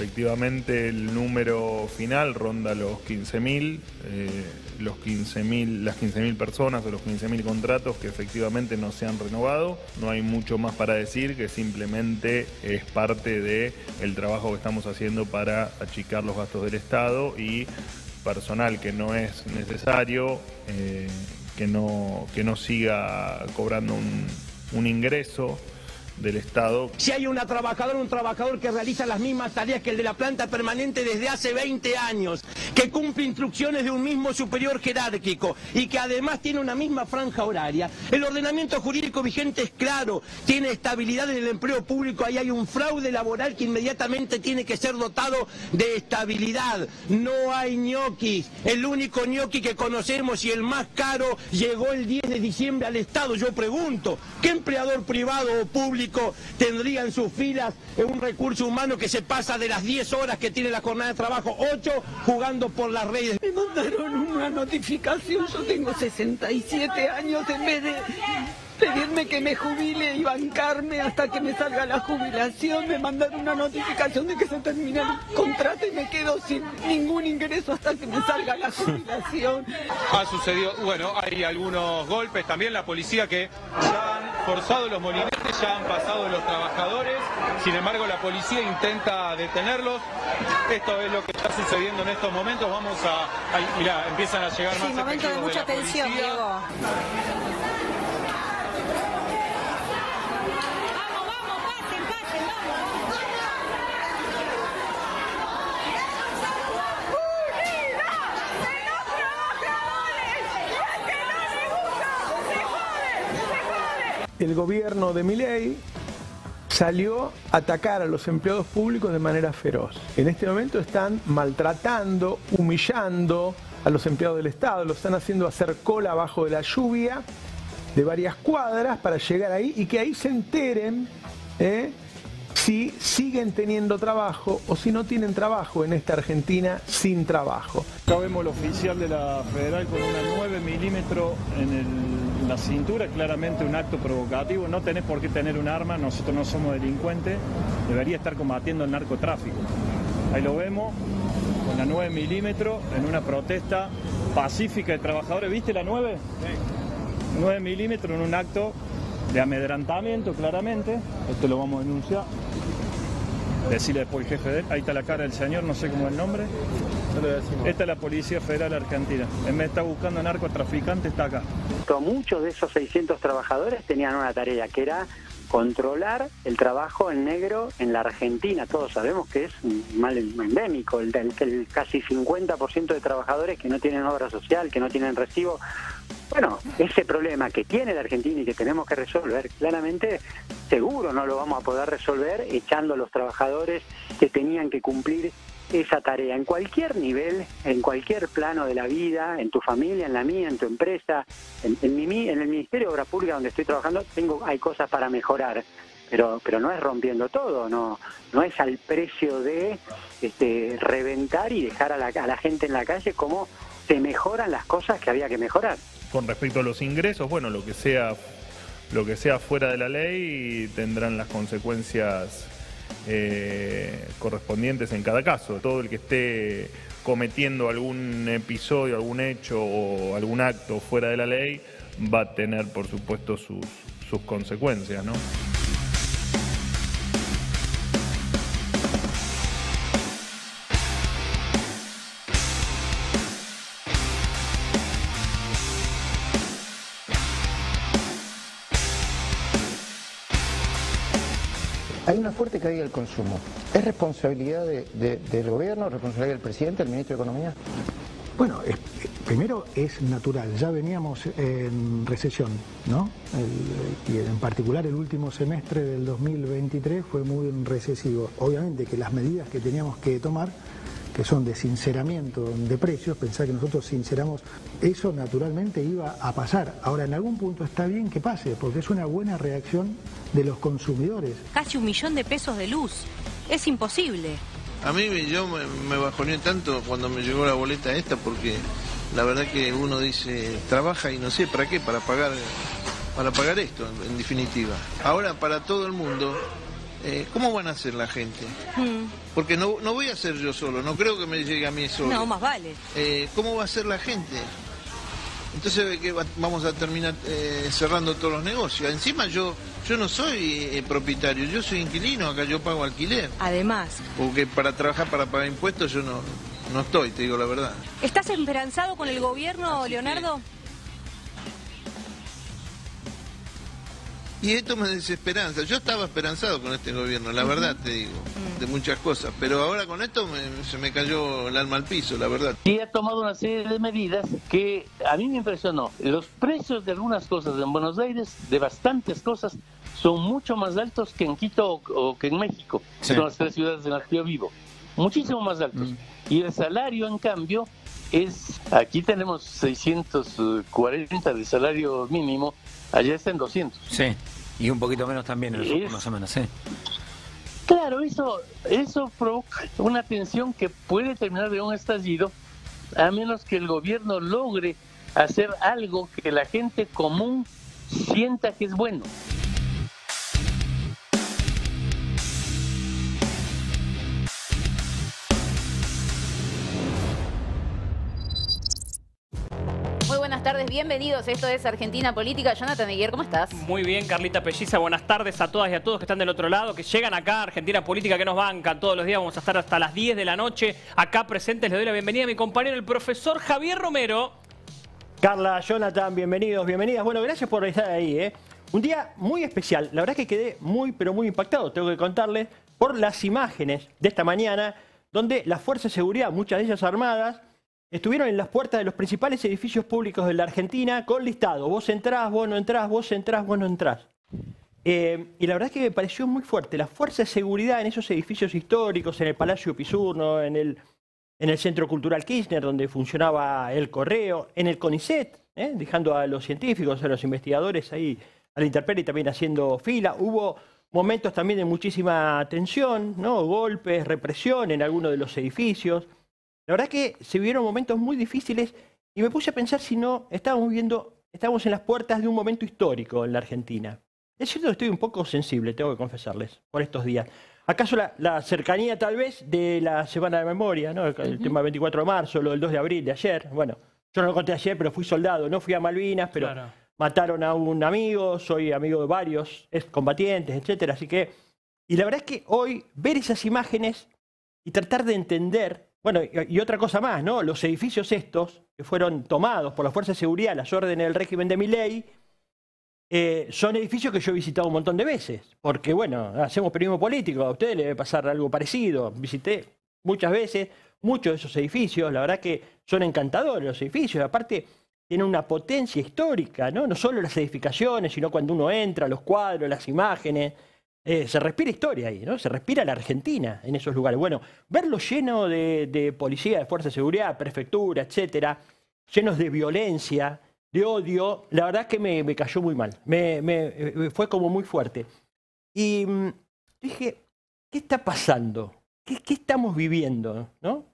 Efectivamente, el número final ronda los 15.000, eh, los las 15.000 personas o los 15.000 contratos que efectivamente no se han renovado. No hay mucho más para decir que simplemente es parte de trabajo que estamos haciendo para achicar los gastos del Estado y personal que no es necesario, eh, que, no, que no siga cobrando un ingreso del Estado. Si hay una trabajadora, un trabajador que realiza las mismas tareas que el de la planta permanente desde hace 20 años, que cumple instrucciones de un mismo superior jerárquico y que además tiene una misma franja horaria, el ordenamiento jurídico vigente es claro, tiene estabilidad en el empleo público, ahí hay un fraude laboral que inmediatamente tiene que ser dotado de estabilidad. No hay ñoquis, el único ñoqui que conocemos y el más caro llegó el 10 de diciembre al Estado. Yo pregunto, ¿qué empleador privado o público tendrían tendría en sus filas un recurso humano que se pasa de las 10 horas que tiene la jornada de trabajo, 8 jugando por las redes. Me mandaron una notificación, yo tengo 67 años en vez de pedirme que me jubile y bancarme hasta que me salga la jubilación, me mandaron una notificación de que se termina el contrato y me quedo sin ningún ingreso hasta que me salga la jubilación. Ha sucedido, bueno, hay algunos golpes también, la policía que ya han forzado los molinetes, ya han pasado los trabajadores, sin embargo la policía intenta detenerlos. Esto es lo que está sucediendo en estos momentos, vamos a... mira, mirá, empiezan a llegar más... Sí, momento de mucha tensión, Diego. el gobierno de Miley salió a atacar a los empleados públicos de manera feroz. En este momento están maltratando, humillando a los empleados del Estado, lo están haciendo hacer cola bajo de la lluvia de varias cuadras para llegar ahí y que ahí se enteren ¿eh? si siguen teniendo trabajo o si no tienen trabajo en esta Argentina sin trabajo. Acá vemos el oficial de la federal con una 9 milímetros en, la cintura, claramente un acto provocativo. No tenés por qué tener un arma, nosotros no somos delincuentes, debería estar combatiendo el narcotráfico. Ahí lo vemos con la 9 milímetros en una protesta pacífica de trabajadores. ¿Viste la 9? Sí. 9 milímetros en un acto de amedrantamiento claramente, esto lo vamos a denunciar, decirle después jefe de ahí está la cara del señor, no sé cómo es el nombre, esta es la Policía Federal Argentina, en vez de estar buscando narcotraficante está acá. Muchos de esos 600 trabajadores tenían una tarea que era controlar el trabajo en negro en la Argentina. Todos sabemos que es un mal endémico, el, el casi 50% de trabajadores que no tienen obra social, que no tienen recibo, bueno, ese problema que tiene la Argentina y que tenemos que resolver, claramente, seguro no lo vamos a poder resolver echando a los trabajadores que tenían que cumplir esa tarea en cualquier nivel, en cualquier plano de la vida, en tu familia, en la mía, en tu empresa, en, mi, en el Ministerio de Obras Públicas donde estoy trabajando, tengo, hay cosas para mejorar, pero, pero no es rompiendo todo, no, no es al precio de este, reventar y dejar a la, a la gente en la calle como se mejoran las cosas que había que mejorar. Con respecto a los ingresos, bueno, lo que sea, lo que sea fuera de la ley tendrán las consecuencias eh, correspondientes en cada caso. Todo el que esté cometiendo algún episodio, algún hecho o algún acto fuera de la ley va a tener, por supuesto, sus, sus consecuencias, ¿no? hay una fuerte caída del consumo. ¿Es responsabilidad del gobierno, responsabilidad del presidente, del ministro de Economía? Bueno, primero es natural, ya veníamos en recesión, ¿no? y en particular el último semestre del 2023 fue muy recesivo. Obviamente que las medidas que teníamos que tomar que son de sinceramiento de precios, pensar que nosotros sinceramos, eso naturalmente iba a pasar. Ahora, en algún punto está bien que pase, porque es una buena reacción de los consumidores. Casi un millón de pesos de luz. Es imposible. A mí yo me, me tanto cuando me llegó la boleta esta porque la verdad que uno dice, trabaja y no sé para qué, para pagar, para pagar esto en, definitiva. Ahora para todo el mundo, eh, ¿cómo van a ser la gente? Mm. Porque no, voy a ser yo solo, no creo que me llegue a mí solo. No, más vale. Eh, ¿Cómo va a ser la gente? Entonces que vamos a terminar eh, cerrando todos los negocios. Encima yo yo no soy eh, propietario, yo soy inquilino, acá yo pago alquiler. Además. Porque para trabajar, para pagar impuestos yo no, no estoy, te digo la verdad. ¿Estás esperanzado con el gobierno, Leonardo? Y esto me desesperanza. Yo estaba esperanzado con este gobierno, la verdad te digo, mm. de muchas cosas. Pero ahora con esto se me cayó el alma al piso, la verdad. Y ha tomado una serie de medidas que a mí me impresionó. Los precios de algunas cosas en Buenos Aires, de bastantes cosas, son mucho más altos que en Quito o, que en México, son las tres ciudades en las que yo vivo. Muchísimo más altos. Mm. Y el salario, en cambio, es, aquí tenemos 640 de salario mínimo Allá está en 200. Sí, y un poquito menos también en más o menos sí. Claro, eso, eso provoca una tensión que puede terminar de un estallido, a menos que el gobierno logre hacer algo que la gente común sienta que es bueno. tardes, bienvenidos. Esto es Argentina Política. Jonathan Aguirre, ¿cómo estás? Muy bien, Carlita Pelliza. Buenas tardes a todas y a todos que están del otro lado, que llegan acá, Argentina Política, que nos bancan Todos los días vamos a estar hasta las 10 de la noche acá presentes. Les doy la bienvenida a mi compañero, el profesor Javier Romero. Carla, Jonathan, bienvenidos, bienvenidas. Bueno, gracias por estar ahí. ¿eh? Un día muy especial. La verdad es que quedé muy, pero muy impactado, tengo que contarles, por las imágenes de esta mañana, donde las fuerzas de seguridad, muchas de ellas armadas, Estuvieron en las puertas de los principales edificios públicos de la Argentina con listado. Vos entrás, vos no entrás, vos entrás, vos no entrás. Eh, y la verdad es que me pareció muy fuerte. La fuerza de seguridad en esos edificios históricos, en el Palacio Pisurno, en el, Centro Cultural Kirchner, donde funcionaba el correo, en el CONICET, ¿eh? dejando a los científicos, a los investigadores ahí al interpelar y también haciendo fila. Hubo momentos también de muchísima tensión, ¿no? golpes, represión en algunos de los edificios. La verdad que se vivieron momentos muy difíciles y me puse a pensar si no estábamos viendo, estábamos en las puertas de un momento histórico en la Argentina. Es cierto que estoy un poco sensible, tengo que confesarles, por estos días. ¿Acaso la, cercanía tal vez de la Semana de Memoria, el, tema del 24 de marzo, lo del 2 de abril de ayer? Bueno, yo no lo conté ayer, pero fui soldado, no fui a Malvinas, pero mataron a un amigo, soy amigo de varios combatientes, etc. así que... Y la verdad es que hoy ver esas imágenes y tratar de entender bueno, y, otra cosa más, ¿no? Los edificios estos, que fueron tomados por la Fuerza de Seguridad a las órdenes del régimen de Miley, eh, son edificios que yo he visitado un montón de veces, porque bueno, hacemos periodismo político, a ustedes le debe pasar algo parecido. Visité muchas veces muchos de esos edificios, la verdad que son encantadores los edificios, aparte tienen una potencia histórica, ¿no? No solo las edificaciones, sino cuando uno entra, los cuadros, las imágenes. Eh, se respira historia ahí, ¿no? Se respira la Argentina en esos lugares. Bueno, verlo lleno de, policía, de fuerza de seguridad, prefectura, etcétera, llenos de violencia, de odio, la verdad que me, cayó muy mal. Me, eh, fue como muy fuerte. Y mm, dije, ¿qué está pasando? ¿Qué, estamos viviendo? ¿No?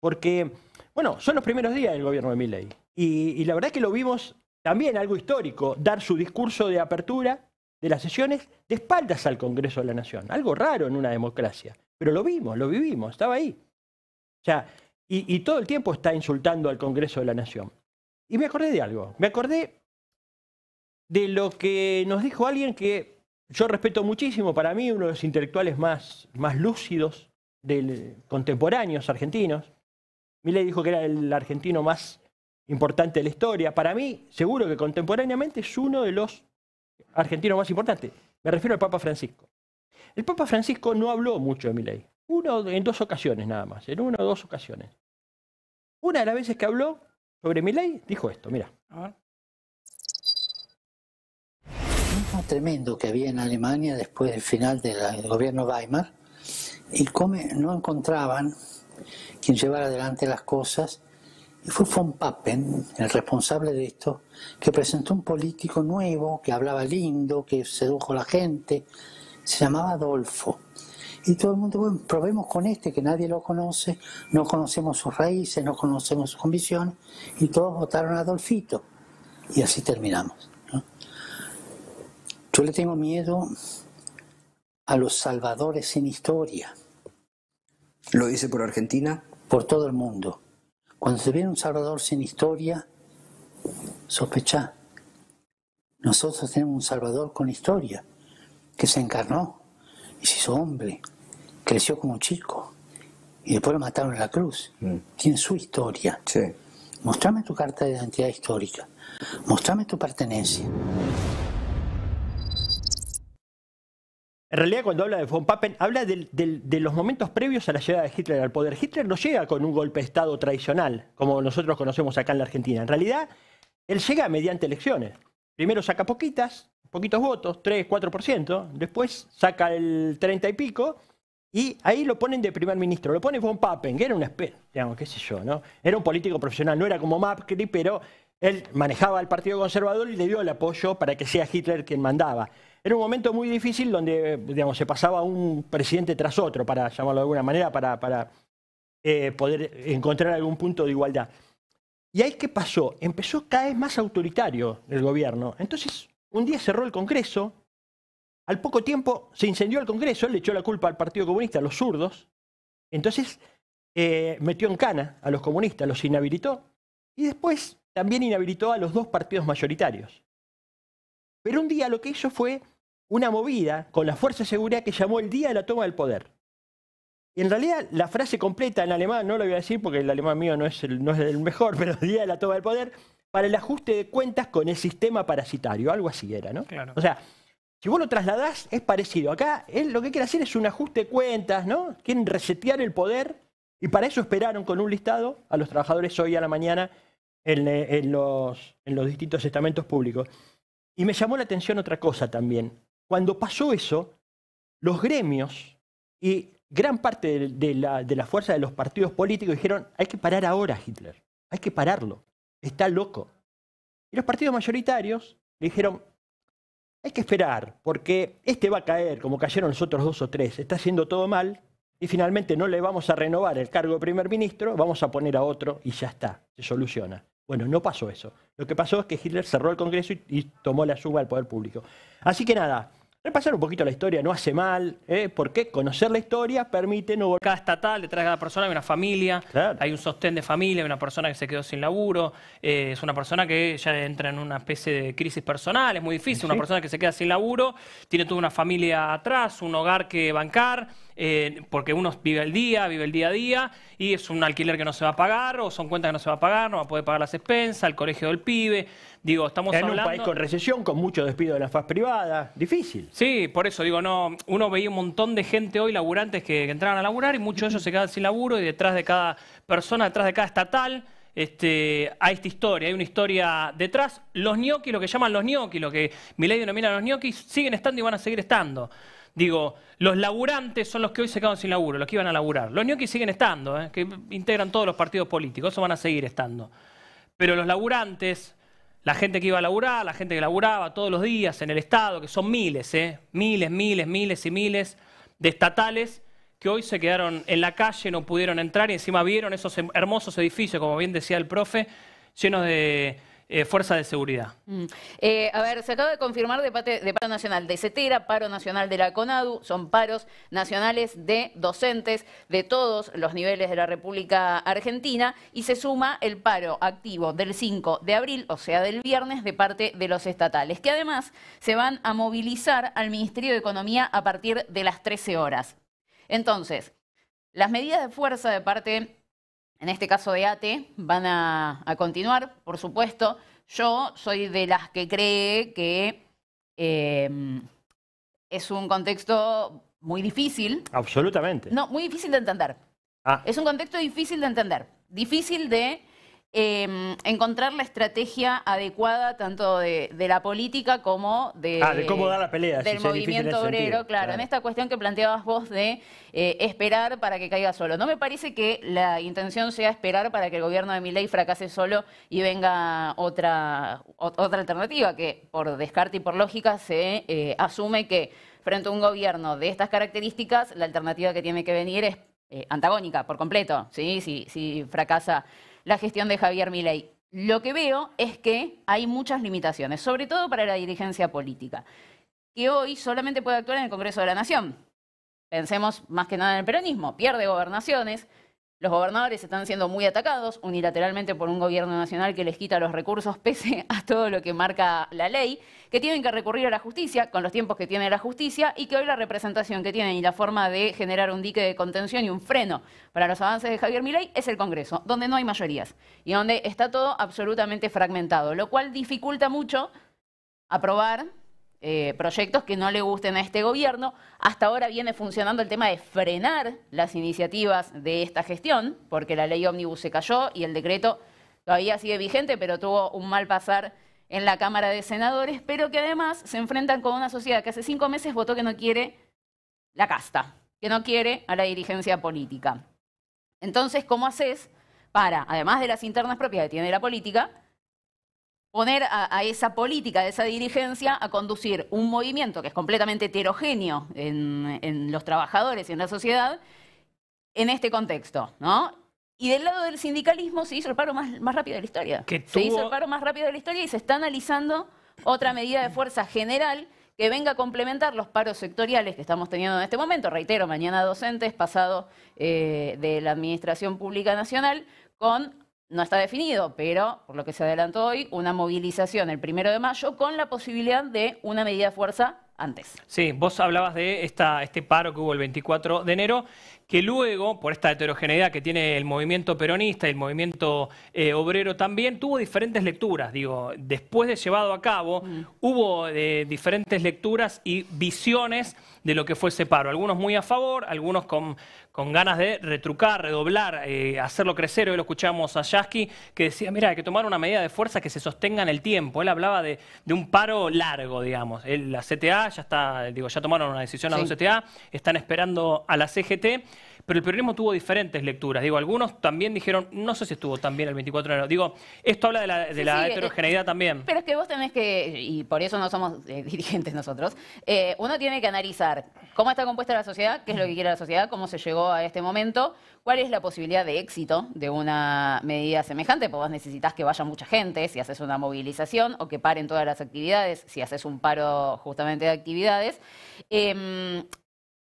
Porque, bueno, son los primeros días del gobierno de Milley. Y, y la verdad que lo vimos también algo histórico, dar su discurso de apertura de las sesiones de espaldas al Congreso de la Nación. Algo raro en una democracia, pero lo vimos, lo vivimos, estaba ahí. O y, todo el tiempo está insultando al Congreso de la Nación. Y me acordé de algo, me acordé de lo que nos dijo alguien que yo respeto muchísimo, para mí uno de los intelectuales más, más lúcidos del, contemporáneos argentinos. Miley dijo que era el argentino más importante de la historia. Para mí, seguro que contemporáneamente es uno de los argentino más importante. Me refiero al Papa Francisco. El Papa Francisco no habló mucho de Milei. Uno en dos ocasiones nada más, en una o dos ocasiones. Una de las veces que habló sobre Milei dijo esto, mira. tremendo que había en Alemania después del final del gobierno Weimar y no encontraban quien llevara adelante las cosas y fue von Papen, el responsable de esto, que presentó un político nuevo, que hablaba lindo, que sedujo a la gente. Se llamaba Adolfo. Y todo el mundo, bueno, probemos con este, que nadie lo conoce, no conocemos sus raíces, no conocemos su convicción, y todos votaron a Adolfito. Y así terminamos. Yo le tengo miedo a los salvadores sin historia. ¿Lo dice por Argentina? Por todo el mundo. Cuando se viene un Salvador sin historia, sospecha. Nosotros tenemos un Salvador con historia, que se encarnó y se hizo hombre, creció como un chico y después lo mataron en la cruz. Mm. Tiene su historia. Mostrame tu carta de identidad histórica. Mostrame tu pertenencia. En realidad, cuando habla de von Papen, habla de los momentos previos a la llegada de Hitler al poder. Hitler no llega con un golpe de Estado tradicional, como nosotros conocemos acá en la Argentina. En realidad, él llega mediante elecciones. Primero saca poquitas, poquitos votos, 3, 4%, después saca el 30 y pico, y ahí lo ponen de primer ministro, lo pone von Papen, que era un... especie, digamos, qué sé yo, ¿no? Era un político profesional, no era como Macri, pero él manejaba al Partido Conservador y le dio el apoyo para que sea Hitler quien mandaba. Era un momento muy difícil donde digamos, se pasaba un presidente tras otro, para llamarlo de alguna manera, para, eh, poder encontrar algún punto de igualdad. ¿Y ahí qué pasó? Empezó cada vez más autoritario el gobierno. Entonces, un día cerró el Congreso, al poco tiempo se incendió el Congreso, él le echó la culpa al Partido Comunista, a los zurdos, entonces eh, metió en cana a los comunistas, los inhabilitó, y después también inhabilitó a los dos partidos mayoritarios. Pero un día lo que hizo fue una movida con la fuerza de seguridad que llamó el día de la toma del poder. Y en realidad la frase completa en alemán, no lo voy a decir porque el alemán mío no es el, no es el mejor, pero el día de la toma del poder, para el ajuste de cuentas con el sistema parasitario, algo así era, ¿no? O sea, si vos lo trasladás es parecido. Acá él lo que quiere hacer es un ajuste de cuentas, ¿no? Quieren resetear el poder y para eso esperaron con un listado a los trabajadores hoy a la mañana eh, en, los, distintos estamentos públicos. Y me llamó la atención otra cosa también. Cuando pasó eso, los gremios y gran parte de, la, de, la, fuerza de los partidos políticos dijeron, hay que parar ahora Hitler, hay que pararlo, está loco. Y los partidos mayoritarios le dijeron, hay que esperar, porque este va a caer como cayeron los otros dos o tres, está haciendo todo mal y finalmente no le vamos a renovar el cargo de primer ministro, vamos a poner a otro y ya está, se soluciona. Bueno, no pasó eso. Lo que pasó es que Hitler cerró el Congreso y, tomó la suba al poder público. Así que nada, repasar un poquito la historia no hace mal, ¿eh? porque conocer la historia permite no volver. Cada estatal, detrás de cada persona hay una familia, hay un sostén de familia, hay una persona que se quedó sin laburo, eh, es una persona que ya entra en una especie de crisis personal, es muy difícil, ¿Ah, una persona que se queda sin laburo, tiene toda una familia atrás, un hogar que bancar eh, porque uno vive el día, vive el día a día, y es un alquiler que no se va a pagar, o son cuentas que no se va a pagar, no va a poder pagar las expensas, el colegio del pibe. Digo, estamos en un país con recesión, con mucho despido de la faz privada, difícil. Sí, por eso digo, no, uno veía un montón de gente hoy, laburantes, que, entraron entraban a laburar, y muchos de ellos se quedan sin laburo, y detrás de cada persona, detrás de cada estatal, este, esta historia. Hay una historia detrás. Los ñoquis, lo que llaman los ñoquis, lo que Milady denomina los ñoquis, siguen estando y van a seguir estando. Digo, los laburantes son los que hoy se quedan sin laburo, los que iban a laburar. Los que siguen estando, ¿eh? que integran todos los partidos políticos, eso van a seguir estando. Pero los laburantes, la gente que iba a laburar, la gente que laburaba todos los días en el Estado, que son miles, ¿eh? miles, miles, miles y miles de estatales que hoy se quedaron en la calle, no pudieron entrar y encima vieron esos hermosos edificios, como bien decía el profe, llenos de eh, fuerza de seguridad. Mm. Eh, a ver, se acaba de confirmar de, de paro nacional de CETERA, paro nacional de la CONADU, son paros nacionales de docentes de todos los niveles de la República Argentina y se suma el paro activo del 5 de abril, o sea, del viernes, de parte de los estatales, que además se van a movilizar al Ministerio de Economía a partir de las 13 horas. Entonces, las medidas de fuerza de parte en este caso de ATE, van a, continuar, por supuesto. Yo soy de las que cree que em, es un contexto muy difícil. Absolutamente. No, muy difícil de entender. Ah. Es un contexto difícil de entender, difícil de Em, encontrar la estrategia adecuada tanto de, la política como ah, de, cómo dar la pelea, del movimiento obrero, claro, en esta cuestión que planteabas vos de eh, esperar para que caiga solo. No me parece que la intención sea esperar para que el gobierno de Milei fracase solo y venga otra, otra alternativa, que por descarte y por lógica se eh, asume que frente a un gobierno de estas características, la alternativa que tiene que venir es eh, antagónica por completo, ¿sí? si fracasa la gestión de Javier Milei. Lo que veo es que hay muchas limitaciones, sobre todo para la dirigencia política, que hoy solamente puede actuar en el Congreso de la Nación. Pensemos más que nada en el peronismo, pierde gobernaciones, los gobernadores están siendo muy atacados unilateralmente por un gobierno nacional que les quita los recursos pese a todo lo que marca la ley, que tienen que recurrir a la justicia con los tiempos que tiene la justicia y que hoy la representación que tienen y la forma de generar un dique de contención y un freno para los avances de Javier Milei es el Congreso, donde no hay mayorías y donde está todo absolutamente fragmentado, lo cual dificulta mucho aprobar eh, proyectos que no le gusten a este gobierno. Hasta ahora viene funcionando el tema de frenar las iniciativas de esta gestión, porque la ley ómnibus se cayó y el decreto todavía sigue vigente, pero tuvo un mal pasar en la Cámara de Senadores, pero que además se enfrentan con una sociedad que hace cinco meses votó que no quiere la casta, que no quiere a la dirigencia política. Entonces, ¿cómo haces para, además de las internas propias que tiene la política, poner a, esa política, a esa dirigencia, a conducir un movimiento que es completamente heterogéneo en, los trabajadores y en la sociedad, en este contexto, ¿no? Y del lado del sindicalismo se hizo el paro más, rápido de la historia. Se hizo el paro más rápido de la historia y se está analizando otra medida de fuerza general que venga a complementar los paros sectoriales que estamos teniendo en este momento. Reitero, mañana docentes, pasado eh, de la Administración Pública Nacional, con no está definido, pero por lo que se adelantó hoy, una movilización el primero de mayo con la posibilidad de una medida de fuerza antes. Sí, vos hablabas de esta, este paro que hubo el 24 de enero que luego, por esta heterogeneidad que tiene el movimiento peronista y el movimiento eh, obrero también, tuvo diferentes lecturas. Digo, después de llevado a cabo, mm. hubo eh, diferentes lecturas y visiones de lo que fue ese paro. Algunos muy a favor, algunos con, ganas de retrucar, redoblar, eh, hacerlo crecer. Hoy lo escuchamos a Yasky, que decía, mira, hay que tomar una medida de fuerza que se sostenga en el tiempo. Él hablaba de, un paro largo, digamos. la CTA ya está, digo, ya tomaron una decisión a la CTA, están esperando a la CGT. Pero el peronismo tuvo diferentes lecturas. Digo, algunos también dijeron, no sé si estuvo tan bien el 24 de enero. Digo, esto habla de la, heterogeneidad eh, también. Pero es que vos tenés que, y por eso no somos eh, dirigentes nosotros, eh, uno tiene que analizar cómo está compuesta la sociedad, qué es lo que quiere la sociedad, cómo se llegó a este momento, cuál es la posibilidad de éxito de una medida semejante, porque vos necesitas que vaya mucha gente si haces una movilización o que paren todas las actividades si haces un paro justamente de actividades. Em,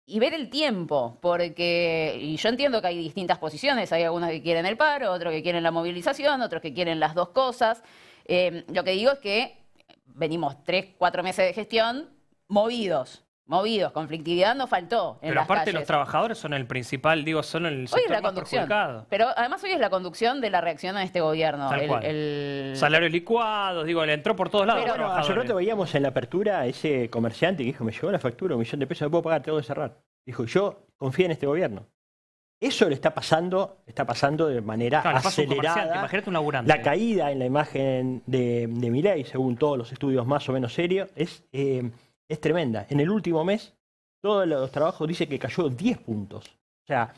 y ver el tiempo, porque yo entiendo que hay distintas posiciones, hay algunos que quieren el paro, otros que quieren la movilización, otros que quieren las dos cosas. Eh, lo que digo es que venimos tres, cuatro meses de gestión movidos, movidos. Conflictividad no faltó. En pero aparte los trabajadores son el principal, digo, son el sector la conducción, Pero además hoy es la conducción de la reacción a este gobierno. el, Salarios licuados, digo, le entró por todos lados. Pero, ayer rato veíamos en la apertura a ese comerciante que dijo, me llegó la factura, un millón de pesos, no puedo pagar, tengo que cerrar. Dijo, yo confío en este gobierno. Eso le está pasando, está pasando de manera acelerada. Un la caída en la imagen de, de según todos los estudios más o menos serios, es... Eh, es tremenda. En el último mes, todos los trabajos dice que cayó 10 puntos. O sea,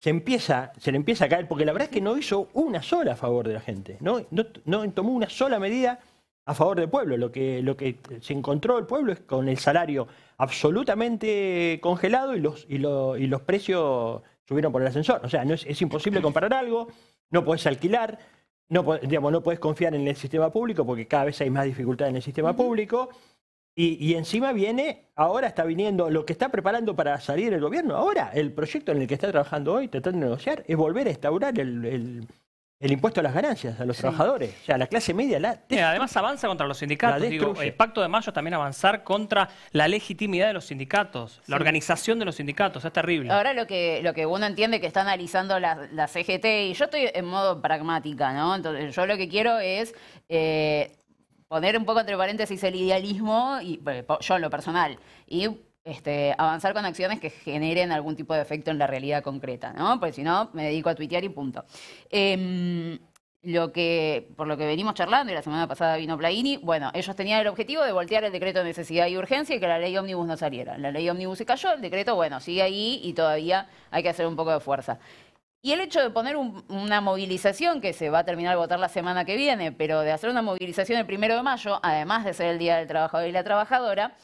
se, empieza, se le empieza a caer, porque la verdad es que no hizo una sola a favor de la gente, no, no, tomó una sola medida a favor del pueblo. Lo que, lo que se encontró el pueblo es con el salario absolutamente congelado y los, y, y los precios subieron por el ascensor. O sea, no es, imposible comprar algo, no podés alquilar, no, digamos, no podés confiar en el sistema público porque cada vez hay más dificultad en el sistema público. Y, encima viene, ahora está viniendo, lo que está preparando para salir el gobierno, ahora el proyecto en el que está trabajando hoy, tratando de negociar, es volver a instaurar el, impuesto a las ganancias, a los trabajadores. O sea, la clase media la... Eh, además avanza contra los sindicatos. el Pacto de Mayo también avanzar contra la legitimidad de los sindicatos, la organización de los sindicatos, es terrible. Ahora lo que, lo que uno entiende que está analizando la, la CGT, y yo estoy en modo pragmática, ¿no? Entonces yo lo que quiero es... Eh, poner un poco entre paréntesis el idealismo, y, eh, yo en lo personal, y este, avanzar con acciones que generen algún tipo de efecto en la realidad concreta, ¿no? Porque si no, me dedico a tuitear y punto. Em, lo que, por lo que venimos charlando, y la semana pasada vino Plaini, bueno, ellos tenían el objetivo de voltear el decreto de necesidad y urgencia y que la ley ómnibus no saliera. La ley ómnibus se cayó, el decreto, bueno, sigue ahí y todavía hay que hacer un poco de fuerza. Y el hecho de poner una movilización, que se va a terminar votar la semana que viene, pero de hacer una movilización el primero de mayo, además de ser el Día del Trabajador y la Trabajadora,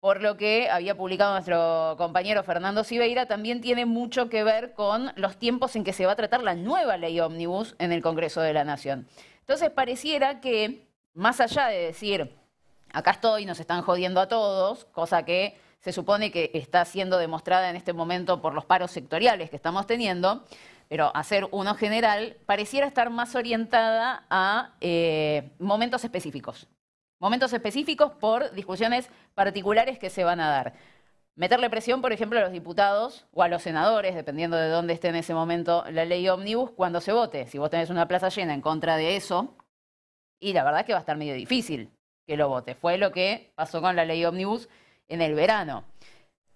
por lo que había publicado nuestro compañero Fernando Siveira, también tiene mucho que ver con los tiempos en que se va a tratar la nueva ley ómnibus en el Congreso de la Nación. Entonces pareciera que, más allá de decir, acá estoy, nos están jodiendo a todos, cosa que se supone que está siendo demostrada en este momento por los paros sectoriales que estamos teniendo, pero hacer uno general pareciera estar más orientada a eh, momentos específicos. Momentos específicos por discusiones particulares que se van a dar. Meterle presión, por ejemplo, a los diputados o a los senadores, dependiendo de dónde esté en ese momento la ley ómnibus, cuando se vote. Si vos tenés una plaza llena en contra de eso, y la verdad es que va a estar medio difícil que lo vote. Fue lo que pasó con la ley ómnibus, en el verano.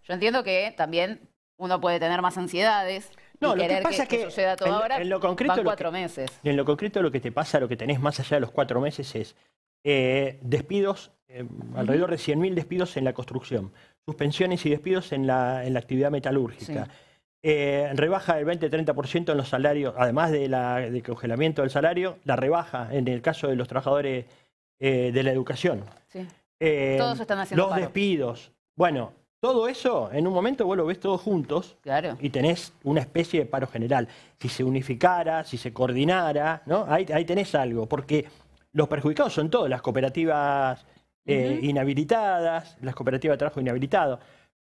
Yo entiendo que también uno puede tener más ansiedades. No, lo que pasa es que, en, lo concreto, cuatro lo que, meses. En lo concreto lo que te pasa, lo que tenés más allá de los cuatro meses es eh, despidos, eh, alrededor de 100.000 despidos en la construcción, suspensiones y despidos en la, actividad metalúrgica. Eh, rebaja del 20-30% en los salarios, además de del congelamiento del salario, la rebaja en el caso de los trabajadores eh, de la educación. Sí. Eh, todos están haciendo Los despidos. Bueno, todo eso en un momento vos lo ves todos juntos y tenés una especie de paro general. Si se unificara, si se coordinara, ¿no? Ahí, tenés algo, porque los perjudicados son todos, las cooperativas eh, inhabilitadas, las cooperativas de trabajo inhabilitado,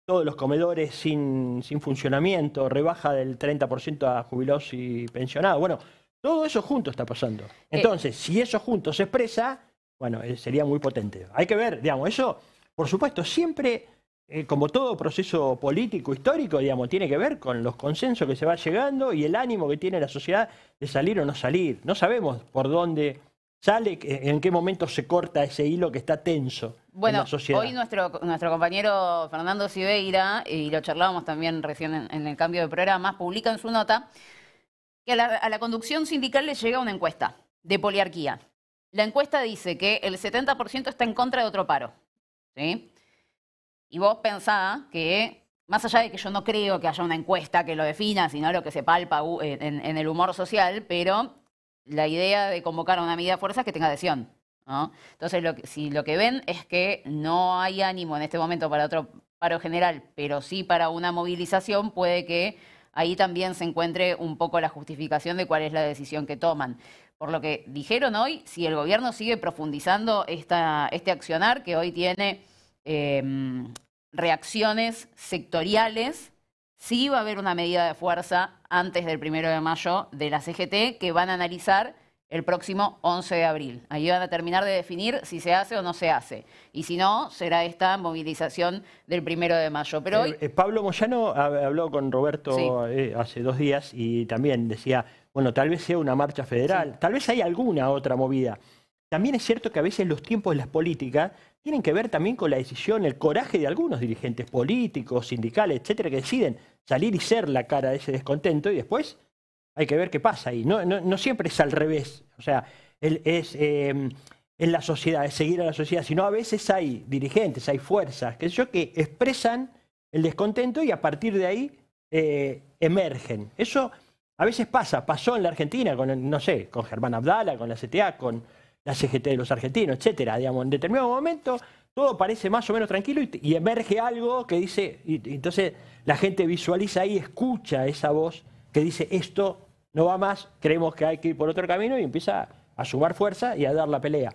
todos los comedores sin, sin funcionamiento, rebaja del 30% a jubilados y pensionados. Bueno, todo eso junto está pasando. Eh, Entonces, si eso junto se expresa, bueno, eh, sería muy potente. Hay que ver, digamos, eso, por supuesto, siempre, eh, como todo proceso político, histórico, digamos, tiene que ver con los consensos que se va llegando y el ánimo que tiene la sociedad de salir o no salir. No sabemos por dónde sale, en qué momento se corta ese hilo que está tenso. Bueno, en la sociedad. hoy nuestro, nuestro compañero Fernando Siveira, y lo charlábamos también recién en, el cambio de programa, publica en su nota que a la conducción sindical le llega una encuesta de poliarquía. La encuesta dice que el 70% está en contra de otro paro. ¿sí? Y vos pensá que, más allá de que yo no creo que haya una encuesta que lo defina, sino lo que se palpa uh, en, el humor social, pero la idea de convocar a una medida de fuerza es que tenga adhesión. ¿no? Entonces, lo si lo que ven es que no hay ánimo en este momento para otro paro general, pero sí para una movilización, puede que ahí también se encuentre un poco la justificación de cuál es la decisión que toman por lo que dijeron hoy, si el gobierno sigue profundizando esta, este accionar que hoy tiene em, reacciones sectoriales, sí va a haber una medida de fuerza antes del primero de mayo de la CGT que van a analizar el próximo 11 de abril. Ahí van a terminar de definir si se hace o no se hace. Y si no, será esta movilización del primero de mayo. Pero eh, hoy... Eh, Pablo Moyano habló con Roberto eh, hace dos días y también decía, bueno, tal vez sea una marcha federal, tal vez hay alguna otra movida. También es cierto que a veces los tiempos de las políticas tienen que ver también con la decisión, el coraje de algunos dirigentes políticos, sindicales, etcétera, que deciden salir y ser la cara de ese descontento y después hay que ver qué pasa ahí. No, siempre es al revés, o sea, es em, en la sociedad, es seguir a la sociedad, sino a veces hay dirigentes, hay fuerzas, que yo, que expresan el descontento y a partir de ahí eh, emergen. Eso a veces pasa, pasó en la Argentina con, no sé, con Germán Abdala, con la CTA, con la CGT de los argentinos, etcétera. Digamos, en determinado momento todo parece más o menos tranquilo y, emerge algo que dice, y, entonces la gente visualiza y escucha esa voz que dice esto no va más, creemos que hay que ir por otro camino y empieza a sumar fuerza y a dar la pelea.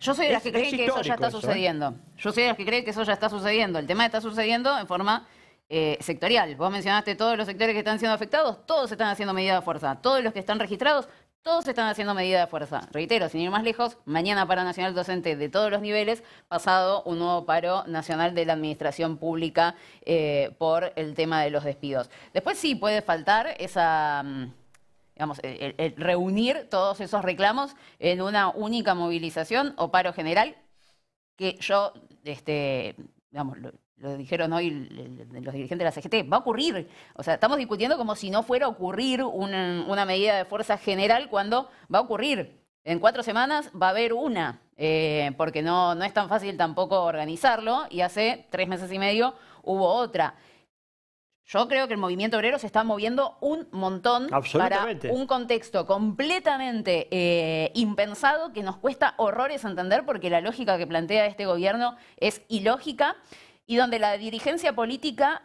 Yo soy de las que creen que eso ya está ¿eh? sucediendo. Yo soy de las que creen que eso ya está sucediendo. El tema está sucediendo en forma eh, sectorial. Vos mencionaste todos los sectores que están siendo afectados, todos están haciendo medida de fuerza. Todos los que están registrados, todos están haciendo medida de fuerza. Reitero, sin ir más lejos, mañana para Nacional Docente de todos los niveles, pasado un nuevo paro nacional de la administración pública eh, por el tema de los despidos. Después sí puede faltar esa... Mm, digamos, el, reunir todos esos reclamos en una única movilización o paro general, que yo este, digamos, lo dijeron hoy los dirigentes de la CGT, va a ocurrir. O sea, estamos discutiendo como si no fuera a ocurrir una, medida de fuerza general cuando va a ocurrir. En cuatro semanas va a haber una, eh, porque no, no es tan fácil tampoco organizarlo y hace tres meses y medio hubo otra. Yo creo que el movimiento obrero se está moviendo un montón para un contexto completamente eh, impensado que nos cuesta horrores entender porque la lógica que plantea este gobierno es ilógica y donde la dirigencia política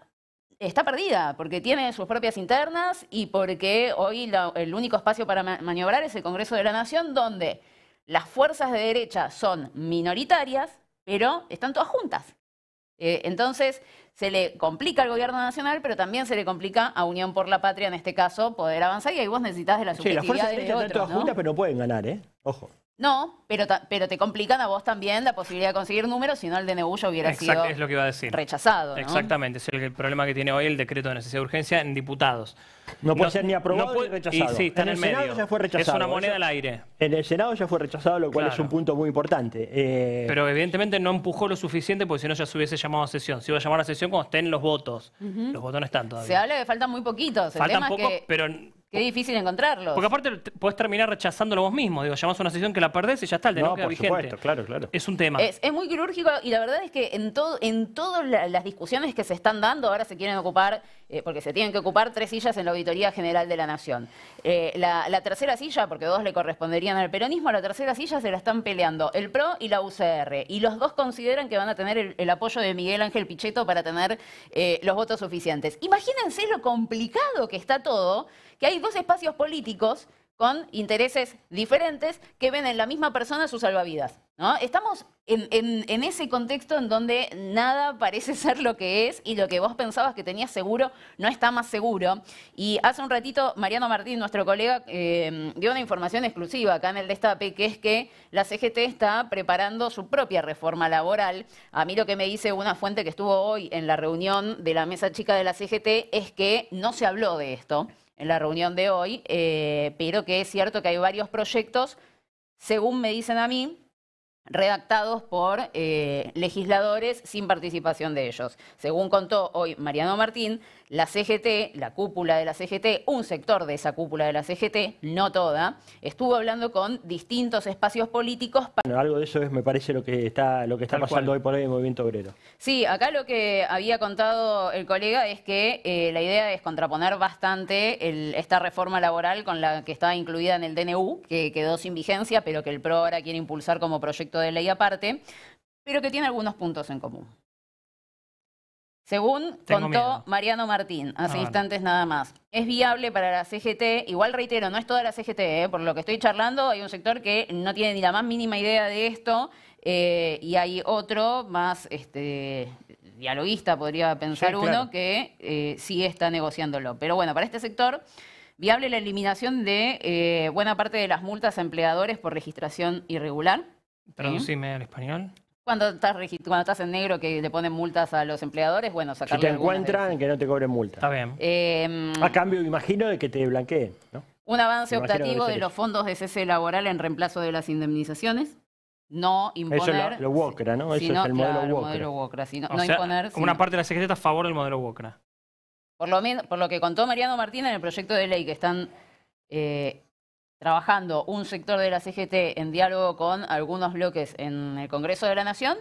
está perdida, porque tiene sus propias internas y porque hoy el único espacio para maniobrar es el Congreso de la Nación, donde las fuerzas de derecha son minoritarias, pero están todas juntas. Eh, entonces, se le complica al gobierno nacional, pero también se le complica a Unión por la Patria, en este caso, poder avanzar y ahí vos necesitas de la subjetividad sí, las fuerzas están todas juntas, pero no pueden ganar, ¿eh? Ojo. No, pero, pero te complican a vos también la posibilidad de conseguir números, si no el DNU hubiera sido es lo que iba a decir. rechazado. Exactamente, es el, problema que tiene hoy el decreto de necesidad de urgencia en diputados. No, puede ser ni aprobado no ni rechazado. sí, está en, el, Senado ya fue rechazado. Es una moneda al aire. En el Senado ya fue rechazado, lo cual es un punto muy importante. Eh, pero evidentemente no empujó lo suficiente porque si no ya se hubiese llamado a sesión. Se iba a llamar a sesión cuando estén los votos. Los votos no están todavía. Se habla de faltan muy poquitos. faltan pocos, pero Qué difícil encontrarlos. Porque aparte puedes terminar rechazándolo vos mismo. Digo, llamás a una sesión que la perdés y ya está, el no, por Supuesto, claro, claro. Es un tema. Es, muy quirúrgico y la verdad es que en, todo, en todas las discusiones que se están dando, ahora se quieren ocupar, eh, porque se tienen que ocupar tres sillas en la Auditoría General de la Nación. Eh, la, tercera silla, porque dos le corresponderían al peronismo, la tercera silla se la están peleando el PRO y la UCR. Y los dos consideran que van a tener el, apoyo de Miguel Ángel Pichetto para tener eh, los votos suficientes. Imagínense lo complicado que está todo hay dos espacios políticos con intereses diferentes que ven en la misma persona sus salvavidas. ¿no? Estamos en, ese contexto en donde nada parece ser lo que es y lo que vos pensabas que tenías seguro no está más seguro. Y hace un ratito Mariano Martín, nuestro colega, em, dio una información exclusiva acá en el Destape, que es que la CGT está preparando su propia reforma laboral. A mí lo que me dice una fuente que estuvo hoy en la reunión de la mesa chica de la CGT es que no se habló de esto en la reunión de hoy, eh, pero que es cierto que hay varios proyectos, según me dicen a mí, redactados por eh, legisladores sin participación de ellos. Según contó hoy Mariano Martín, la CGT, la cúpula de la CGT, un sector de esa cúpula de la CGT, no toda, estuvo hablando con distintos espacios políticos para... Bueno, algo de eso es, me parece, lo que está, lo que está pasando hoy por hoy en el movimiento obrero. Sí, acá lo que había contado el colega es que eh, la idea es contraponer bastante esta reforma laboral con la que estaba incluida en el DNU, que quedó sin vigencia, pero que el PRO ahora quiere impulsar como proyecto de ley aparte, pero que tiene algunos puntos en común. Según contó Mariano Martín, hace ah, instantes nada más. Es viable para la CGT, igual reitero, no es toda la CGT, ¿eh? por lo que estoy charlando, hay un sector que no tiene ni la más mínima idea de esto eh, y hay otro más este, dialoguista, podría pensar uno, que eh, sí está negociándolo. Pero bueno, para este sector, viable la eliminación de buena parte de las multas a empleadores por registración irregular Traducime al español. Cuando estás, en negro que le ponen multas a los empleadores, bueno, Si te encuentran, que no te cobren Está bien. Em, a cambio, imagino, de que te blanqueen, ¿no? un avance optativo de los fondos de cese laboral en reemplazo de las indemnizaciones. No Eso es lo, WOCRA, ¿no? Eso es el modelo modelo no imponer. como una parte de la secreta a favor del modelo Wocra. Por lo, que contó Mariano Martínez en el proyecto de ley que están eh, trabajando un sector de la CGT en diálogo con algunos bloques en el Congreso de la Nación,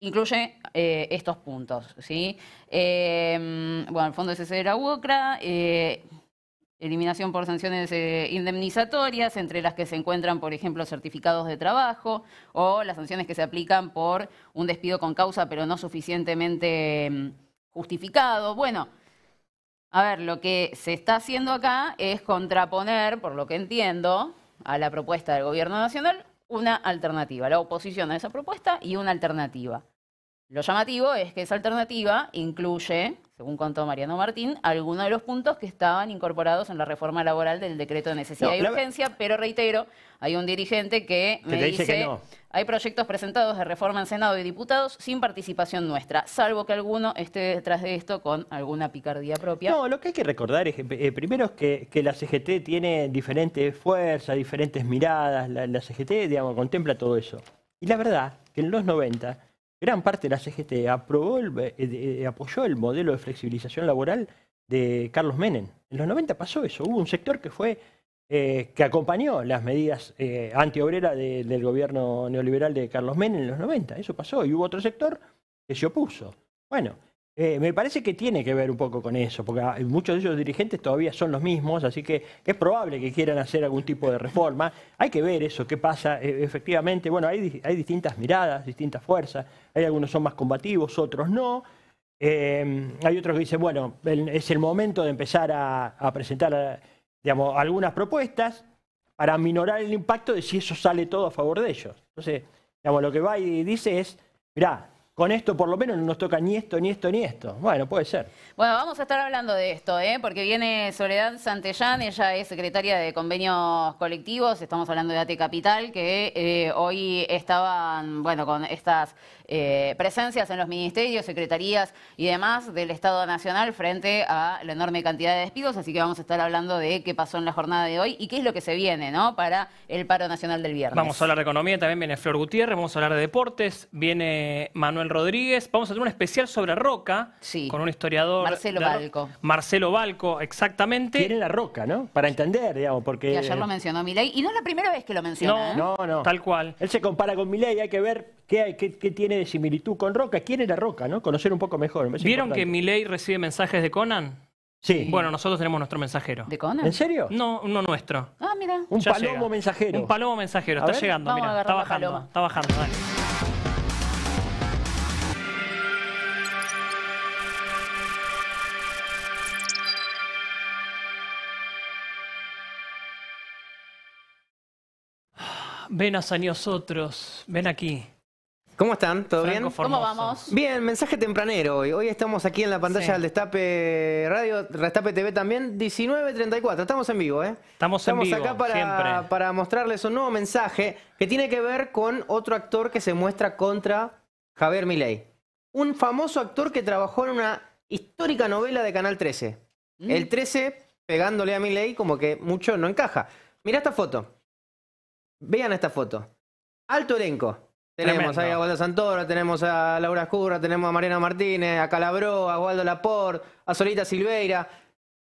incluye eh, estos puntos. ¿sí? Em, bueno, el fondo ese era UOCRA, eh, eliminación por sanciones eh, indemnizatorias, entre las que se encuentran, por ejemplo, certificados de trabajo o las sanciones que se aplican por un despido con causa pero no suficientemente mm, justificado. Bueno, a ver, lo que se está haciendo acá es contraponer, por lo que entiendo, a la propuesta del Gobierno Nacional una alternativa, la oposición a esa propuesta y una alternativa. Lo llamativo es que esa alternativa incluye según contó Mariano Martín, algunos de los puntos que estaban incorporados en la reforma laboral del decreto de necesidad y urgencia, pero reitero, hay un dirigente que me dice, que hay proyectos presentados de reforma en Senado y diputados sin participación nuestra, salvo que alguno esté detrás de esto con alguna picardía propia. No, lo que hay que recordar es, eh, primero es que, la CGT tiene diferentes fuerzas, diferentes miradas, la, CGT, digamos, contempla todo eso. Y la verdad que en los 90 gran parte de la CGT aprobó eh, apoyó el modelo de flexibilización laboral de Carlos Menem. En los 90 pasó eso. Hubo un sector que fue eh, que acompañó las medidas eh, antiobreras del gobierno neoliberal de Carlos Menem en los 90. Eso pasó. Y hubo otro sector que se opuso. Bueno, eh, me parece que tiene que ver un poco con eso, porque ah, muchos de esos dirigentes todavía son los mismos, así que es probable que quieran hacer algún tipo de reforma. Hay que ver eso, qué pasa e, efectivamente. Bueno, hay, distintas miradas, distintas fuerzas, hay algunos son más combativos, otros no. Em, hay otros que dicen, bueno, es el momento de empezar a, presentar digamos, algunas propuestas para minorar el impacto de si eso sale todo a favor de ellos. Entonces, digamos, lo que va y dice es, mirá, con esto por lo menos no nos toca ni esto, ni esto, ni esto. Bueno, puede ser. Bueno, vamos a estar hablando de esto, ¿eh? porque viene Soledad Santellán, ella es secretaria de convenios colectivos, estamos hablando de AT Capital, que eh, hoy estaban, bueno, con estas eh, presencias en los ministerios, secretarías y demás del Estado Nacional frente a la enorme cantidad de despidos, así que vamos a estar hablando de qué pasó en la jornada de hoy y qué es lo que se viene ¿no? para el paro nacional del viernes. Vamos a hablar de economía, también viene Flor Gutiérrez, vamos a hablar de deportes, viene Manuel Rodríguez, vamos a tener un especial sobre Roca con un historiador. Marcelo Balco. Marcelo Balco, exactamente. Tiene la Roca, ¿no? Para entender, digamos, porque... Y ayer lo mencionó Milei, y no es la primera vez que lo menciona. No, ¿eh? no, no. Tal cual. Él se compara con Milei, hay que ver qué, qué tiene similitud con Roca. ¿Quién era Roca? ¿no? Conocer un poco mejor. ¿Vieron que Milei recibe mensajes de Conan? Sí. Bueno, nosotros tenemos nuestro mensajero. ¿De Conan? ¿En serio? No, uno nuestro. Ah, mira. Un palomo mensajero. Un palomo mensajero. está llegando, mira. Está bajando. Está bajando, dale. Ven hacia nosotros, ven aquí. ¿Cómo están? ¿Todo bien? ¿Cómo vamos? Bien, mensaje tempranero hoy. Hoy estamos aquí en la pantalla del Destape Radio, Destape TV también, 19.34. Estamos en vivo, ¿eh? Estamos, en estamos acá para, para mostrarles un nuevo mensaje que tiene que ver con otro actor que se muestra contra Javier Milei. Un famoso actor que trabajó en una histórica novela de Canal 13. Mm. El 13 pegándole a Milei como que mucho no encaja. Mirá esta foto. Vean esta foto. Alto elenco. Tenemos a Waldo Santora, tenemos a Laura Escurra, tenemos a Mariana Martínez, a Calabró, a Waldo Laporte, a Solita Silveira.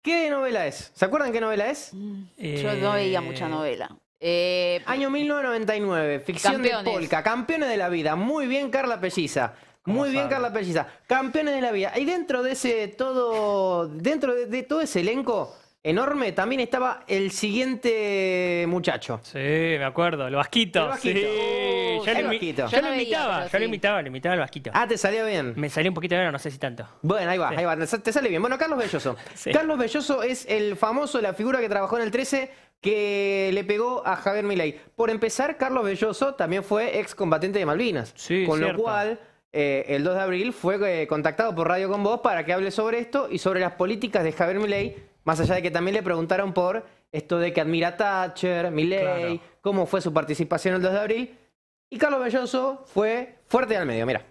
¿Qué novela es? ¿Se acuerdan qué novela es? Mm. Yo no veía eh, mucha novela. Eh, Año 1999, ficción de Polka, Campeones de la Vida. Muy bien, Carla Pelliza. Muy bien, Carla Pelliza. Campeones de la Vida. Y dentro de ese todo, dentro de todo ese elenco, enorme, también estaba el siguiente muchacho. Sí, me acuerdo, el vasquito. Sí. yo, lo, invitaba, yo, lo invitaba, imitaba, invitaba lo al vasquito. Ah, te salía bien. Me salió un poquito bien, no sé si tanto. Bueno, ahí va, ahí va, te sale bien. Bueno, Carlos Belloso. Carlos Belloso es el famoso, la figura que trabajó en el 13 que le pegó a Javier Milei. Por empezar, Carlos Belloso también fue excombatiente de Malvinas. con lo cual... Eh, el 2 de abril fue eh, contactado por Radio Con Voz para que hable sobre esto y sobre las políticas de Javier Milei más allá de que también le preguntaron por esto de que admira Thatcher, Milley, cómo fue su participación el 2 de abril. Y Carlos Belloso fue fuerte al medio, mira.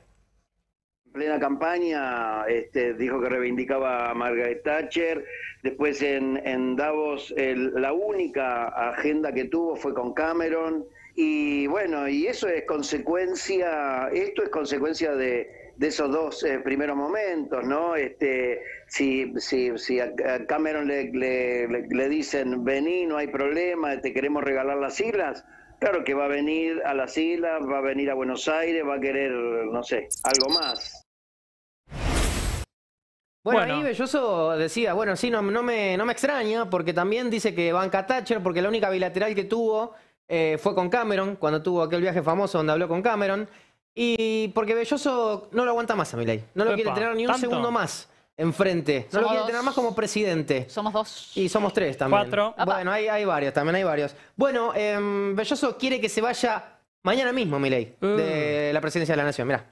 En plena campaña este, dijo que reivindicaba a Margaret Thatcher. Después en, Davos la única agenda que tuvo fue con Cameron. Y bueno, y eso es consecuencia, esto es consecuencia de, de esos dos eh, primeros momentos, ¿no? Este, si, si, si a, Cameron le, dicen, vení, no hay problema, te queremos regalar las islas, claro que va a venir a las islas, va a venir a Buenos Aires, va a querer, no sé, algo más. Bueno, ahí Belloso decía, bueno, sí, no, no, me, no me extraña, porque también dice que banca Thatcher, porque la única bilateral que tuvo eh, fue con Cameron, cuando tuvo aquel viaje famoso donde habló con Cameron. Y porque Belloso no lo aguanta más a Milei. No lo quiere tener ni un segundo más enfrente. No lo quiere tener más como presidente. Somos dos. Y somos tres también. Cuatro. Bueno, hay, varios, también hay varios. Bueno, em, Belloso quiere que se vaya mañana mismo, Milei, uh. de la presidencia de la Nación. Mira,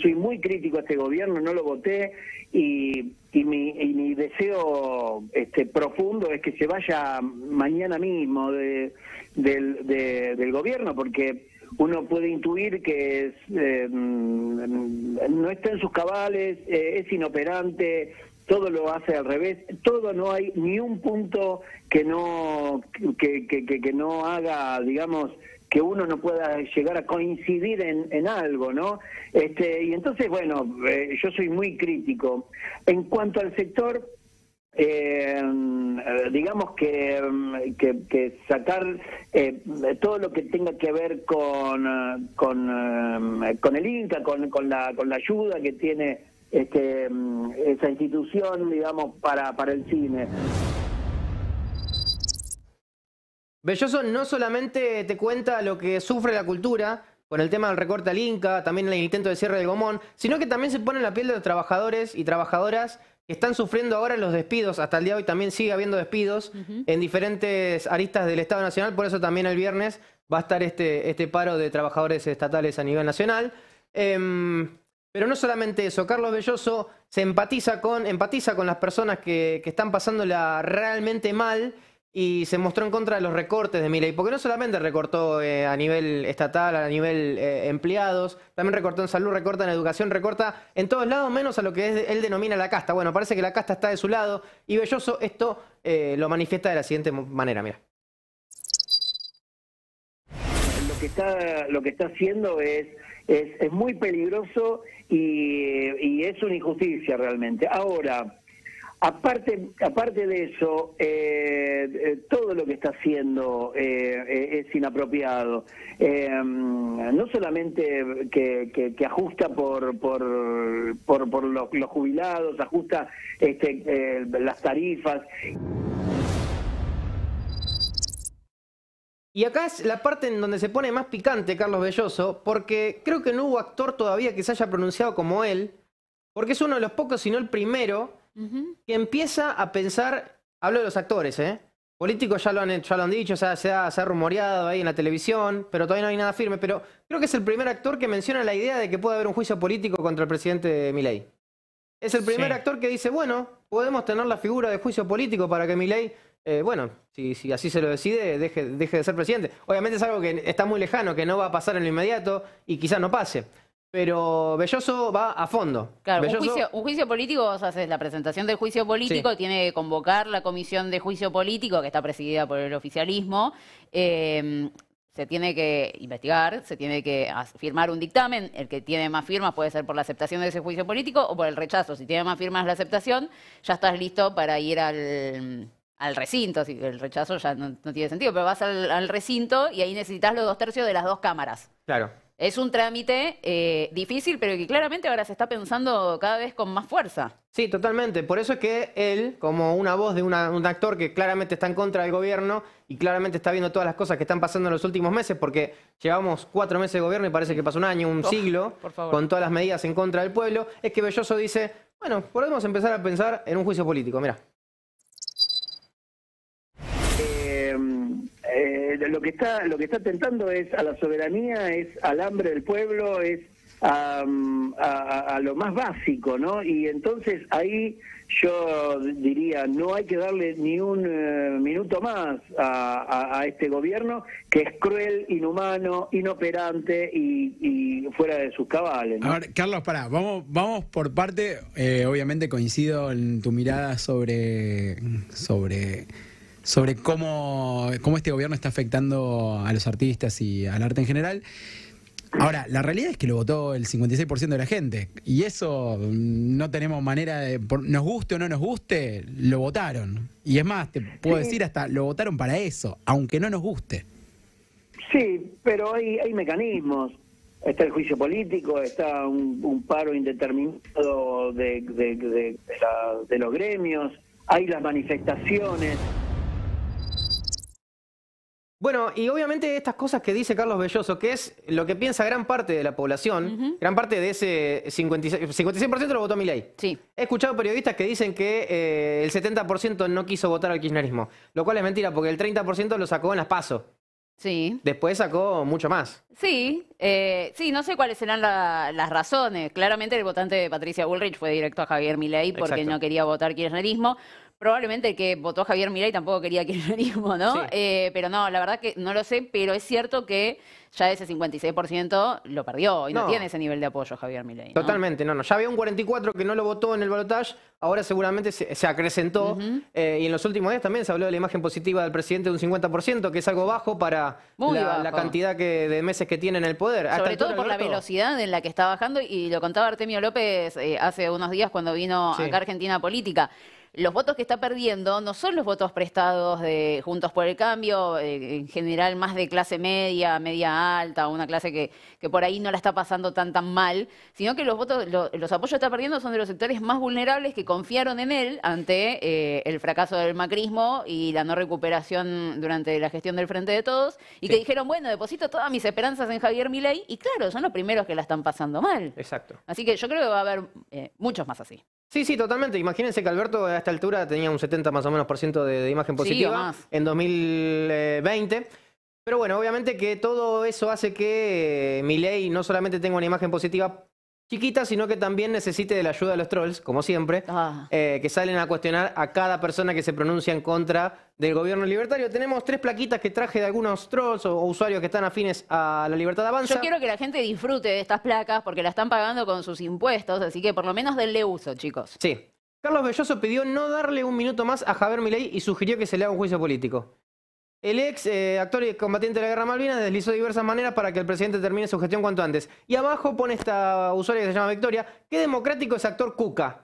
Soy muy crítico a este gobierno, no lo voté y y mi, y mi deseo este, profundo es que se vaya mañana mismo de, del, del gobierno, porque uno puede intuir que es, em, no está en sus cabales, eh, es inoperante, todo lo hace al revés, todo no hay ni un punto que no que, que, que no haga, digamos, que uno no pueda llegar a coincidir en, algo, ¿no? Este, y entonces, bueno, eh, yo soy muy crítico. En cuanto al sector, eh, eh, digamos mm, que, sacar eh, todo lo que tenga que ver con, con, el INCA, con, con, la, con la ayuda que tiene este, mm, esa institución, digamos, para, para el cine. Belloso no solamente te cuenta lo que sufre la cultura con el tema del recorte al Inca, también el intento de cierre del Gomón, sino que también se pone en la piel de los trabajadores y trabajadoras que están sufriendo ahora los despidos. Hasta el día de hoy también sigue habiendo despidos en diferentes aristas del Estado Nacional, por eso también el viernes va a estar este, este paro de trabajadores estatales a nivel nacional. Em, pero no solamente eso, Carlos Belloso se empatiza con, empatiza con las personas que, que están pasándola realmente mal y se mostró en contra de los recortes de Milei, porque no solamente recortó eh, a nivel estatal, a nivel eh, empleados, también recortó en salud, recorta en educación, recorta en todos lados, menos a lo que él denomina la casta. Bueno, parece que la casta está de su lado y Belloso esto eh, lo manifiesta de la siguiente manera, mira. Lo que está, lo que está haciendo es, es, muy peligroso y, y es una injusticia realmente. Ahora, Aparte, aparte de eso, eh, eh, todo lo que está haciendo eh, es inapropiado. no solamente que, ajusta por, por, por, los, jubilados, ajusta este, las tarifas. Y acá es la parte en donde se pone más picante Carlos Belloso, porque creo que no hubo actor todavía que se haya pronunciado como él, porque es uno de los pocos, si no el primero, y que empieza a pensar, hablo de los actores, ¿eh? Políticos ya lo han, ya lo han dicho, sea, se, ha, rumoreado ahí en la televisión, pero todavía no hay nada firme. Pero creo que es el primer actor que menciona la idea de que puede haber un juicio político contra el presidente Milei. Es el primer actor que dice, bueno, podemos tener la figura de juicio político para que Milei, eh, bueno, si, así se lo decide, deje, deje de ser presidente. Obviamente es algo que está muy lejano, que no va a pasar en lo inmediato y quizás no pase. Pero Belloso va a fondo. Claro, un, juicio, político, vos haces la presentación del juicio político, tiene que convocar la comisión de juicio político, que está presidida por el oficialismo. Em, se tiene que investigar, se tiene que firmar un dictamen. El que tiene más firmas puede ser por la aceptación de ese juicio político o por el rechazo. Si tiene más firmas la aceptación, ya estás listo para ir al, recinto. recinto. El rechazo ya no, tiene sentido, pero vas al, al recinto y ahí necesitas los dos tercios de las dos cámaras. Claro es un trámite eh, difícil, pero que claramente ahora se está pensando cada vez con más fuerza. Sí, totalmente. Por eso es que él, como una voz de un actor que claramente está en contra del gobierno y claramente está viendo todas las cosas que están pasando en los últimos meses, porque llevamos cuatro meses de gobierno y parece que pasó un año, un siglo, con todas las medidas en contra del pueblo, es que Belloso dice, bueno, podemos empezar a pensar en un juicio político, mira. Eh, lo que está lo que está tentando es a la soberanía, es al hambre del pueblo, es a, lo más básico, ¿no? Y entonces ahí yo diría, no hay que darle ni un eh, minuto más a, este gobierno que es cruel, inhumano, inoperante y, fuera de sus cabales. A ver, Carlos, pará, vamos, vamos por parte, eh, obviamente coincido en tu mirada sobre... sobre sobre cómo, este gobierno está afectando a los artistas y al arte en general. Ahora, la realidad es que lo votó el 56% de la gente y eso mm, no tenemos manera de, nos guste o no nos guste, lo votaron. Y es más, te puedo decir hasta, lo votaron para eso, aunque no nos guste. Sí, pero hay, hay mecanismos. Está el juicio político, está un, paro indeterminado de, de los gremios, hay las manifestaciones. Bueno, y obviamente estas cosas que dice Carlos Belloso, que es lo que piensa gran parte de la población, gran parte de ese 56%, 56 lo votó Milei. Sí. He escuchado periodistas que dicen que eh, el 70% no quiso votar al kirchnerismo, lo cual es mentira, porque el 30% lo sacó en las pasos. Sí. Después sacó mucho más. Sí, eh, sí, no sé cuáles serán las razones. Claramente el votante de Patricia Bullrich fue directo a Javier Milei porque no quería votar kirchnerismo. Probablemente que votó Javier y tampoco quería kirchnerismo, ¿no? Sí. Eh, pero no, la verdad que no lo sé, pero es cierto que ya ese 56% lo perdió y no. tiene ese nivel de apoyo Javier Milei. Totalmente, no, no. Ya había un 44 que no lo votó en el balotaje, ahora seguramente se, acrecentó eh, y en los últimos días también se habló de la imagen positiva del presidente de un 50%, que es algo bajo para la, cantidad de meses que tiene en el poder. Sobre todo por la velocidad en la que está bajando y lo contaba Artemio López eh, hace unos días cuando vino acá a Argentina Política los votos que está perdiendo no son los votos prestados de Juntos por el Cambio, eh, en general más de clase media, media alta, una clase que, por ahí no la está pasando tan tan mal, sino que los votos, los apoyos que está perdiendo son de los sectores más vulnerables que confiaron en él ante eh, el fracaso del macrismo y la no recuperación durante la gestión del Frente de Todos, y que dijeron, bueno, deposito todas mis esperanzas en Javier Milei, y claro, son los primeros que la están pasando mal. Exacto. Así que yo creo que va a haber eh, muchos más así. Sí, sí, totalmente. Imagínense que Alberto a esta altura tenía un 70 más o menos por ciento de, imagen positiva en 2020. Pero bueno, obviamente que todo eso hace que eh, mi ley no solamente tenga una imagen positiva chiquita, sino que también necesite de la ayuda de los trolls, como siempre, ah. eh, que salen a cuestionar a cada persona que se pronuncia en contra del gobierno libertario. Tenemos tres plaquitas que traje de algunos trolls o, usuarios que están afines a la libertad de avanza. Yo quiero que la gente disfrute de estas placas porque la están pagando con sus impuestos, así que por lo menos denle uso, chicos. Sí. Carlos Belloso pidió no darle un minuto más a Javier Milei y sugirió que se le haga un juicio político. El ex eh, actor y combatiente de la Guerra Malvinas deslizó de diversas maneras para que el presidente termine su gestión cuanto antes. Y abajo pone esta usuaria que se llama Victoria, qué democrático es actor Cuca.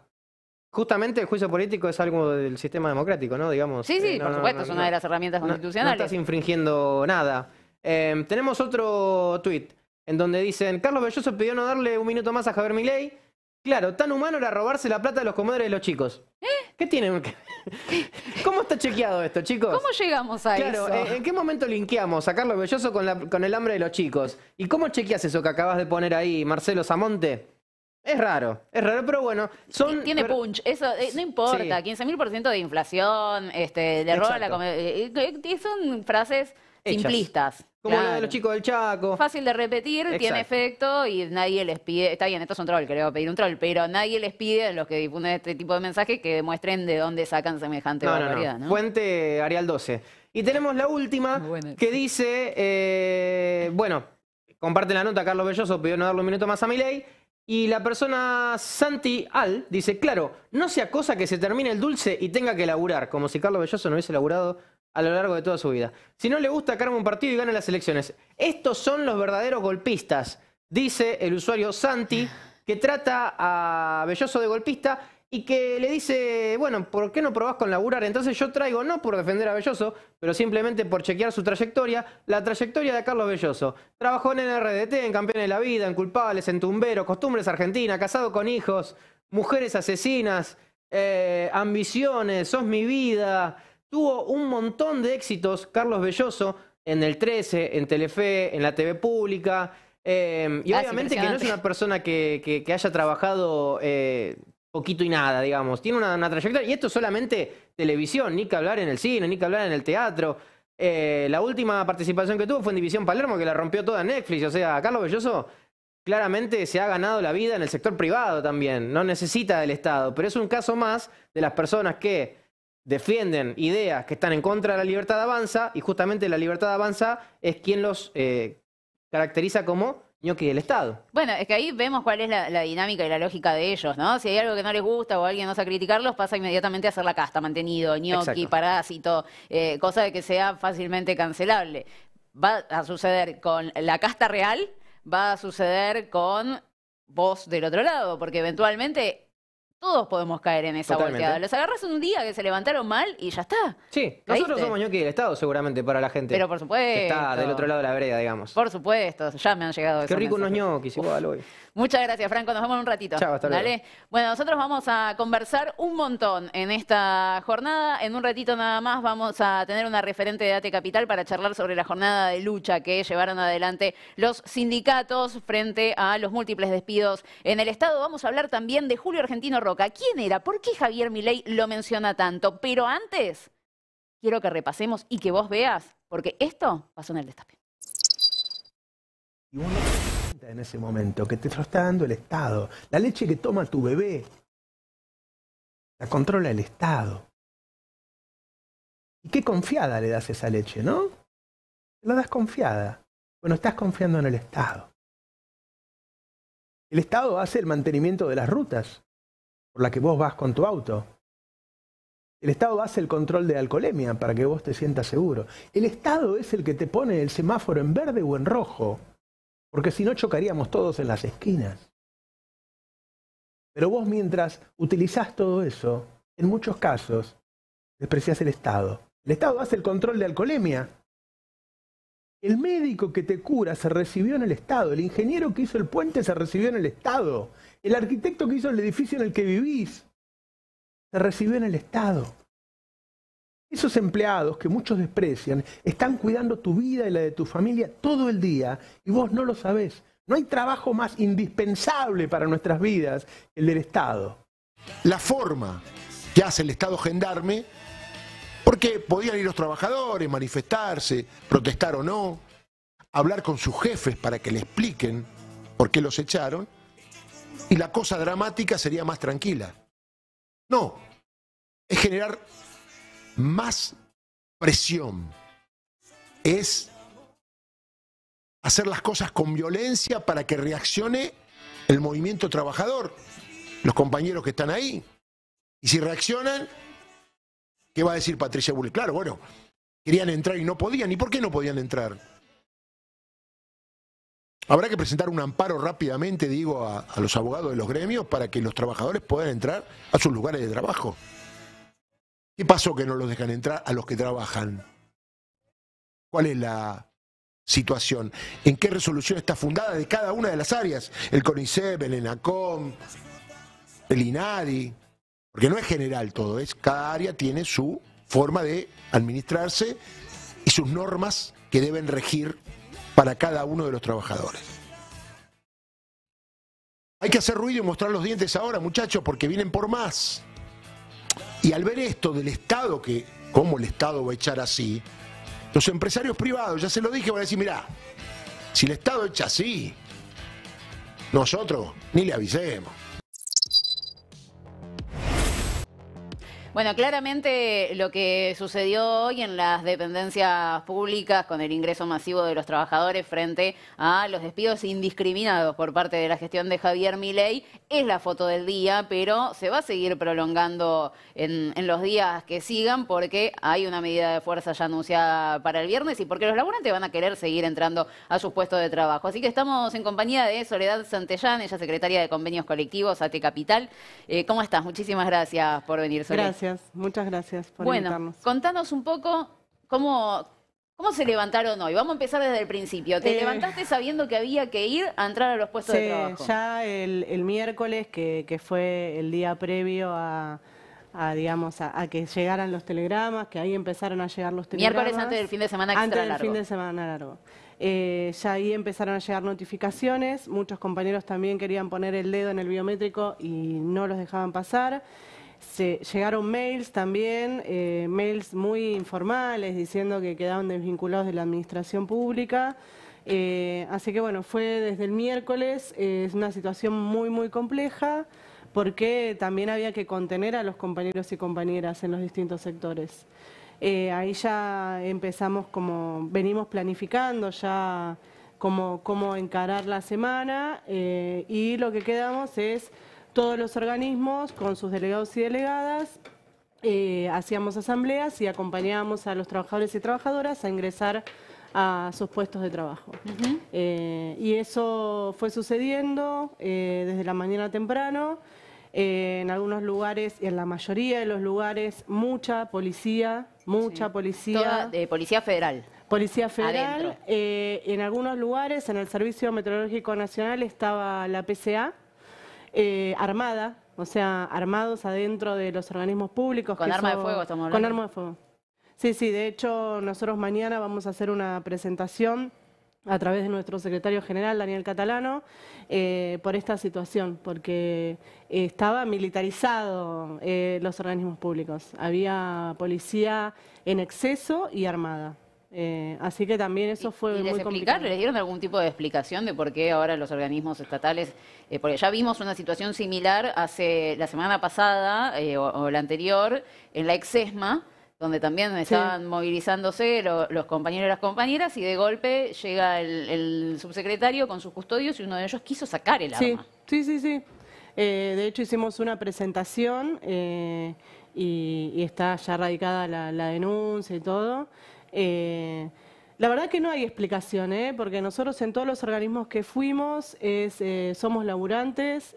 Justamente el juicio político es algo del sistema democrático, ¿no? Sí, eh, sí, por supuesto, es una de las herramientas constitucionales. No, estás infringiendo nada. Em, tenemos otro tuit en donde dicen, Carlos Belloso pidió no darle un minuto más a Javier Milei Claro, tan humano era robarse la plata de los comedores de los chicos. ¿Eh? ¿Qué tienen? ¿Cómo está chequeado esto, chicos? ¿Cómo llegamos a eso? Claro, eh, ¿en qué momento linkeamos a Carlos belloso con, el hambre de los chicos? ¿Y cómo chequeas eso que acabas de poner ahí, Marcelo Zamonte? Es raro, es raro, pero bueno, son... Eh, tiene punch, eso eh, no importa, 15.000% de inflación, este, de roba la comida. Son frases simplistas. Como la de los chicos del Chaco. Fácil de repetir, tiene efecto y nadie les pide. Está bien, esto es un troll, creo, pedir un troll, pero nadie les pide a los que difunden este tipo de mensajes que demuestren de dónde sacan semejante barbaridad, no. Arial 12. Y tenemos la última que dice, eh, bueno, comparte la nota, Carlos Belloso pidió no darle un minuto más a Milei. Y la persona Santi Al dice, claro, no sea cosa que se termine el dulce y tenga que laburar, como si Carlos Belloso no hubiese laburado a lo largo de toda su vida. Si no le gusta, carga un partido y gana las elecciones. Estos son los verdaderos golpistas, dice el usuario Santi, que trata a Belloso de golpista y que le dice, bueno, ¿por qué no probás con laburar? Entonces yo traigo, no por defender a Belloso, pero simplemente por chequear su trayectoria, la trayectoria de Carlos Belloso. Trabajó en NRDT, en Campeones de la Vida, en Culpables, en Tumbero, Costumbres Argentina, casado con hijos, mujeres asesinas, eh, ambiciones, sos mi vida, Tuvo un montón de éxitos Carlos Belloso en el 13, en Telefe, en la TV pública. Em, y ah, obviamente que no es una persona que, haya trabajado eh, poquito y nada, digamos. Tiene una, trayectoria. Y esto solamente televisión, ni que hablar en el cine, ni que hablar en el teatro. Eh, la última participación que tuvo fue en División Palermo, que la rompió toda Netflix. O sea, Carlos Belloso claramente se ha ganado la vida en el sector privado también. No necesita del Estado. Pero es un caso más de las personas que defienden ideas que están en contra de la libertad de avanza y justamente la libertad de avanza es quien los eh, caracteriza como ñoqui del Estado. Bueno, es que ahí vemos cuál es la, dinámica y la lógica de ellos, ¿no? Si hay algo que no les gusta o alguien no sabe criticarlos, pasa inmediatamente a hacer la casta, mantenido, ñoqui, parásito, eh, cosa de que sea fácilmente cancelable. Va a suceder con la casta real, va a suceder con vos del otro lado, porque eventualmente todos podemos caer en esa volteada. Los agarras un día que se levantaron mal y ya está. Sí, nosotros somos ñoqui del Estado, seguramente, para la gente. Pero por supuesto. Que está del otro lado de la vereda, digamos. Por supuesto, ya me han llegado. Qué rico unos ñoquis, igual hoy. Muchas gracias, Franco. Nos vemos en un ratito. Chao, hasta luego. Bueno, nosotros vamos a conversar un montón en esta jornada. En un ratito nada más vamos a tener una referente de AT Capital para charlar sobre la jornada de lucha que llevaron adelante los sindicatos frente a los múltiples despidos en el Estado. Vamos a hablar también de Julio Argentino Roca. ¿Quién era? ¿Por qué Javier Milei lo menciona tanto? Pero antes, quiero que repasemos y que vos veas, porque esto pasó en el destape en ese momento, que te lo está dando el Estado. La leche que toma tu bebé la controla el Estado. ¿Y qué confiada le das esa leche, no? La das confiada. Bueno, estás confiando en el Estado. El Estado hace el mantenimiento de las rutas por las que vos vas con tu auto. El Estado hace el control de alcoholemia para que vos te sientas seguro. El Estado es el que te pone el semáforo en verde o en rojo porque si no chocaríamos todos en las esquinas. Pero vos mientras utilizás todo eso, en muchos casos, despreciás el Estado. El Estado hace el control de alcoholemia. El médico que te cura se recibió en el Estado. El ingeniero que hizo el puente se recibió en el Estado. El arquitecto que hizo el edificio en el que vivís se recibió en el Estado. Esos empleados que muchos desprecian están cuidando tu vida y la de tu familia todo el día y vos no lo sabés. No hay trabajo más indispensable para nuestras vidas que el del Estado. La forma que hace el Estado gendarme, porque podían ir los trabajadores, manifestarse, protestar o no, hablar con sus jefes para que le expliquen por qué los echaron, y la cosa dramática sería más tranquila. No, es generar más presión es hacer las cosas con violencia para que reaccione el movimiento trabajador, los compañeros que están ahí. Y si reaccionan, ¿qué va a decir Patricia Bull? Claro, bueno, querían entrar y no podían. ¿Y por qué no podían entrar? Habrá que presentar un amparo rápidamente, digo, a, a los abogados de los gremios para que los trabajadores puedan entrar a sus lugares de trabajo. ¿Qué pasó que no los dejan entrar a los que trabajan? ¿Cuál es la situación? ¿En qué resolución está fundada de cada una de las áreas? El CONICEP, el ENACOM, el INADI. Porque no es general todo, es cada área tiene su forma de administrarse y sus normas que deben regir para cada uno de los trabajadores. Hay que hacer ruido y mostrar los dientes ahora, muchachos, porque vienen por más. Y al ver esto del Estado, que cómo el Estado va a echar así, los empresarios privados, ya se lo dije, van a decir, mirá, si el Estado echa así, nosotros ni le avisemos. Bueno, claramente lo que sucedió hoy en las dependencias públicas con el ingreso masivo de los trabajadores frente a los despidos indiscriminados por parte de la gestión de Javier Milei es la foto del día, pero se va a seguir prolongando en, los días que sigan porque hay una medida de fuerza ya anunciada para el viernes y porque los laburantes van a querer seguir entrando a sus puestos de trabajo. Así que estamos en compañía de Soledad Santellán, ella secretaria de Convenios Colectivos, AT Capital. Eh, ¿Cómo estás? Muchísimas gracias por venir, Soledad muchas gracias por bueno, Contanos un poco cómo, cómo se levantaron hoy. Vamos a empezar desde el principio. Te eh, levantaste sabiendo que había que ir a entrar a los puestos de trabajo. Ya el, miércoles, que, fue el día previo a, digamos, a, que llegaran los telegramas, que ahí empezaron a llegar los telegramas. Miércoles antes del fin de semana que largo. Antes del fin de semana largo. Eh, ya ahí empezaron a llegar notificaciones, muchos compañeros también querían poner el dedo en el biométrico y no los dejaban pasar. Se llegaron mails también, eh, mails muy informales diciendo que quedaban desvinculados de la administración pública. Eh, así que bueno, fue desde el miércoles, es una situación muy, muy compleja porque también había que contener a los compañeros y compañeras en los distintos sectores. Eh, ahí ya empezamos como, venimos planificando ya cómo encarar la semana y lo que quedamos es todos los organismos con sus delegados y delegadas. Eh, hacíamos asambleas y acompañábamos a los trabajadores y trabajadoras a ingresar a sus puestos de trabajo. Eh, y eso fue sucediendo eh, desde la mañana temprano. en algunos lugares, y en la mayoría de los lugares, mucha policía, mucha policía. policía federal. Policía federal. en algunos lugares, en el Servicio Meteorológico Nacional, estaba la PCA. Eh, armada, o sea, armados adentro de los organismos públicos. Con arma de fuego estamos hablando. Con arma de fuego. Sí, sí, de hecho nosotros mañana vamos a hacer una presentación a través de nuestro secretario general, Daniel Catalano, eh, por esta situación, porque estaba militarizado eh, los organismos públicos. Había policía en exceso y armada. Eh, así que también eso fue ¿Y, muy complicado. ¿Le dieron algún tipo de explicación de por qué ahora los organismos estatales? Eh, porque ya vimos una situación similar hace la semana pasada eh, o, la anterior en la exesma, donde también estaban movilizándose los compañeros y las compañeras y de golpe llega el, subsecretario con sus custodios y uno de ellos quiso sacar el arma. Sí, sí, sí. de hecho hicimos una presentación y, está ya radicada la denuncia y todo. Eh, la verdad que no hay explicación, ¿eh? porque nosotros en todos los organismos que fuimos es, eh, somos laburantes,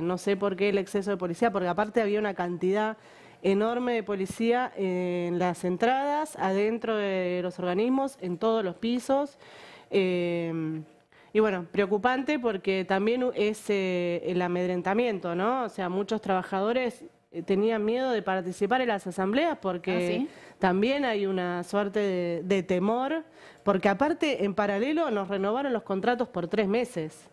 no sé por qué el exceso de policía, porque aparte había una cantidad enorme de policía en las entradas, adentro de los organismos, en todos los pisos. y bueno, preocupante porque también es el amedrentamiento, ¿no? O sea, muchos trabajadores tenían miedo de participar en las asambleas porque... Ah, también hay una suerte de, temor, porque aparte, en paralelo, nos renovaron los contratos por tres meses.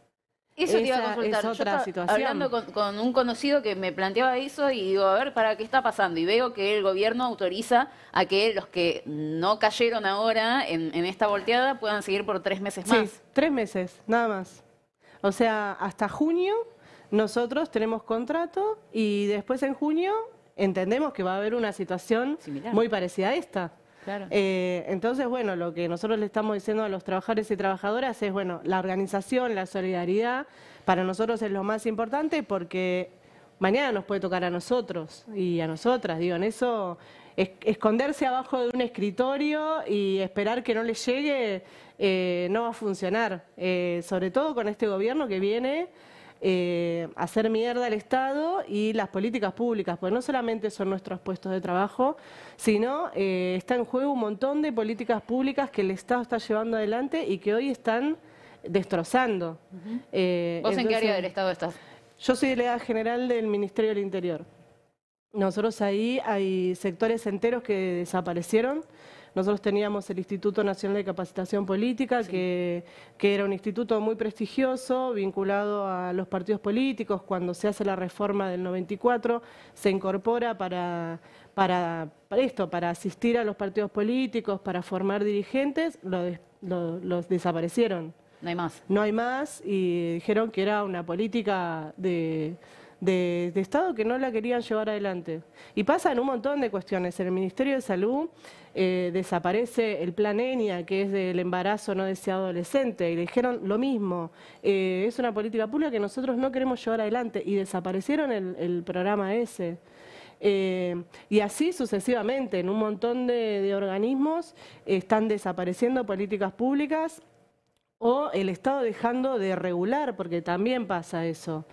Eso te iba a consultar. situación. Hablando con, un conocido que me planteaba eso y digo, a ver, ¿para qué está pasando? Y veo que el gobierno autoriza a que los que no cayeron ahora en, en esta volteada puedan seguir por tres meses más. Sí, tres meses, nada más. O sea, hasta junio nosotros tenemos contrato y después en junio entendemos que va a haber una situación muy parecida a esta. Eh, entonces, bueno, lo que nosotros le estamos diciendo a los trabajadores y trabajadoras es, bueno, la organización, la solidaridad, para nosotros es lo más importante porque mañana nos puede tocar a nosotros y a nosotras, digo, en eso esconderse abajo de un escritorio y esperar que no les llegue eh, no va a funcionar, eh, sobre todo con este gobierno que viene eh, hacer mierda al Estado y las políticas públicas, porque no solamente son nuestros puestos de trabajo, sino eh, está en juego un montón de políticas públicas que el Estado está llevando adelante y que hoy están destrozando. Eh, ¿Vos en qué área del Estado estás? Yo soy delegada general del Ministerio del Interior. Nosotros ahí hay sectores enteros que desaparecieron. Nosotros teníamos el Instituto Nacional de Capacitación Política, que, era un instituto muy prestigioso, vinculado a los partidos políticos. Cuando se hace la reforma del 94, se incorpora para, esto, para asistir a los partidos políticos, para formar dirigentes, los desaparecieron. No hay más. No hay más y dijeron que era una política de de, Estado que no la querían llevar adelante. Y pasan un montón de cuestiones. En el Ministerio de Salud eh, desaparece el plan ENIA, que es del embarazo no deseado adolescente, y le dijeron lo mismo. Eh, es una política pública que nosotros no queremos llevar adelante y desaparecieron el, programa ese. Eh, y así sucesivamente, en un montón de organismos están desapareciendo políticas públicas o el Estado dejando de regular, porque también pasa eso.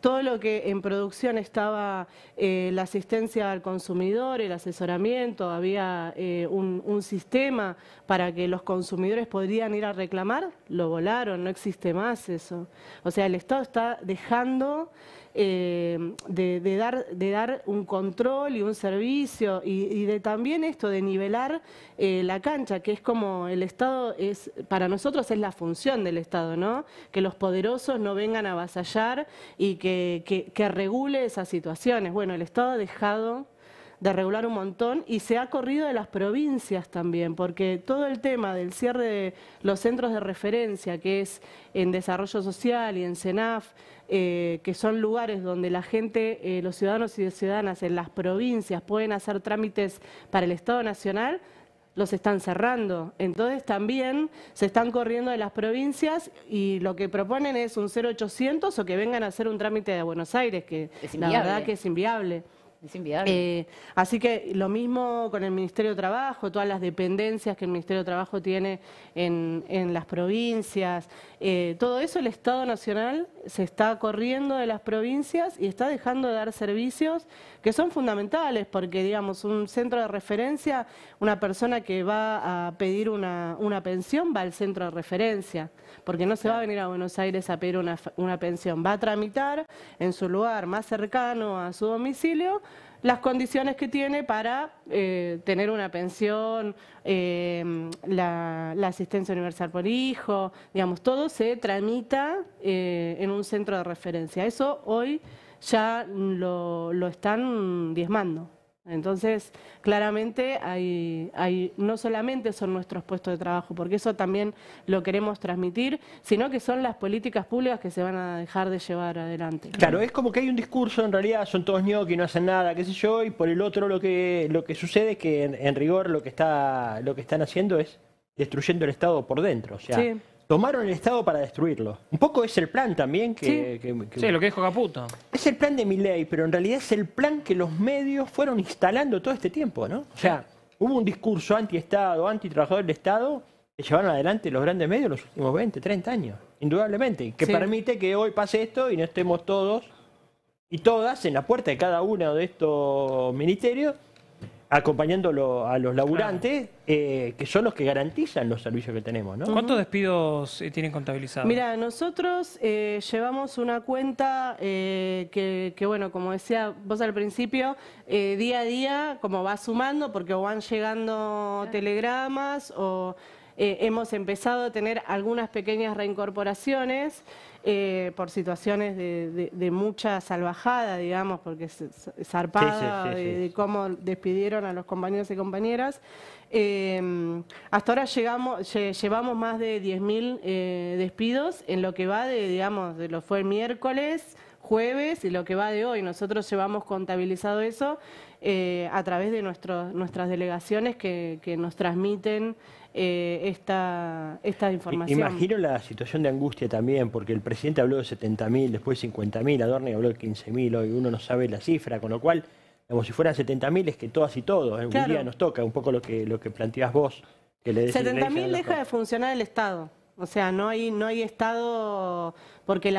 Todo lo que en producción estaba eh, la asistencia al consumidor, el asesoramiento, había eh, un, un, sistema para que los consumidores podrían ir a reclamar, lo volaron, no existe más eso. O sea, el Estado está dejando eh, de, dar, de dar un control y un servicio y, de también esto de nivelar eh, la cancha, que es como el Estado es, para nosotros es la función del Estado, ¿no? Que los poderosos no vengan a avasallar y que, que, que regule esas situaciones. Bueno, el Estado ha dejado de regular un montón y se ha corrido de las provincias también, porque todo el tema del cierre de los centros de referencia, que es en desarrollo social y en CENAF, eh, que son lugares donde la gente, eh, los ciudadanos y ciudadanas en las provincias pueden hacer trámites para el Estado Nacional, los están cerrando. Entonces también se están corriendo de las provincias y lo que proponen es un 0800 o que vengan a hacer un trámite de Buenos Aires, que la verdad que es inviable. Eh, así que lo mismo con el Ministerio de Trabajo, todas las dependencias que el Ministerio de Trabajo tiene en, las provincias, eh, todo eso el Estado Nacional se está corriendo de las provincias y está dejando de dar servicios que son fundamentales, porque digamos, un centro de referencia, una persona que va a pedir una, pensión va al centro de referencia, porque no se va a venir a Buenos Aires a pedir una, una pensión, va a tramitar en su lugar más cercano a su domicilio las condiciones que tiene para eh, tener una pensión, eh, la, asistencia universal por hijo, digamos, todo se tramita eh, en un centro de referencia. Eso hoy ya lo, lo están diezmando. Entonces, claramente, hay, no solamente son nuestros puestos de trabajo, porque eso también lo queremos transmitir, sino que son las políticas públicas que se van a dejar de llevar adelante. Claro, es como que hay un discurso, en realidad son todos ñoqui, no hacen nada, qué sé yo, y por el otro lo que, lo que sucede es que en, rigor lo que, está, lo que están haciendo es destruyendo el Estado por dentro. O sea, sí tomaron el Estado para destruirlo. Un poco es el plan también que... Sí, lo que dijo Caputo. Es el plan de ley, pero en realidad es el plan que los medios fueron instalando todo este tiempo, ¿no? O sea, hubo un discurso anti-Estado, anti-trabajador del Estado, que llevaron adelante los grandes medios los últimos 20, 30 años, indudablemente, que permite que hoy pase esto y no estemos todos y todas en la puerta de cada uno de estos ministerios acompañándolo a los laburantes, eh, que son los que garantizan los servicios que tenemos. ¿Cuántos despidos eh, tienen contabilizados? Mira, nosotros eh, llevamos una cuenta que, bueno, como decía vos al principio, día a día, como va sumando, porque van llegando telegramas o hemos empezado a tener algunas pequeñas reincorporaciones. Eh, por situaciones de, mucha salvajada, digamos, porque es sí, de, cómo despidieron a los compañeros y compañeras. Em, hasta ahora llevamos más de 10.000 eh, despidos en lo que va de, digamos, de lo fue el miércoles, jueves y lo que va de hoy. Nosotros llevamos contabilizado eso eh, a través de nuestras delegaciones que nos transmiten eh, esta, esta información. Imagino la situación de angustia también, porque el presidente habló de 70.000, después 50.000, Adorni habló de 15.000, hoy uno no sabe la cifra, con lo cual, como si fueran 70.000 es que todas y todos, eh, un día nos toca, un poco lo que, lo que planteas vos. Que le 70.000 deja de funcionar el Estado. O sea, no hay, no hay Estado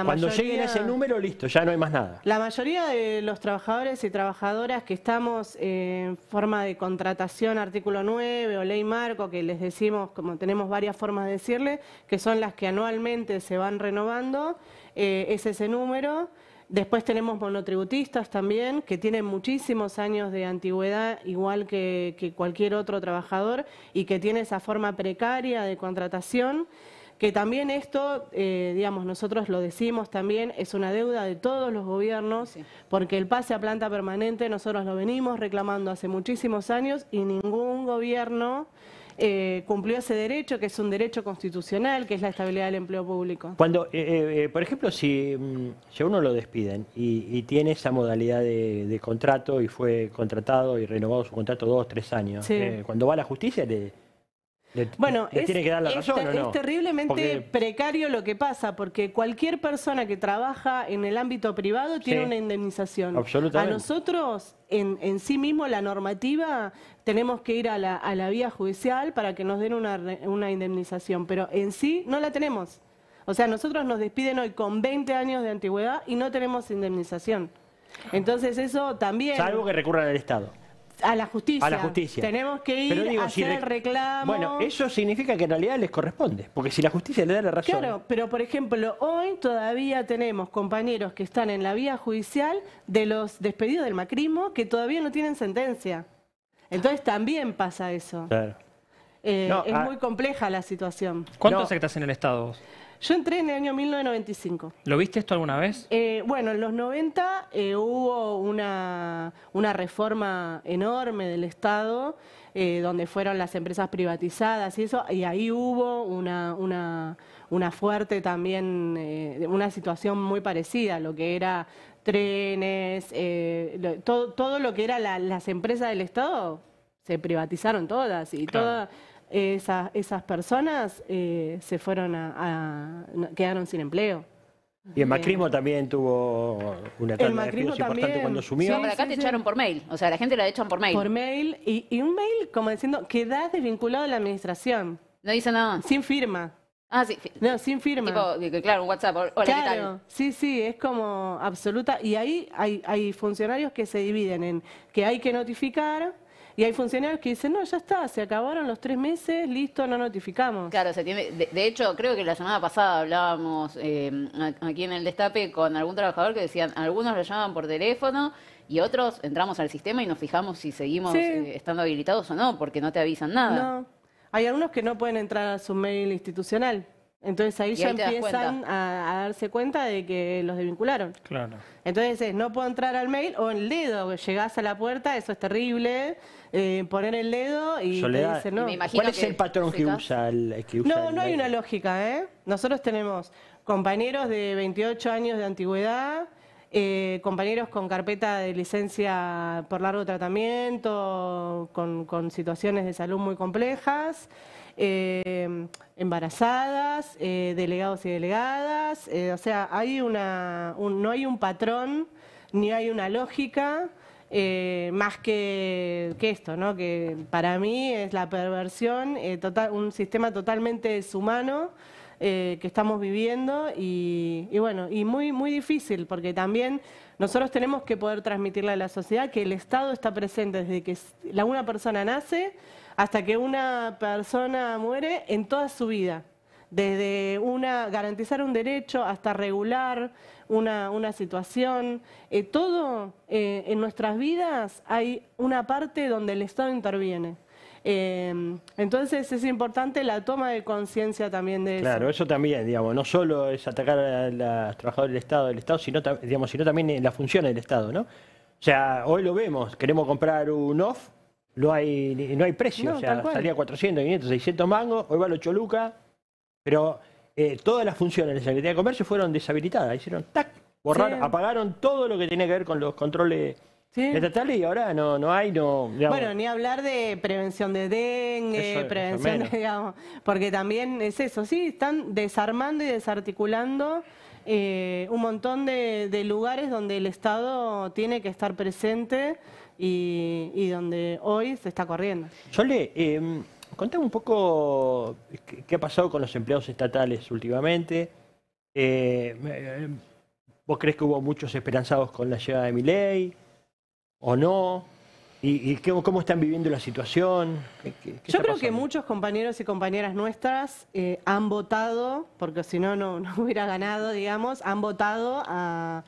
cuando lleguen a ese número, listo, ya no hay más nada. La mayoría de los trabajadores y trabajadoras que estamos en forma de contratación, artículo 9 o ley marco, que les decimos, como tenemos varias formas de decirle, que son las que anualmente se van renovando, eh, es ese número. Después tenemos monotributistas también, que tienen muchísimos años de antigüedad, igual que, que cualquier otro trabajador, y que tiene esa forma precaria de contratación que también esto, eh, digamos, nosotros lo decimos también, es una deuda de todos los gobiernos, porque el pase a planta permanente nosotros lo venimos reclamando hace muchísimos años y ningún gobierno... Eh, cumplió ese derecho, que es un derecho constitucional, que es la estabilidad del empleo público. Cuando, eh, por ejemplo, mm, si, a uno lo despiden y, tiene esa modalidad de, contrato y fue contratado y renovado su contrato dos, tres años, cuando va a la justicia le bueno, es, terriblemente precario lo que pasa, porque cualquier persona que trabaja en el ámbito privado tiene una indemnización. Absolutamente. A nosotros, en, en, sí mismo, la normativa, tenemos que ir a la, vía judicial para que nos den una, una indemnización, pero en sí no la tenemos. O sea, nosotros nos despiden hoy con 20 años de antigüedad y no tenemos indemnización. Entonces eso también... Salvo que recurre al Estado a la justicia. Tenemos que ir a hacer el reclamo. Bueno, eso significa que en realidad les corresponde, porque si la justicia le da la razón. Claro, pero por ejemplo, hoy todavía tenemos compañeros que están en la vía judicial de los despedidos del macrismo que todavía no tienen sentencia. Entonces también pasa eso. Eh, es ah. muy compleja la situación. ¿Cuántos sectas en el Estado? Yo entré en el año 1995. ¿Lo viste esto alguna vez? Eh, bueno, en los 90 eh, hubo una, reforma enorme del Estado, eh, donde fueron las empresas privatizadas y eso, y ahí hubo una, una, una fuerte también, una situación muy parecida lo que era trenes, todo, todo, lo que era las empresas del Estado, se privatizaron todas y todas esas personas eh, se fueron a, quedaron sin empleo. Y el eh, macrismo también tuvo una de importante cuando asumió. pero acá te echaron por mail. O sea, la gente la echan por mail. Por mail. Y, un mail como diciendo, quedás desvinculado de la administración. No dice nada. Sin firma. Ah, sí. No, sin firma. Tipo, claro, WhatsApp. sí, sí, es como absoluta. Y ahí hay, hay funcionarios que se dividen en que hay que notificar y hay funcionarios que dicen, no, ya está, se acabaron los tres meses, listo, no notificamos. Claro, se tiene, de, hecho, creo que la semana pasada hablábamos eh, aquí en el Destape con algún trabajador que decían, algunos lo llaman por teléfono y otros entramos al sistema y nos fijamos si seguimos eh, estando habilitados o no, porque no te avisan nada. No. Hay algunos que no pueden entrar a su mail institucional. Entonces ahí ya empiezan a, darse cuenta de que los desvincularon. Claro. Entonces no puedo entrar al mail o el dedo, llegás a la puerta, eso es terrible. Eh, poner el dedo y ¿Cuál es el patrón que usa, el, que usa? no, no hay una lógica, ¿eh? Nosotros tenemos compañeros de 28 años de antigüedad, eh, compañeros con carpeta de licencia por largo tratamiento, con, situaciones de salud muy complejas, embarazadas, delegados y delegadas. o sea, hay no hay un patrón ni hay una lógica. Eh, más que, esto, ¿no? que para mí es la perversión, eh, total, un sistema totalmente deshumano eh, que estamos viviendo y, bueno, y muy, muy difícil porque también nosotros tenemos que poder transmitirle a la sociedad que el Estado está presente desde que una persona nace hasta que una persona muere en toda su vida desde una, garantizar un derecho hasta regular, una, situación. Eh, todo eh, en nuestras vidas hay una parte donde el Estado interviene. Eh, entonces es importante la toma de conciencia también de claro, eso. Claro, eso también, digamos, no solo es atacar a los trabajadores del Estado, del Estado, sino, digamos, sino también en función del Estado, ¿no? O sea, hoy lo vemos, queremos comprar un off, no hay, no hay precio, o sea, salía 400, 500, 600 mangos, hoy vale 8 lucas, pero eh, todas las funciones de la Secretaría de Comercio fueron deshabilitadas. Hicieron tac, apagaron todo lo que tiene que ver con los controles estatales y ahora no, no hay, no. Bueno, ni hablar de prevención de dengue, prevención, digamos, porque también es eso, sí, están desarmando y desarticulando. Eh, un montón de, lugares donde el Estado tiene que estar presente y, donde hoy se está corriendo. Yo le... Em, contame un poco eh, qué, ha pasado con los empleados estatales últimamente. Eh, eh, ¿Vos crees que hubo muchos esperanzados con la llegada de mi ley? ¿O no? ¿Y, cómo están viviendo la situación? Yo creo que muchos compañeros y compañeras nuestras han votado, porque si no, no hubiera ganado, digamos, han votado a,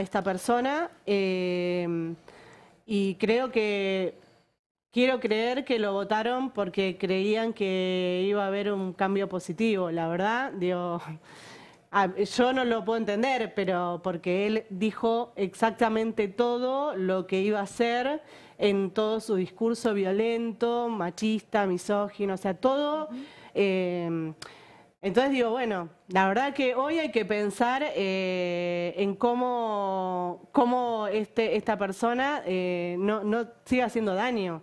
esta persona. y creo que Quiero creer que lo votaron porque creían que iba a haber un cambio positivo, la verdad, digo, yo no lo puedo entender, pero porque él dijo exactamente todo lo que iba a hacer en todo su discurso violento, machista, misógino, o sea, todo... Eh, entonces digo, bueno, la verdad que hoy hay que pensar eh, en cómo, cómo este, esta persona eh, no, no siga haciendo daño.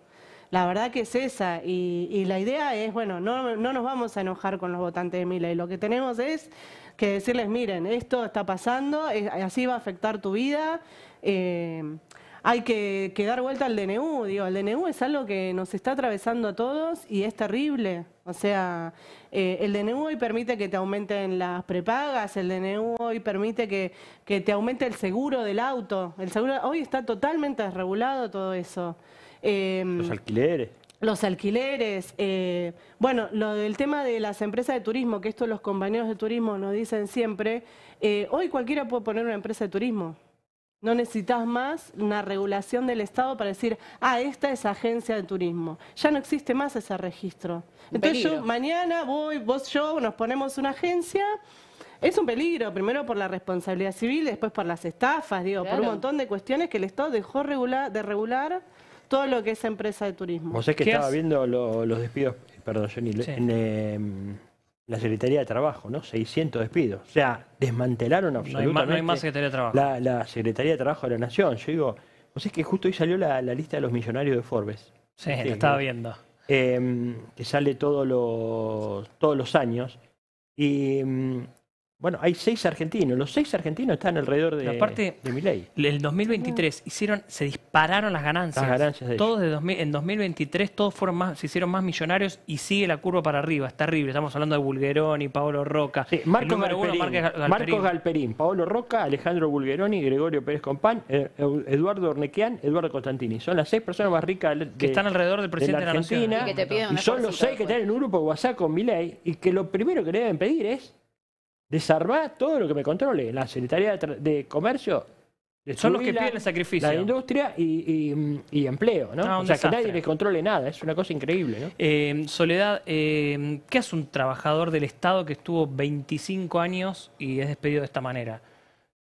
La verdad que es esa. Y, la idea es, bueno, no, nos vamos a enojar con los votantes de y Lo que tenemos es que decirles, miren, esto está pasando, así va a afectar tu vida. Eh, hay que, dar vuelta al DNU, digo, el DNU es algo que nos está atravesando a todos y es terrible. O sea, eh, el DNU hoy permite que te aumenten las prepagas, el DNU hoy permite que, que te aumente el seguro del auto. El seguro hoy está totalmente desregulado todo eso. Em, los alquileres. Los alquileres. Eh, bueno, lo del tema de las empresas de turismo, que esto los compañeros de turismo nos dicen siempre, eh, hoy cualquiera puede poner una empresa de turismo. No necesitas más una regulación del Estado para decir, ah, esta es agencia de turismo. Ya no existe más ese registro. Entonces yo mañana voy, vos, yo, nos ponemos una agencia. Es un peligro, primero por la responsabilidad civil, después por las estafas, digo, por un montón de cuestiones que el Estado dejó de regular todo lo que es empresa de turismo. Vos sea que estaba viendo los despidos, perdón, Jenny, en em, la Secretaría de Trabajo, ¿no? 600 despidos. O sea, desmantelaron absolutamente. No hay más, no hay Secretaría de Trabajo. La, Secretaría de Trabajo de la Nación. Yo digo, vos es que justo hoy salió la, lista de los millonarios de Forbes. Sí, la estaba viendo. Em, que sale todos los, todos los años. Y em, bueno, hay seis argentinos. Los seis argentinos están alrededor de, aparte, de El 2023 ah. hicieron, se dispararon las ganancias. Las ganancias todos de en 2023 todos fueron se hicieron más millonarios y sigue la curva para arriba. Es terrible. Estamos hablando de Bulgeroni, Paolo Roca. Marcos, Galperín, Paolo Roca, Alejandro Bulgeroni, Gregorio Pérez Compán, eh, eh, Eduardo Ornequian, Eduardo Constantini. Son las seis personas más ricas que están alrededor del presidente de Argentina. Y, son los seis que están en un grupo de WhatsApp con Milei y que lo primero que le deben pedir es desarmá todo lo que me controle. La Secretaría de, Comercio. Son los que piden el sacrificio. La industria y, empleo, ¿no? Ah, o sea, que nadie les controle nada. Es una cosa increíble, ¿no? Eh, Soledad, eh, ¿qué hace un trabajador del Estado que estuvo 25 años y es despedido de esta manera?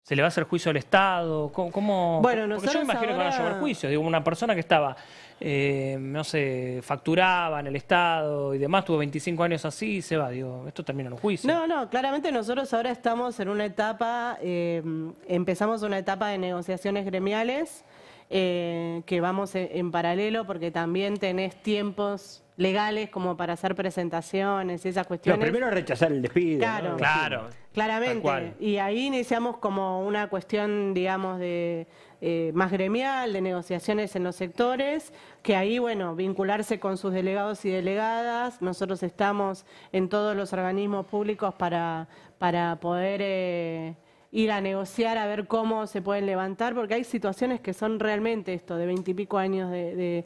¿Se le va a hacer juicio al Estado? ¿Cómo? bueno, Porque yo me imagino que van a llevar juicio. Digo, una persona que estaba eh, no sé, facturaba en el Estado y demás, tuvo 25 años así y se va. Digo, esto termina en un juicio. No, no, claramente nosotros ahora estamos en una etapa, eh, empezamos una etapa de negociaciones gremiales. Eh, que vamos en, paralelo porque también tenés tiempos legales como para hacer presentaciones y esas cuestiones. Pero primero rechazar el despido. Claro, claro. Claramente. Y ahí iniciamos como una cuestión, digamos, de, eh, más gremial, de negociaciones en los sectores, que ahí, bueno, vincularse con sus delegados y delegadas. Nosotros estamos en todos los organismos públicos para, para poder... Eh, ir a negociar, a ver cómo se pueden levantar, porque hay situaciones que son realmente esto, de veintipico años de,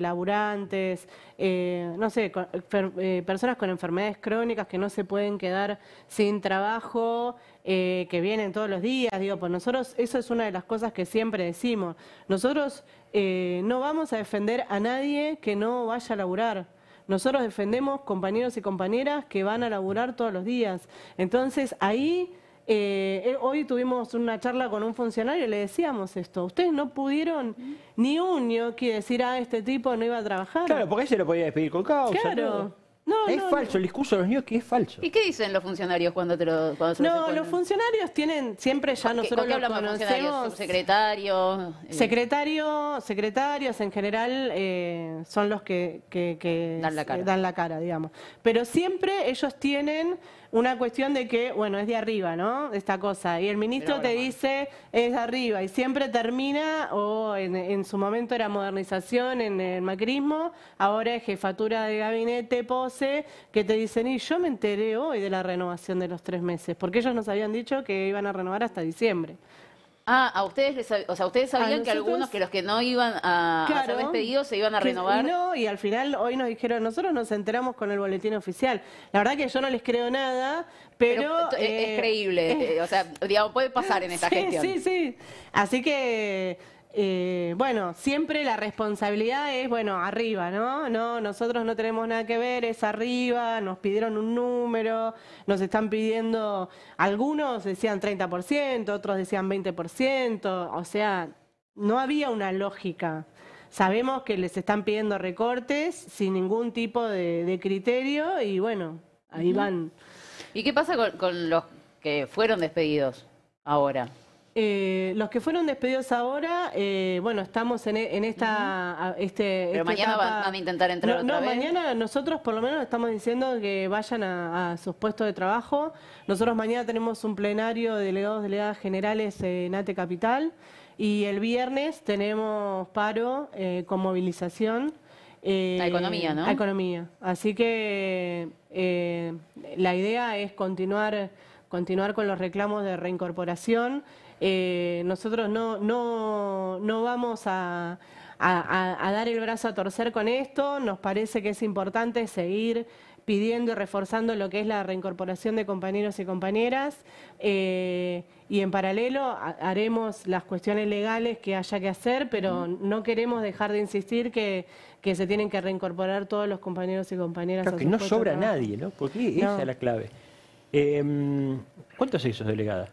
laburantes, eh, no sé, eh, personas con enfermedades crónicas que no se pueden quedar sin trabajo, eh, que vienen todos los días, digo, pues nosotros, eso es una de las cosas que siempre decimos, nosotros no vamos a defender a nadie que no vaya a laburar. Nosotros defendemos compañeros y compañeras que van a laburar todos los días. Entonces, ahí eh, eh, hoy tuvimos una charla con un funcionario y le decíamos esto. Ustedes no pudieron ni un quiere decir, a ah, este tipo no iba a trabajar. Claro, porque ahí se lo podía despedir con causa. Claro. es falso, el discurso de los que es falso. ¿Y qué dicen los funcionarios cuando, te lo, cuando No, los funcionarios tienen, siempre ya nosotros ¿Con qué los conocemos. Secretarios. Eh. secretarios en general son los que, que dan, la cara. dan la cara, digamos. Pero siempre ellos tienen una cuestión de que, bueno, es de arriba, ¿no? Esta cosa. Y el ministro te dice, es de arriba. Y siempre termina, o en, en, su momento era modernización en el macrismo, ahora es jefatura de gabinete, pose, que te dicen, y yo me enteré hoy de la renovación de los tres meses, porque ellos nos habían dicho que iban a renovar hasta diciembre. Ah, a ustedes o sea, ustedes sabían que algunos que los que no iban a, ser despedidos se iban a renovar. No, y al final hoy nos dijeron, nosotros nos enteramos con el boletín oficial. La verdad que yo no les creo nada, pero, es eh, creíble, eh. Eh, o sea, digamos, puede pasar en esta sí, gestión. Sí, sí. Así que eh, bueno, siempre la responsabilidad es, bueno, arriba, ¿no? No, nosotros no tenemos nada que ver, es arriba, nos pidieron un número, nos están pidiendo, algunos decían 30%, otros decían 20%, o sea, no había una lógica. Sabemos que les están pidiendo recortes sin ningún tipo de, criterio y bueno, ahí van. ¿Y qué pasa con los que fueron despedidos ahora? Eh, los que fueron despedidos ahora, eh, bueno, estamos en, e, esta... este, Pero mañana van a intentar entrar no, otra no, mañana nosotros por lo menos estamos diciendo que vayan a, sus puestos de trabajo. Nosotros mañana tenemos un plenario de delegados, delegadas generales en ATE Capital y el viernes tenemos paro eh, con movilización. La economía, ¿no? A economía. Así que la idea es continuar continuar con los reclamos de reincorporación. Eh, nosotros no, vamos a, dar el brazo a torcer con esto, nos parece que es importante seguir pidiendo y reforzando lo que es la reincorporación de compañeros y compañeras eh, y en paralelo haremos las cuestiones legales que haya que hacer, pero no queremos dejar de insistir que, que se tienen que reincorporar todos los compañeros y compañeras. que no sobra nadie, ¿no? Porque esa es la clave. Em, ¿Cuántos se hizo delegada?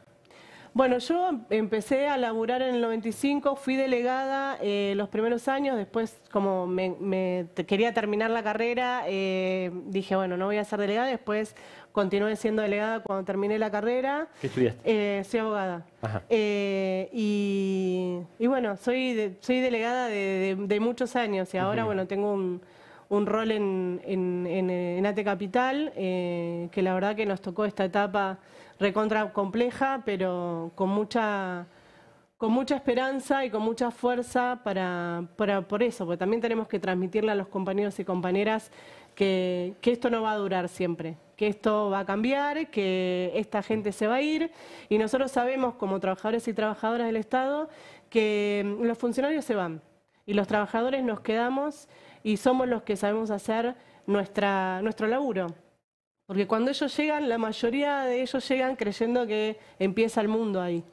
Bueno, yo empecé a laburar en el 95, fui delegada eh, los primeros años, después como me, quería terminar la carrera, eh, dije, bueno, no voy a ser delegada, después continué siendo delegada cuando terminé la carrera. ¿Qué estudiaste? Eh, soy abogada. y, bueno, soy, soy delegada de, muchos años y ahora, bueno, tengo un, rol en, en, AT Capital, que la verdad que nos tocó esta etapa recontra compleja, pero con mucha con mucha esperanza y con mucha fuerza para, para, por eso, porque también tenemos que transmitirle a los compañeros y compañeras que, esto no va a durar siempre, que esto va a cambiar, que esta gente se va a ir y nosotros sabemos como trabajadores y trabajadoras del Estado que los funcionarios se van y los trabajadores nos quedamos y somos los que sabemos hacer nuestra, nuestro laburo. Porque cuando ellos llegan, la mayoría de ellos llegan creyendo que empieza el mundo ahí.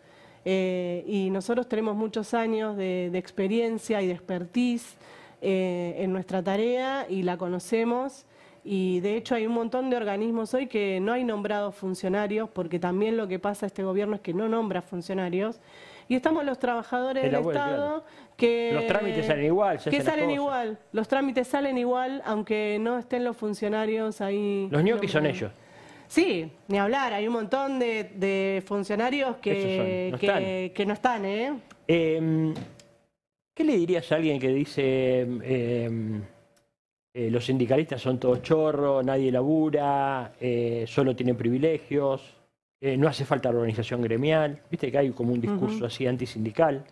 Eh, y nosotros tenemos muchos años de, experiencia y de expertise eh, en nuestra tarea y la conocemos. Y de hecho hay un montón de organismos hoy que no hay nombrados funcionarios, porque también lo que pasa a este gobierno es que no nombra funcionarios y estamos los trabajadores del Estado que... Los trámites salen igual. que salen igual, los trámites salen igual, aunque no estén los funcionarios ahí. Los ñoquis son ellos. Sí, ni hablar, hay un montón de, funcionarios que no, que, no están. ¿eh? Em, qué le dirías a alguien que dice em, em, eh, los sindicalistas son todos chorros, nadie labura, eh, solo tienen privilegios? Eh, no hace falta la organización gremial, viste que hay como un discurso así antisindical.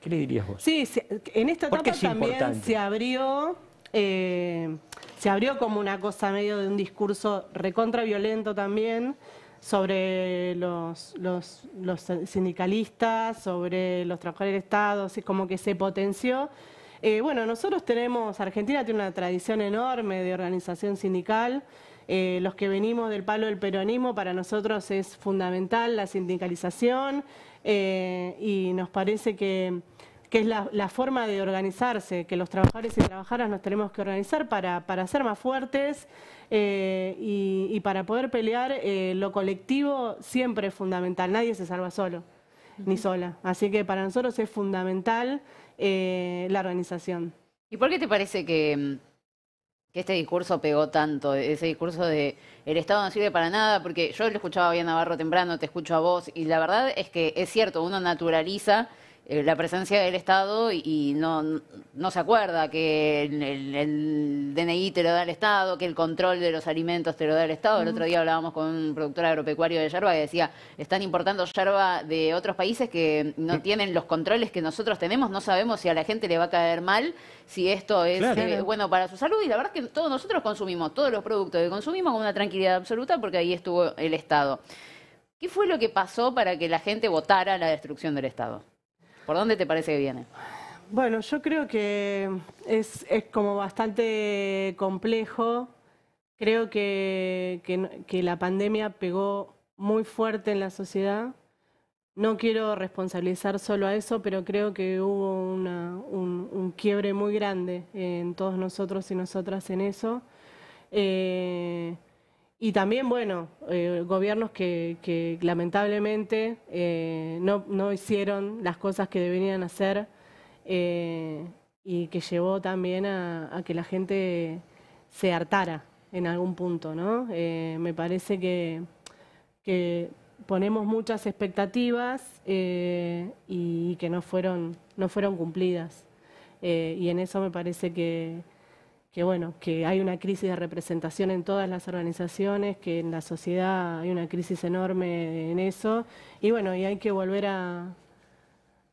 ¿Qué le dirías vos? Sí, en esta etapa también se abrió, eh, se abrió como una cosa medio de un discurso recontraviolento también sobre los, sindicalistas, sobre los trabajadores del Estado, como que se potenció. Eh, bueno, nosotros tenemos, Argentina tiene una tradición enorme de organización sindical, eh, los que venimos del palo del peronismo, para nosotros es fundamental la sindicalización eh, y nos parece que, es la, forma de organizarse, que los trabajadores y trabajadoras nos tenemos que organizar para, ser más fuertes eh, y, para poder pelear lo colectivo siempre es fundamental, nadie se salva solo ni sola. Así que para nosotros es fundamental la organización. ¿Y por qué te parece que mm, este discurso pegó tanto, ese discurso de el Estado no sirve para nada, porque yo lo escuchaba bien Navarro temprano, te escucho a vos, y la verdad es que es cierto, uno naturaliza eh, la presencia del Estado y, no, se acuerda que el, DNI te lo da el Estado, que el control de los alimentos te lo da el Estado. El otro día hablábamos con un productor agropecuario de yerba que decía, están importando yerba de otros países que no mm. tienen los controles que nosotros tenemos, no sabemos si a la gente le va a caer mal, si esto es eh, bueno para su salud. Y la verdad es que todos nosotros consumimos todos los productos que consumimos con una tranquilidad absoluta porque ahí estuvo el Estado. ¿Qué fue lo que pasó para que la gente votara la destrucción del Estado? ¿Por dónde te parece que viene? Bueno, yo creo que es, como bastante complejo. Creo que, la pandemia pegó muy fuerte en la sociedad. No quiero responsabilizar solo a eso, pero creo que hubo un, quiebre muy grande en todos nosotros y nosotras en eso. Eh, y también, bueno, eh, gobiernos que, lamentablemente eh, no, hicieron las cosas que deberían hacer eh, y que llevó también a, que la gente se hartara en algún punto, ¿no? me parece que, que, ponemos muchas expectativas y que no fueron, no fueron cumplidas. y en eso me parece que que bueno, que hay una crisis de representación en todas las organizaciones, que en la sociedad hay una crisis enorme en eso y bueno, y hay que volver a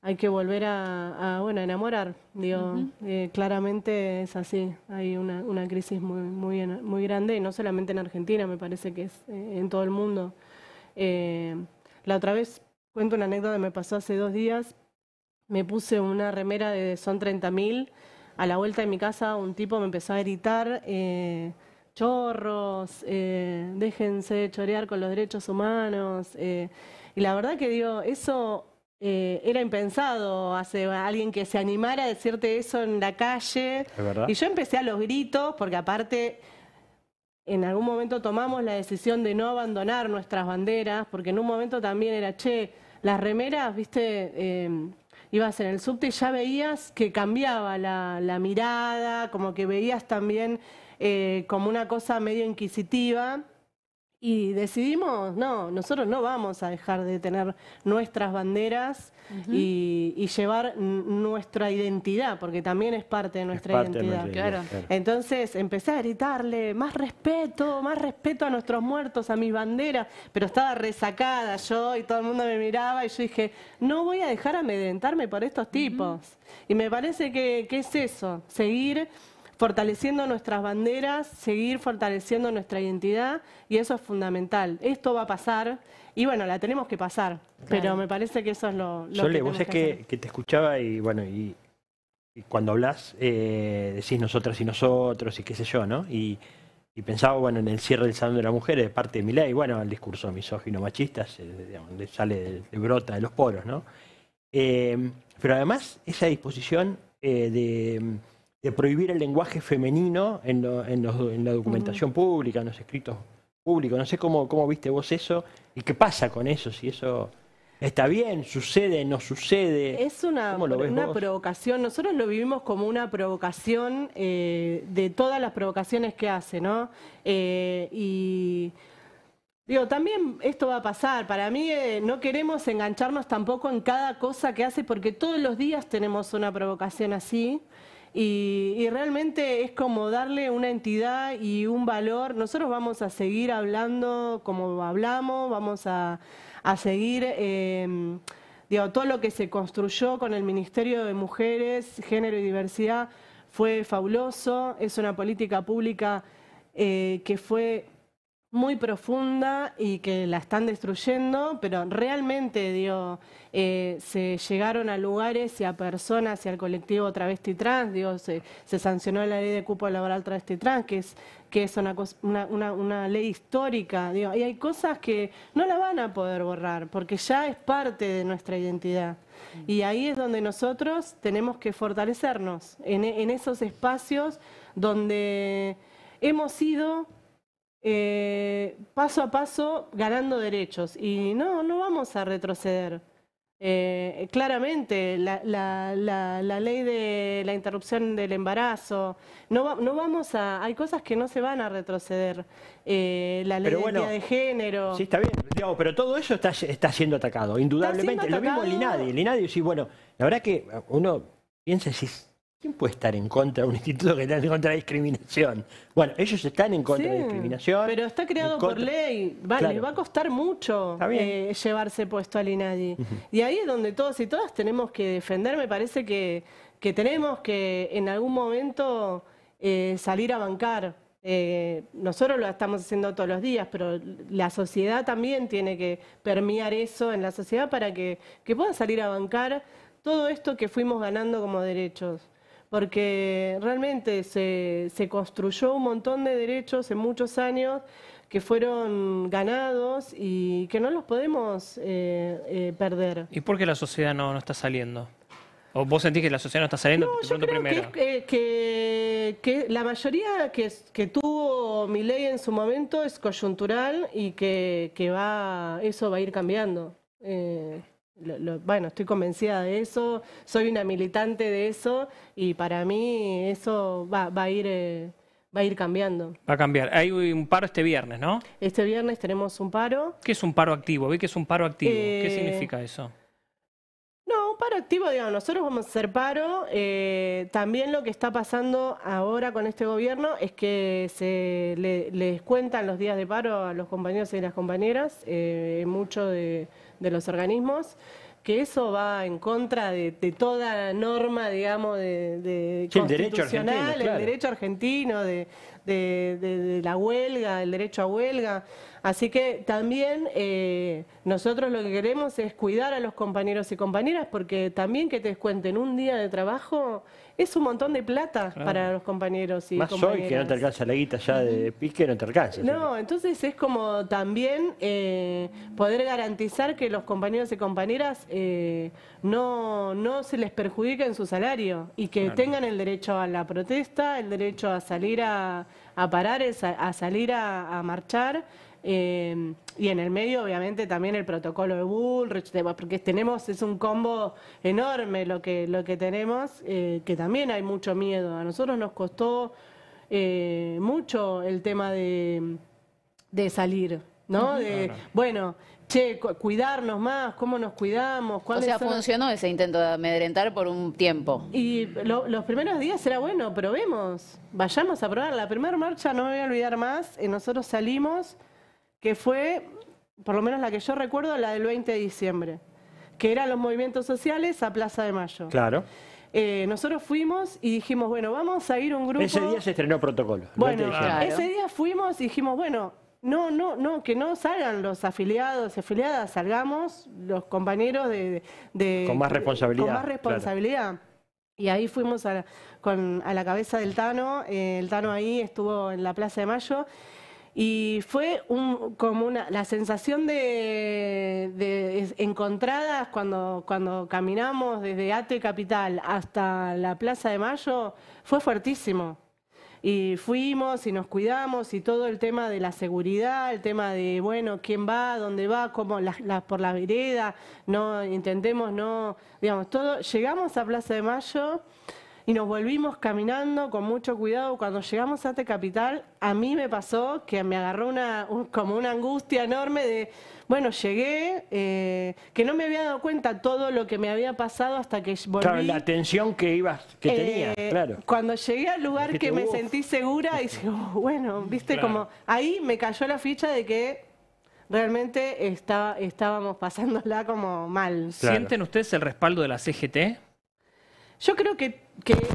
hay que volver a, bueno, enamorar, digo, eh, claramente es así, hay una, una crisis muy, muy, muy grande, y no solamente en Argentina, me parece que es eh, en todo el mundo. Eh, la otra vez, cuento una anécdota me pasó hace dos días, me puse una remera de Son 30.000, a la vuelta de mi casa un tipo me empezó a gritar, eh, chorros, eh, déjense chorear con los derechos humanos. Eh, y la verdad que digo, eso era impensado hace alguien que se animara a decirte eso en la calle. y yo empecé a los gritos, porque aparte en algún momento tomamos la decisión de no abandonar nuestras banderas, porque en un momento también era, che, las remeras, viste, ibas en el subte, ya veías que cambiaba la, mirada, como que veías también eh, como una cosa medio inquisitiva y decidimos, no, nosotros no vamos a dejar de tener nuestras banderas y, llevar nuestra identidad, porque también es parte de nuestra identidad. claro. Entonces empecé a gritarle, más respeto, más respeto a nuestros muertos, a mis banderas, pero estaba resacada yo y todo el mundo me miraba y yo dije, no voy a dejar amedrentarme por estos tipos. Y me parece que, que es eso, seguir fortaleciendo nuestras banderas, seguir fortaleciendo nuestra identidad y eso es fundamental. Esto va a pasar y bueno, la tenemos que pasar, pero me parece que eso es lo, lo Sole, vos es que, te escuchaba y bueno, y, cuando hablas eh, decís nosotras y nosotros y qué sé yo, ¿no? Y, pensaba, bueno, en el cierre del Salón de la Mujer de parte de y bueno, el discurso misógino machista donde sale, de brota de los poros, ¿no? Eh, pero además, esa disposición eh, de de prohibir el lenguaje femenino en, los, en la documentación pública, en los escritos públicos. No sé cómo, cómo viste vos eso y qué pasa con eso, si eso está bien, sucede, no sucede. Es una, una provocación, nosotros lo vivimos como una provocación eh, de todas las provocaciones que hace, ¿no? Eh, y digo, también esto va a pasar, para mí eh, no queremos engancharnos tampoco en cada cosa que hace porque todos los días tenemos una provocación así. Y, realmente es como darle una entidad y un valor. Nosotros vamos a seguir hablando como hablamos, vamos a, seguir, em, digo, todo lo que se construyó con el Ministerio de Mujeres, Género y Diversidad fue fabuloso, es una política pública eh, que fue muy profunda y que la están destruyendo, pero realmente eh, se llegaron a lugares y a personas y al colectivo travesti trans, digo, se, sancionó la ley de cupo laboral travesti trans, que es, que es una, una, ley histórica, digo, y hay cosas que no la van a poder borrar, porque ya es parte de nuestra identidad. Y ahí es donde nosotros tenemos que fortalecernos, en, en esos espacios donde hemos ido eh, paso a paso ganando derechos. Y no, no vamos a retroceder. Eh, claramente, la, la, la, la, ley de la interrupción del embarazo, no, no vamos a, hay cosas que no se van a retroceder. Eh, la ley de, de género. Sí, está bien, pero todo eso está, está siendo atacado, indudablemente. Lo mismo el INADI. sí, bueno, la verdad que uno piensa si ¿Quién puede estar en contra de un instituto que está en contra de la discriminación? Bueno, ellos están en contra de la discriminación. Pero está creado por ley. vale, va a costar mucho eh, llevarse puesto al INADI. Y ahí es donde todos y todas tenemos que defender. Me parece que, tenemos que en algún momento eh, salir a bancar. Eh, nosotros lo estamos haciendo todos los días, pero la sociedad también tiene que permear eso en la sociedad para que, que puedan salir a bancar todo esto que fuimos ganando como derechos porque realmente se, se construyó un montón de derechos en muchos años que fueron ganados y que no los podemos eh, eh, perder. ¿Y por qué la sociedad no, no está saliendo? ¿O vos sentís que la sociedad no está saliendo no, yo creo primero? Eh, que, la mayoría que, tuvo mi ley en su momento es coyuntural y que, va, eso va a ir cambiando bueno, estoy convencida de eso, soy una militante de eso y para mí eso va, a ir... Eh, va a ir cambiando. Va a cambiar. Hay un paro este viernes, ¿no? Este viernes tenemos un paro. ¿Qué es un paro activo? Vi que es un paro activo. ¿Qué eh, significa eso? No, un paro activo, digamos, nosotros vamos a hacer paro. Eh, también lo que está pasando ahora con este gobierno es que se les cuentan los días de paro a los compañeros y las compañeras. mucho de de los organismos, que eso va en contra de, toda norma, digamos, de, constitucional, el derecho argentino, de, de, la huelga, el derecho a huelga. Así que también eh, nosotros lo que queremos es cuidar a los compañeros y compañeras, porque también que te descuenten un día de trabajo es un montón de plata para los compañeros y Más hoy que no te alcanza la guita ya de pique, no te alcanza. No, entonces es como también eh, poder garantizar que los compañeros y compañeras eh, no, no se les perjudique en su salario y que tengan el derecho a la protesta, el derecho a salir a, a parar, a, salir a marchar. Em, y en el medio, obviamente, también el protocolo de Bullrich, porque tenemos, es un combo enorme lo que, lo que tenemos, eh, que también hay mucho miedo. A nosotros nos costó eh, mucho el tema de, salir, ¿no? De, Bueno, che, cuidarnos más, cómo nos cuidamos. O sea, funcionó ese intento de amedrentar por un tiempo. Y los primeros días era bueno, probemos, vayamos a probar. La primera marcha no me voy a olvidar más, eh, nosotros salimos que fue, por lo menos la que yo recuerdo, la del 20 de diciembre, que eran los movimientos sociales a Plaza de Mayo. Claro. Eh, nosotros fuimos y dijimos, bueno, vamos a ir un grupo. Ese día se estrenó protocolo. Bueno, ese día fuimos y dijimos, bueno, no, no, no, que no salgan los afiliados y afiliadas, salgamos los compañeros de. con más responsabilidad. Con más responsabilidad. Y ahí fuimos a la, cabeza del Tano. Eh, el Tano ahí estuvo en la Plaza de Mayo y fue como una, la sensación de, encontradas cuando, cuando caminamos desde Ate Capital hasta la Plaza de Mayo fue fuertísimo. Y fuimos y nos cuidamos y todo el tema de la seguridad, el tema de, bueno, quién va, dónde va, cómo las por la vereda, no intentemos, no, digamos, todo. Llegamos a Plaza de Mayo y nos volvimos caminando con mucho cuidado. Cuando llegamos a este Capital, a mí me pasó que me agarró una, como una angustia enorme de, bueno, llegué, eh, que no me había dado cuenta todo lo que me había pasado hasta que volví. Claro, la tensión que ibas, que eh, tenía, claro. Cuando llegué al lugar que, me sentí segura, y oh, bueno, viste, como ahí me cayó la ficha de que realmente estábamos pasándola como mal. ¿Sienten ustedes el respaldo de la CGT? Yo creo que,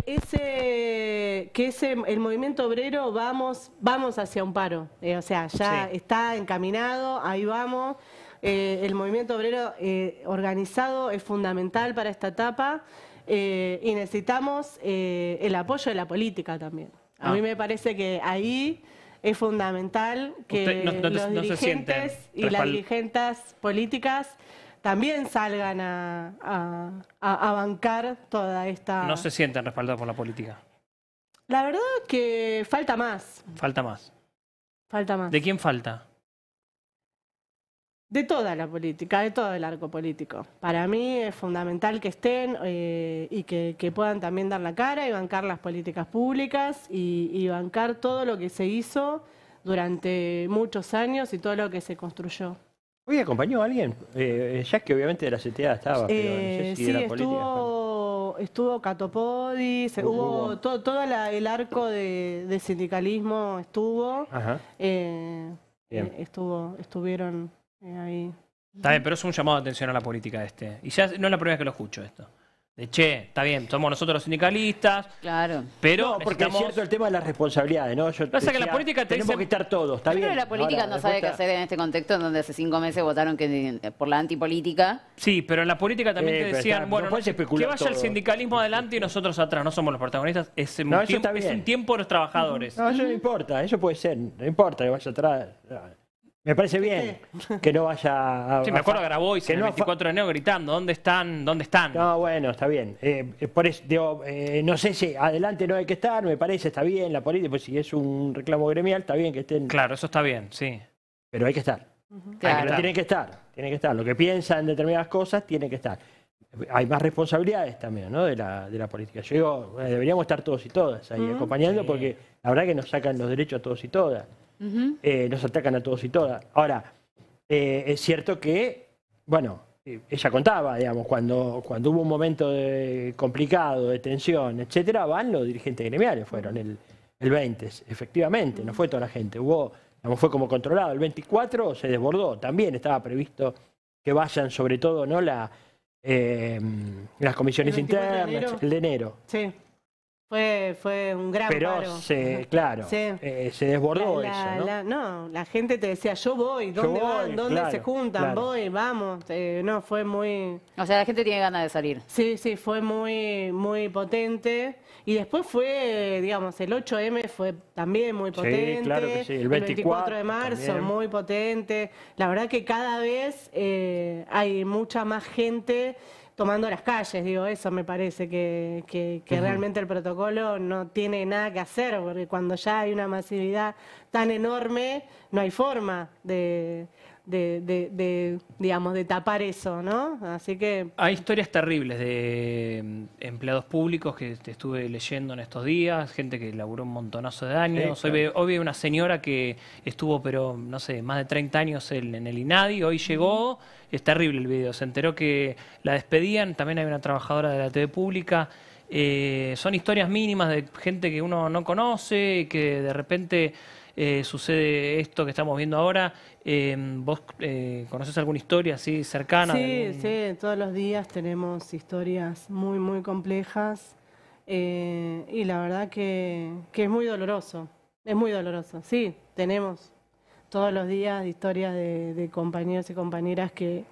ese que ese el movimiento obrero vamos vamos hacia un paro, eh, o sea, ya está encaminado, ahí vamos. Eh, el movimiento obrero eh, organizado es fundamental para esta etapa y necesitamos el apoyo de la política también. A ah. mí me parece que ahí es fundamental que los dirigentes y las dirigentes políticas también salgan a, bancar toda esta... No se sienten respaldados por la política. La verdad que falta más. Falta más. Falta más. ¿De quién falta? De toda la política, de todo el arco político. Para mí es fundamental que estén eh, y que, puedan también dar la cara y bancar las políticas públicas y, bancar todo lo que se hizo durante muchos años y todo lo que se construyó. Hoy acompañó a alguien, ya eh, eh, que obviamente de la CTA estaba, pero eh, no sé si sí, era estuvo, política. estuvo todo, el arco de, sindicalismo estuvo, estuvo, estuvieron ahí. Está bien, pero es un llamado de atención a la política este. Y ya no es la primera vez que lo escucho esto. De che, está bien, somos nosotros los sindicalistas. Claro. Pero no, porque es cierto el tema de las responsabilidades, ¿no? Yo Pasa que la política te tenemos que estar todos, está bien. Pero la política no sabe qué hacer en este contexto en donde hace cinco meses votaron que por la antipolítica. Sí, pero en la política también eh, te decían, bueno, que vaya el sindicalismo adelante y nosotros atrás, no somos los protagonistas, es un, tiempo, es un tiempo de los trabajadores. No, eso no importa, eso puede ser, no importa que vaya atrás. Me parece bien que no vaya a... Sí, me acuerdo grabó y se en no el 24 de enero gritando, ¿dónde están? ¿Dónde están? No, bueno, está bien. Eh, eh, eh, no sé si adelante no hay que estar, me parece, está bien la política, pues si es un reclamo gremial, está bien que estén... Claro, eso está bien, sí. Pero hay que estar. que, tienen que estar, tiene que estar. Lo que piensan determinadas cosas, tiene que estar. Hay más responsabilidades también, ¿no? De la, de la política. Yo digo, deberíamos estar todos y todas ahí acompañando porque la verdad que nos sacan los derechos a todos y todas. Eh, nos atacan a todos y todas. Ahora, eh, es cierto que, bueno, ella contaba, digamos, cuando, cuando hubo un momento complicado, de tensión, etcétera, van los dirigentes gremiales, fueron el, el 20, efectivamente, no fue toda la gente, hubo, digamos, fue como controlado, el 24 se desbordó, también estaba previsto que vayan sobre todo, ¿no?, la, eh, las comisiones internas, el de enero. Sí. Fue, fue un gran Pero paro. se, claro, eh, se desbordó la, eso, ¿no? La, gente te decía, yo voy, ¿dónde van? ¿Dónde se juntan? Voy, vamos. Eh, no, fue muy... O sea, la gente tiene ganas de salir. Sí, sí, fue muy, muy potente. Y después fue, digamos, el 8M fue también muy potente. claro que El 24, de marzo, muy potente. La verdad que cada vez eh, hay mucha más gente tomando las calles, digo, eso me parece que, que, realmente el protocolo no tiene nada que hacer, porque cuando ya hay una masividad tan enorme, no hay forma de, de, digamos, de tapar eso, ¿no? Así que... Hay historias terribles de mm, empleados públicos que estuve leyendo en estos días, gente que laburó un montonazo de años. hoy, vi una señora que estuvo, pero, no sé, más de 30 años en, el INADI, hoy llegó, es terrible el video, se enteró que la despedían, también hay una trabajadora de la TV pública. Eh, son historias mínimas de gente que uno no conoce, que de repente eh, sucede esto que estamos viendo ahora. Eh, ¿Vos eh, conoces alguna historia así cercana? Sí, sí, todos los días tenemos historias muy, muy complejas y la verdad que, que es muy doloroso, es muy doloroso. Sí, tenemos todos los días historias de, compañeros y compañeras que,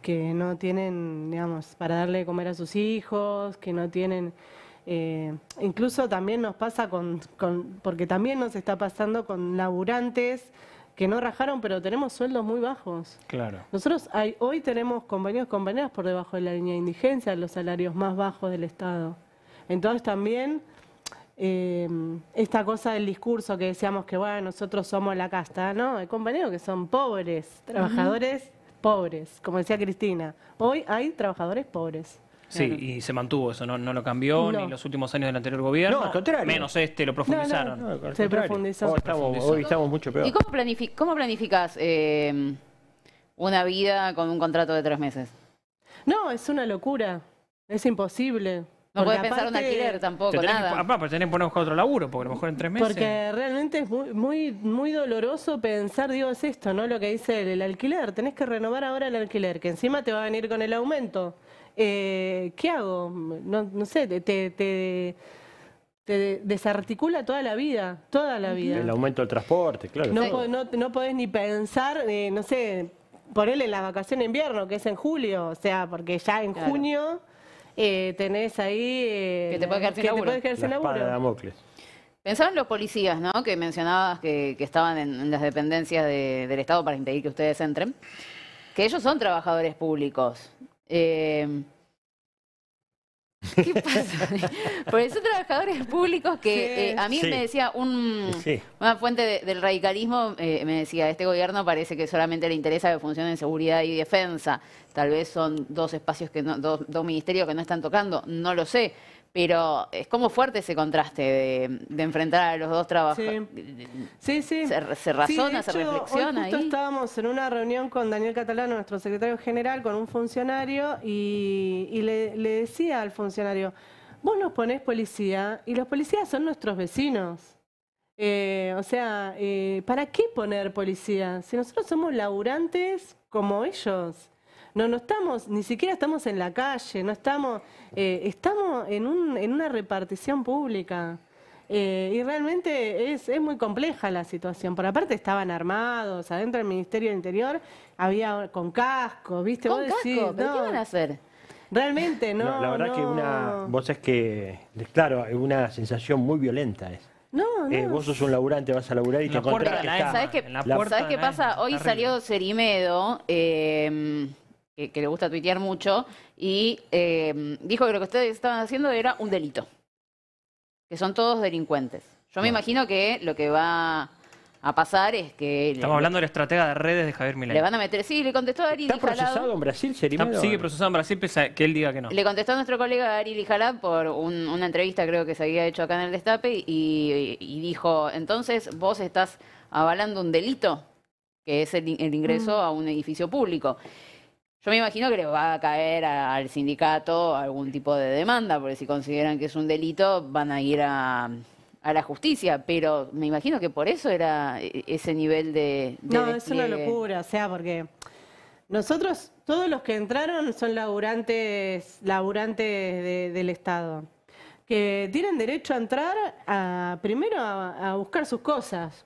que no tienen, digamos, para darle de comer a sus hijos, que no tienen eh, incluso también nos pasa con, porque también nos está pasando con laburantes que no rajaron, pero tenemos sueldos muy bajos. Claro. Nosotros hoy tenemos compañeros y compañeras por debajo de la línea de indigencia, los salarios más bajos del Estado. Entonces también eh, esta cosa del discurso que decíamos que, bueno, nosotros somos la casta, ¿no? Hay compañeros que son pobres, trabajadores pobres, como decía Cristina. Hoy hay trabajadores pobres. Sí, y se mantuvo eso, no, no lo cambió ni los últimos años del anterior gobierno. No, al contrario. Menos este, lo profundizaron. se profundizaron. Hoy estamos, hoy estamos, mucho peor. ¿Y cómo, planificás planificas eh, una vida con un contrato de tres meses? No, es una locura. Es imposible. No puedes pensar un alquiler tampoco, te tenés Que, aparte, pues tenés que poner otro laburo, porque a lo mejor en tres meses. Porque realmente es muy, muy, muy doloroso pensar, digo, es esto, ¿no? Lo que dice el alquiler. Tenés que renovar ahora el alquiler, que encima te va a venir con el aumento. Eh, ¿qué hago? No, sé, te, desarticula toda la vida, toda la vida. El aumento del transporte, claro. No, podés ni pensar, eh, no sé, ponerle la vacación de invierno, que es en julio, o sea, porque ya en junio eh, tenés ahí... que te puedes quedar la laburo. los policías, ¿no? Que mencionabas que, estaban en, las dependencias del Estado para impedir que ustedes entren. Que ellos son trabajadores públicos. Eh, ¿Qué pasa? Porque son trabajadores públicos que eh, a mí me decía un, una fuente del radicalismo, eh, me decía, este gobierno parece que solamente le interesa que en seguridad y defensa. Tal vez son dos espacios que no, dos, dos ministerios que no están tocando, no lo sé pero es como fuerte ese contraste de, enfrentar a los dos trabajos. Sí. sí, Se, razona, se reflexiona. Hoy justo estábamos en una reunión con Daniel Catalano, nuestro secretario general, con un funcionario, y, le, decía al funcionario, vos nos ponés policía y los policías son nuestros vecinos. Eh, o sea, eh, ¿para qué poner policía? Si nosotros somos laburantes como ellos. No, no estamos, ni siquiera estamos en la calle, no estamos, eh, estamos en, un, en una repartición pública. Eh, y realmente es, es, muy compleja la situación. Por aparte estaban armados, adentro del Ministerio del Interior había con casco, ¿viste? ¿Con casco? Decís, qué van a hacer? Realmente, no. no la verdad que una. Vos es que. Claro, es una sensación muy violenta es. No, eh, no. vos sos un laburante, vas a laburar y te encontrás que está... ¿Sabés qué, pasa? Hoy salió Cerimedo que, le gusta tuitear mucho, y em, dijo que lo que ustedes estaban haciendo era un delito, que son todos delincuentes. Yo me imagino que lo que va a pasar es que... Estamos hablando de la estratega de redes de Javier Milei. Le van a meter... Sí, le contestó a Ari ¿Está procesado en Brasil, sigue procesado en Brasil pese a que él diga que no. Le contestó a nuestro colega Ari Lijalab por una entrevista creo que se había hecho acá en el Destape y, dijo, entonces vos estás avalando un delito que es el, ingreso mm. a un edificio público. Yo me imagino que le va a caer al sindicato algún tipo de demanda, porque si consideran que es un delito, van a ir a, la justicia, pero me imagino que por eso era e, ese nivel de... no, es una locura, o sea, porque nosotros, todos los que entraron son laburantes, laburantes del Estado que tienen derecho a entrar a, primero a, buscar sus cosas,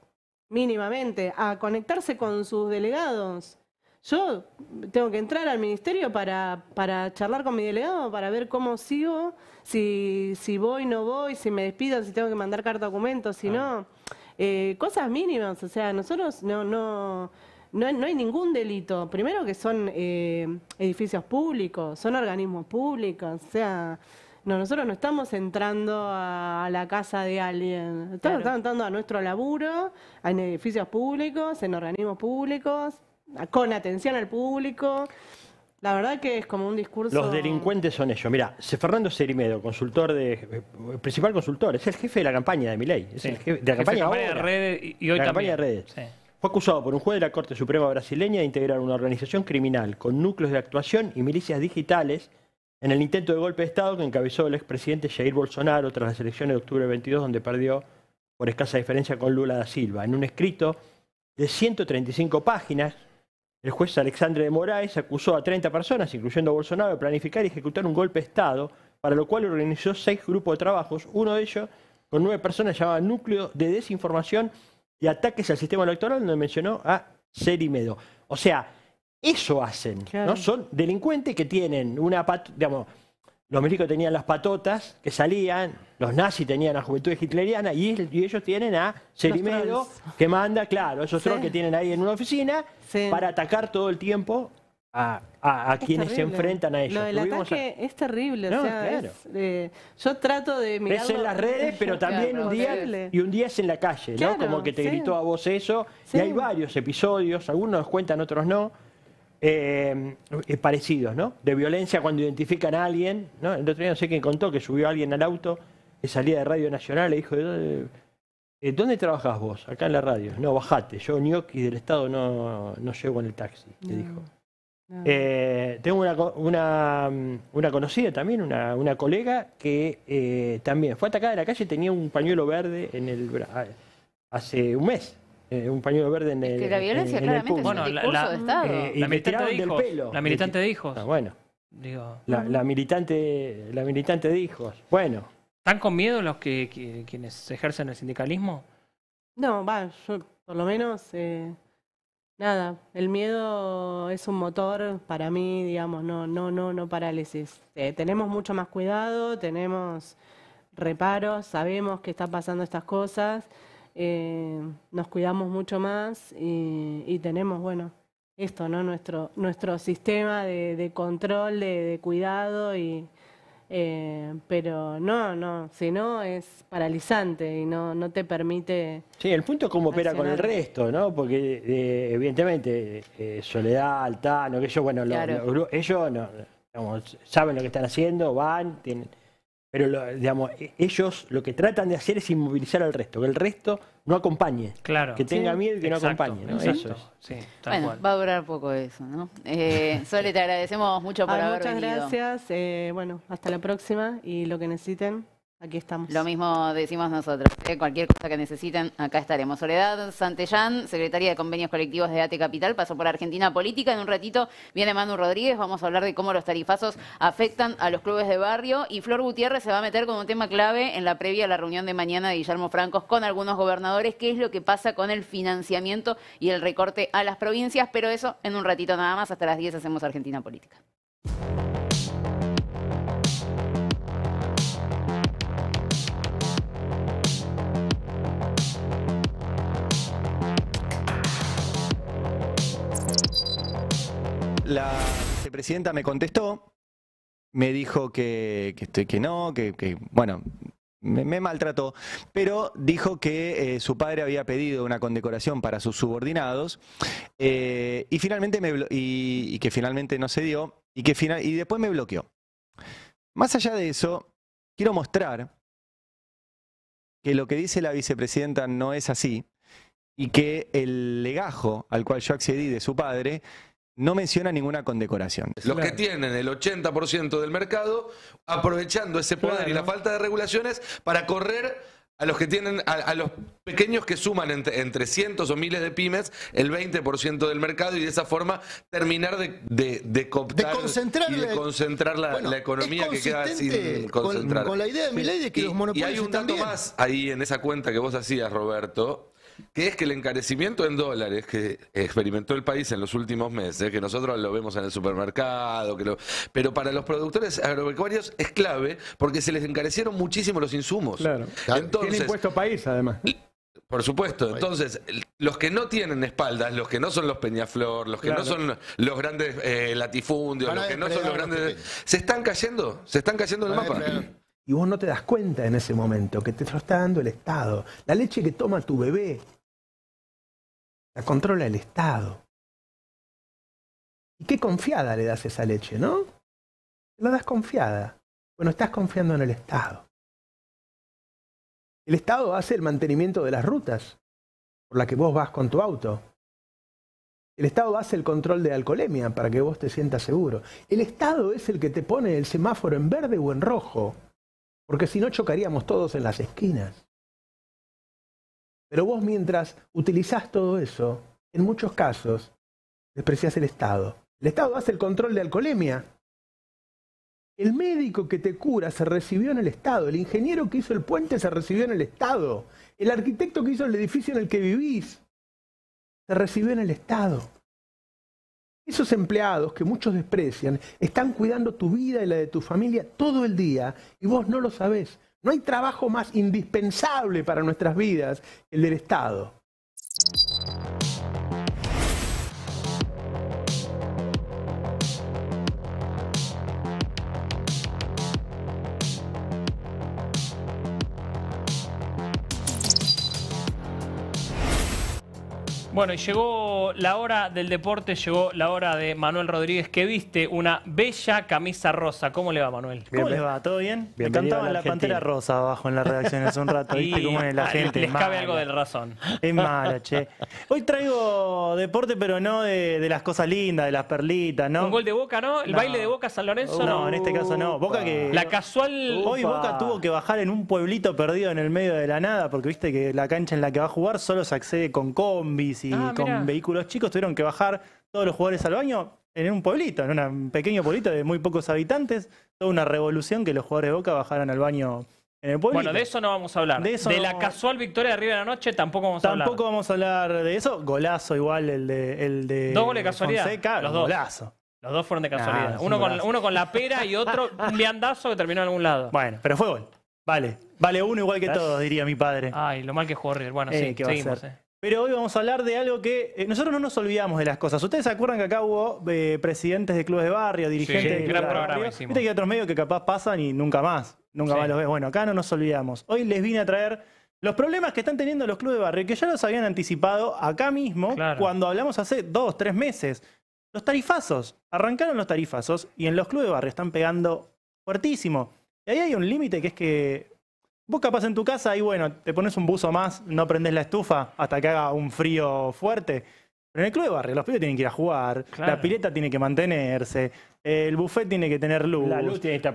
mínimamente, a conectarse con sus delegados, yo tengo que entrar al ministerio para, para charlar con mi delegado, para ver cómo sigo, si, si voy, no voy, si me despido, si tengo que mandar carta documentos, si ah. no. Eh, cosas mínimas, o sea, nosotros no, no, no, hay ningún delito. Primero que son eh, edificios públicos, son organismos públicos, o sea, no, nosotros no estamos entrando a, la casa de alguien, estamos entrando a nuestro laburo, en edificios públicos, en organismos públicos con atención al público. La verdad que es como un discurso... Los delincuentes son ellos. Mira, Fernando Cerimedo, consultor de... Eh, principal consultor, es el jefe de la campaña de Milei. Es el jefe de la campaña, de, redes y hoy la de redes. Fue acusado por un juez de la Corte Suprema brasileña de integrar una organización criminal con núcleos de actuación y milicias digitales en el intento de golpe de Estado que encabezó el expresidente Jair Bolsonaro tras las elecciones de octubre de 22, donde perdió por escasa diferencia con Lula da Silva. En un escrito de 135 páginas, el juez Alexandre de Moraes acusó a 30 personas, incluyendo a Bolsonaro, de planificar y ejecutar un golpe de Estado, para lo cual organizó seis grupos de trabajos, uno de ellos con nueve personas llamado Núcleo de Desinformación y Ataques al Sistema Electoral, donde mencionó a Medo. O sea, eso hacen, ¿no? Son delincuentes que tienen una... Pat digamos, los milicos tenían las patotas que salían, los nazis tenían la Juventud Hitleriana y, ellos tienen a Cerimedo que manda, claro, esos sí. que tienen ahí en una oficina para atacar todo el tiempo a, quienes se enfrentan a ellos. ataque es terrible, no, eh, yo trato de mirar. Es en las redes, pero también un día y un día es en la calle, ¿no? Como que te gritó a vos eso. Y hay varios episodios, algunos cuentan, otros no eh, parecidos, ¿no? De violencia cuando identifican a alguien, ¿no? El otro día no sé quién contó que subió a alguien al auto, que salía de Radio Nacional, le dijo, eh, eh, ¿dónde trabajas vos? Acá en la radio. No, bajate, yo ñoqui del Estado no, no llego en el taxi, le dijo. tengo una, conocida también, una, una colega, que también fue atacada en la calle, y tenía un pañuelo verde en el hace un mes. Eh, un pañuelo verde en el. Es que la violencia claramente de Estado. Eh, la militante dijo, La militante de hijos. bueno. La, militante, la militante de hijos. Bueno. ¿Están con miedo los que, quienes ejercen el sindicalismo? No, va, yo por lo menos. Eh, nada, el miedo es un motor para mí, digamos, no, no, no, no parálisis. tenemos mucho más cuidado, tenemos reparos, sabemos que están pasando estas cosas eh, nos cuidamos mucho más y, tenemos, bueno, esto, ¿no? Nuestro, nuestro sistema de, control, de, cuidado y... Eh, pero no, no, si no es paralizante y no, no te permite... Sí, el punto es cómo opera con el resto, ¿no? Porque eh, evidentemente Soledad, Altano, que ellos, bueno, ellos no, saben lo que están haciendo, van, tienen, pero digamos, e, ellos lo que tratan de hacer es inmovilizar al resto, que el resto no acompañe. Que tenga miedo y que no acompañe. bueno, va a durar poco eso, ¿no? Eh, Sole, te agradecemos mucho por ah, haber muchas venido. Muchas gracias. Eh, bueno, hasta la próxima y lo que necesiten. Aquí estamos. Lo mismo decimos nosotros. ¿eh? Cualquier cosa que necesiten, acá estaremos. Soledad Santellán, secretaria de Convenios Colectivos de AT Capital, pasó por Argentina Política. En un ratito viene Manu Rodríguez. Vamos a hablar de cómo los tarifazos afectan a los clubes de barrio. Y Flor Gutiérrez se va a meter como tema clave en la previa a la reunión de mañana de Guillermo Francos con algunos gobernadores. ¿Qué es lo que pasa con el financiamiento y el recorte a las provincias? Pero eso en un ratito nada más. Hasta las 10 hacemos Argentina Política. la vicepresidenta me contestó, me dijo que, no, que, bueno, me, maltrató, pero dijo que eh, su padre había pedido una condecoración para sus subordinados eh, y finalmente y, que finalmente no se dio y que y después me bloqueó. Más allá de eso, quiero mostrar que lo que dice la vicepresidenta no es así y que el legajo al cual yo accedí de su padre no menciona ninguna condecoración. Los que tienen el 80% del mercado, aprovechando ese poder y la falta de regulaciones para correr a los que tienen, a, los pequeños que suman entre, cientos o miles de pymes el 20% del mercado y de esa forma terminar de, de concentrar y de concentrar la, economía que queda sin concentrar. Con, la idea de mi ley de que los monopolios. Y hay un dato más ahí en esa cuenta que vos hacías, Roberto, que es que el encarecimiento en dólares que experimentó el país en los últimos meses, que nosotros lo vemos en el supermercado, que lo, pero para los productores agropecuarios es clave porque se les encarecieron muchísimo los insumos. Claro. Tiene impuesto país, además. Por supuesto, entonces los que no tienen espaldas, los que no son los Peñaflor, los que no son los grandes eh, latifundios, los que no son los grandes... se están cayendo, se están cayendo del mapa y vos no te das cuenta en ese momento que te lo está dando el Estado. La leche que toma tu bebé la controla el Estado. ¿Y qué confiada le das esa leche, no? la das confiada. Bueno, estás confiando en el Estado. El Estado hace el mantenimiento de las rutas por las que vos vas con tu auto. El Estado hace el control de alcoholemia para que vos te sientas seguro. El Estado es el que te pone el semáforo en verde o en rojo porque si no chocaríamos todos en las esquinas. Pero vos mientras utilizás todo eso, en muchos casos, desprecias el Estado. El Estado hace el control de alcoholemia. El médico que te cura se recibió en el Estado. El ingeniero que hizo el puente se recibió en el Estado. El arquitecto que hizo el edificio en el que vivís se recibió en el Estado. Esos empleados que muchos desprecian están cuidando tu vida y la de tu familia todo el día y vos no lo sabés. No hay trabajo más indispensable para nuestras vidas que el del Estado. Bueno, y llegó la hora del deporte, llegó la hora de Manuel Rodríguez, que viste una bella camisa rosa. ¿Cómo le va, Manuel? ¿Cómo le va? ¿Todo bien? Me cantaban la, pantera rosa abajo en la redacción hace un rato, ¿viste cómo es la gente? Les cabe algo del razón. Es mala, che. Hoy traigo deporte, pero no de, las cosas lindas, de las perlitas, ¿no? Un gol de Boca, ¿no? El baile de Boca San Lorenzo. No, en este caso no. Boca que... La casual... Hoy Boca tuvo que bajar en un pueblito perdido en el medio de la nada, porque viste que la cancha en la que va a jugar solo se accede con combis y Ah, con vehículos chicos tuvieron que bajar todos los jugadores al baño en un pueblito, en un pequeño pueblito de muy pocos habitantes. Toda una revolución que los jugadores de Boca bajaran al baño en el pueblo Bueno, de eso no vamos a hablar. De, la casual victoria de River de la noche tampoco vamos a hablar. Tampoco vamos a hablar de eso. Golazo igual el de... El de Dos casualidad. los dos. Golazo. Los dos fueron de ah, casualidad. uno, con, uno, con, la pera y otro un leandazo que terminó en algún lado. Bueno, pero fue gol. Vale. Vale uno igual que todos, diría mi padre. Ay, lo mal que jugó River. Bueno, eh, sí, seguimos. Pero hoy vamos a hablar de algo que eh, nosotros no nos olvidamos de las cosas. Ustedes se acuerdan que acá hubo eh, presidentes de clubes de barrio, dirigentes de clubes de barrio. que hay otros medios que capaz pasan y nunca más, nunca más los ves. Bueno, acá no nos olvidamos. Hoy les vine a traer los problemas que están teniendo los clubes de barrio, que ya los habían anticipado acá mismo cuando hablamos hace dos, tres meses. Los tarifazos. Arrancaron los tarifazos y en los clubes de barrio están pegando fuertísimo. Y ahí hay un límite que es que Vos capaz en tu casa y bueno, te pones un buzo más, no prendes la estufa hasta que haga un frío fuerte. Pero en el club de barrio, los pibes tienen que ir a jugar, la pileta tiene que mantenerse, el buffet tiene que tener luz. La luz tiene que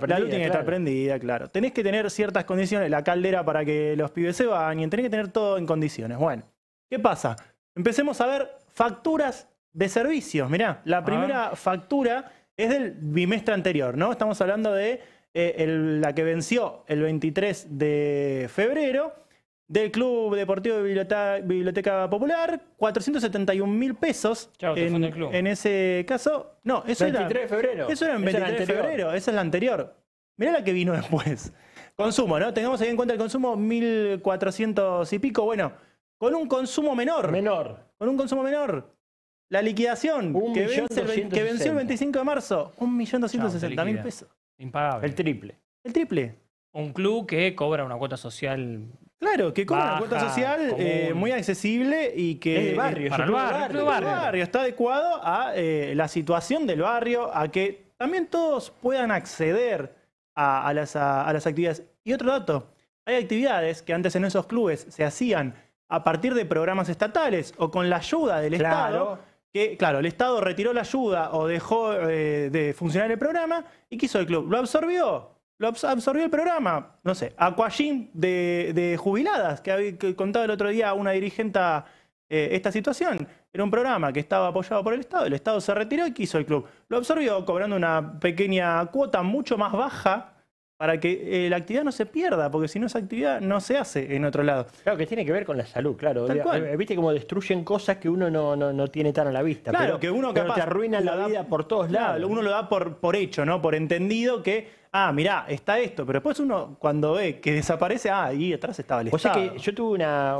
estar prendida. claro. estar Tenés que tener ciertas condiciones, la caldera para que los pibes se bañen, tenés que tener todo en condiciones. Bueno, ¿qué pasa? Empecemos a ver facturas de servicios. Mirá, la ah. primera factura es del bimestre anterior, ¿no? Estamos hablando de eh, la que venció el 23 de febrero del Club Deportivo de Biblioteca, Popular, 471 mil pesos. en, el en, ese caso, no, eso 23 era. de febrero. Eso era en 23 de febrero, esa es la anterior. Mirá la que vino después. Consumo, ¿no? Tengamos ahí en cuenta el consumo, 1400 y pico. Bueno, con un consumo menor. Menor. Con un consumo menor. La liquidación que, que, venció el 25 de marzo, 1.260.000 pesos. Impagable. El triple. El triple. Un club que cobra una cuota social. Claro, que cobra una cuota social eh, muy accesible y que. Es de barrio, para el barrio, el barrio. Está adecuado a eh, la situación del barrio, a que también todos puedan acceder a, las, actividades. Y otro dato: hay actividades que antes en esos clubes se hacían a partir de programas estatales o con la ayuda del claro. Estado que, claro, el Estado retiró la ayuda o dejó eh, de funcionar el programa y quiso el club? ¿Lo absorbió? Lo absorbió el programa, no sé, Aquajín de, de jubiladas, que, había, contado el otro día una dirigenta eh, esta situación. Era un programa que estaba apoyado por el Estado, el Estado se retiró y quiso el club? Lo absorbió cobrando una pequeña cuota mucho más baja para que eh, la actividad no se pierda, porque si no esa actividad no se hace en otro lado. Claro, que tiene que ver con la salud, claro. Eh, viste cómo destruyen cosas que uno no, tiene tan a la vista. Claro, que uno capaz... te arruina la vida por todos lados. uno lo da por, por hecho, ¿no? Por entendido que, ah, mirá, está esto, pero después uno cuando ve que desaparece, ah, ahí atrás estaba el o O sea que yo tuve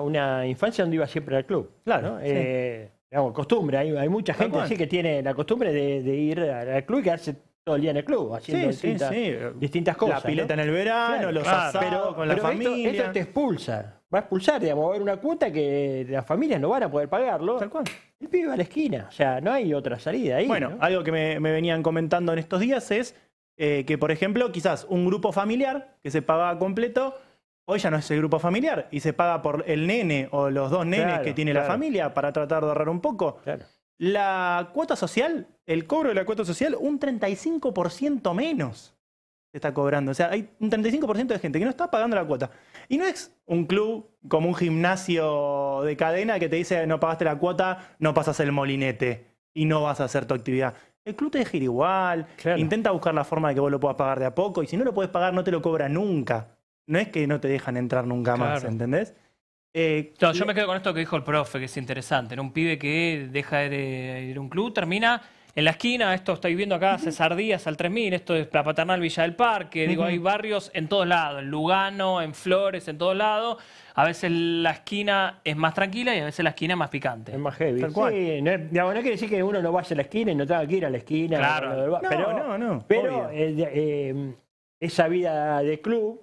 una, infancia donde iba siempre al club, claro, ¿no? Eh, digamos, costumbre, hay, hay mucha gente así que tiene la costumbre de, de ir al club y quedarse todo el día en el club, haciendo distintas, distintas, cosas. La pileta en el verano, los asados con la familia. Esto, esto, te expulsa. Va a expulsar, digamos, a haber una cuota que las familias no van a poder pagarlo. Tal cual. El pibe a la esquina, o sea, no hay otra salida ahí. Bueno, algo que me, venían comentando en estos días es eh, que, por ejemplo, quizás un grupo familiar que se pagaba completo, hoy ya no es el grupo familiar y se paga por el nene o los dos nenes que tiene la familia para tratar de ahorrar un poco. Claro la cuota social, el cobro de la cuota social, un 35% menos se está cobrando. O sea, hay un 35% de gente que no está pagando la cuota. Y no es un club como un gimnasio de cadena que te dice no pagaste la cuota, no pasas el molinete y no vas a hacer tu actividad. El club te deja ir igual, intenta buscar la forma de que vos lo puedas pagar de a poco y si no lo puedes pagar no te lo cobra nunca. No es que no te dejan entrar nunca más, ¿entendés? Eh, yo me quedo con esto que dijo el profe, que es interesante. ¿no? Un pibe que deja de ir a un club, termina en la esquina. Esto estáis viendo acá, César Díaz al 3000, esto es la paternal Villa del Parque. Digo, hay barrios en todos lados, en Lugano, en Flores, en todos lados. A veces la esquina es más tranquila y a veces la esquina es más picante. Es más heavy. Sí, no, quiere decir que uno no vaya a la esquina y no tenga que ir a la esquina. Claro. No, pero, no, no. Pero eh, esa vida de club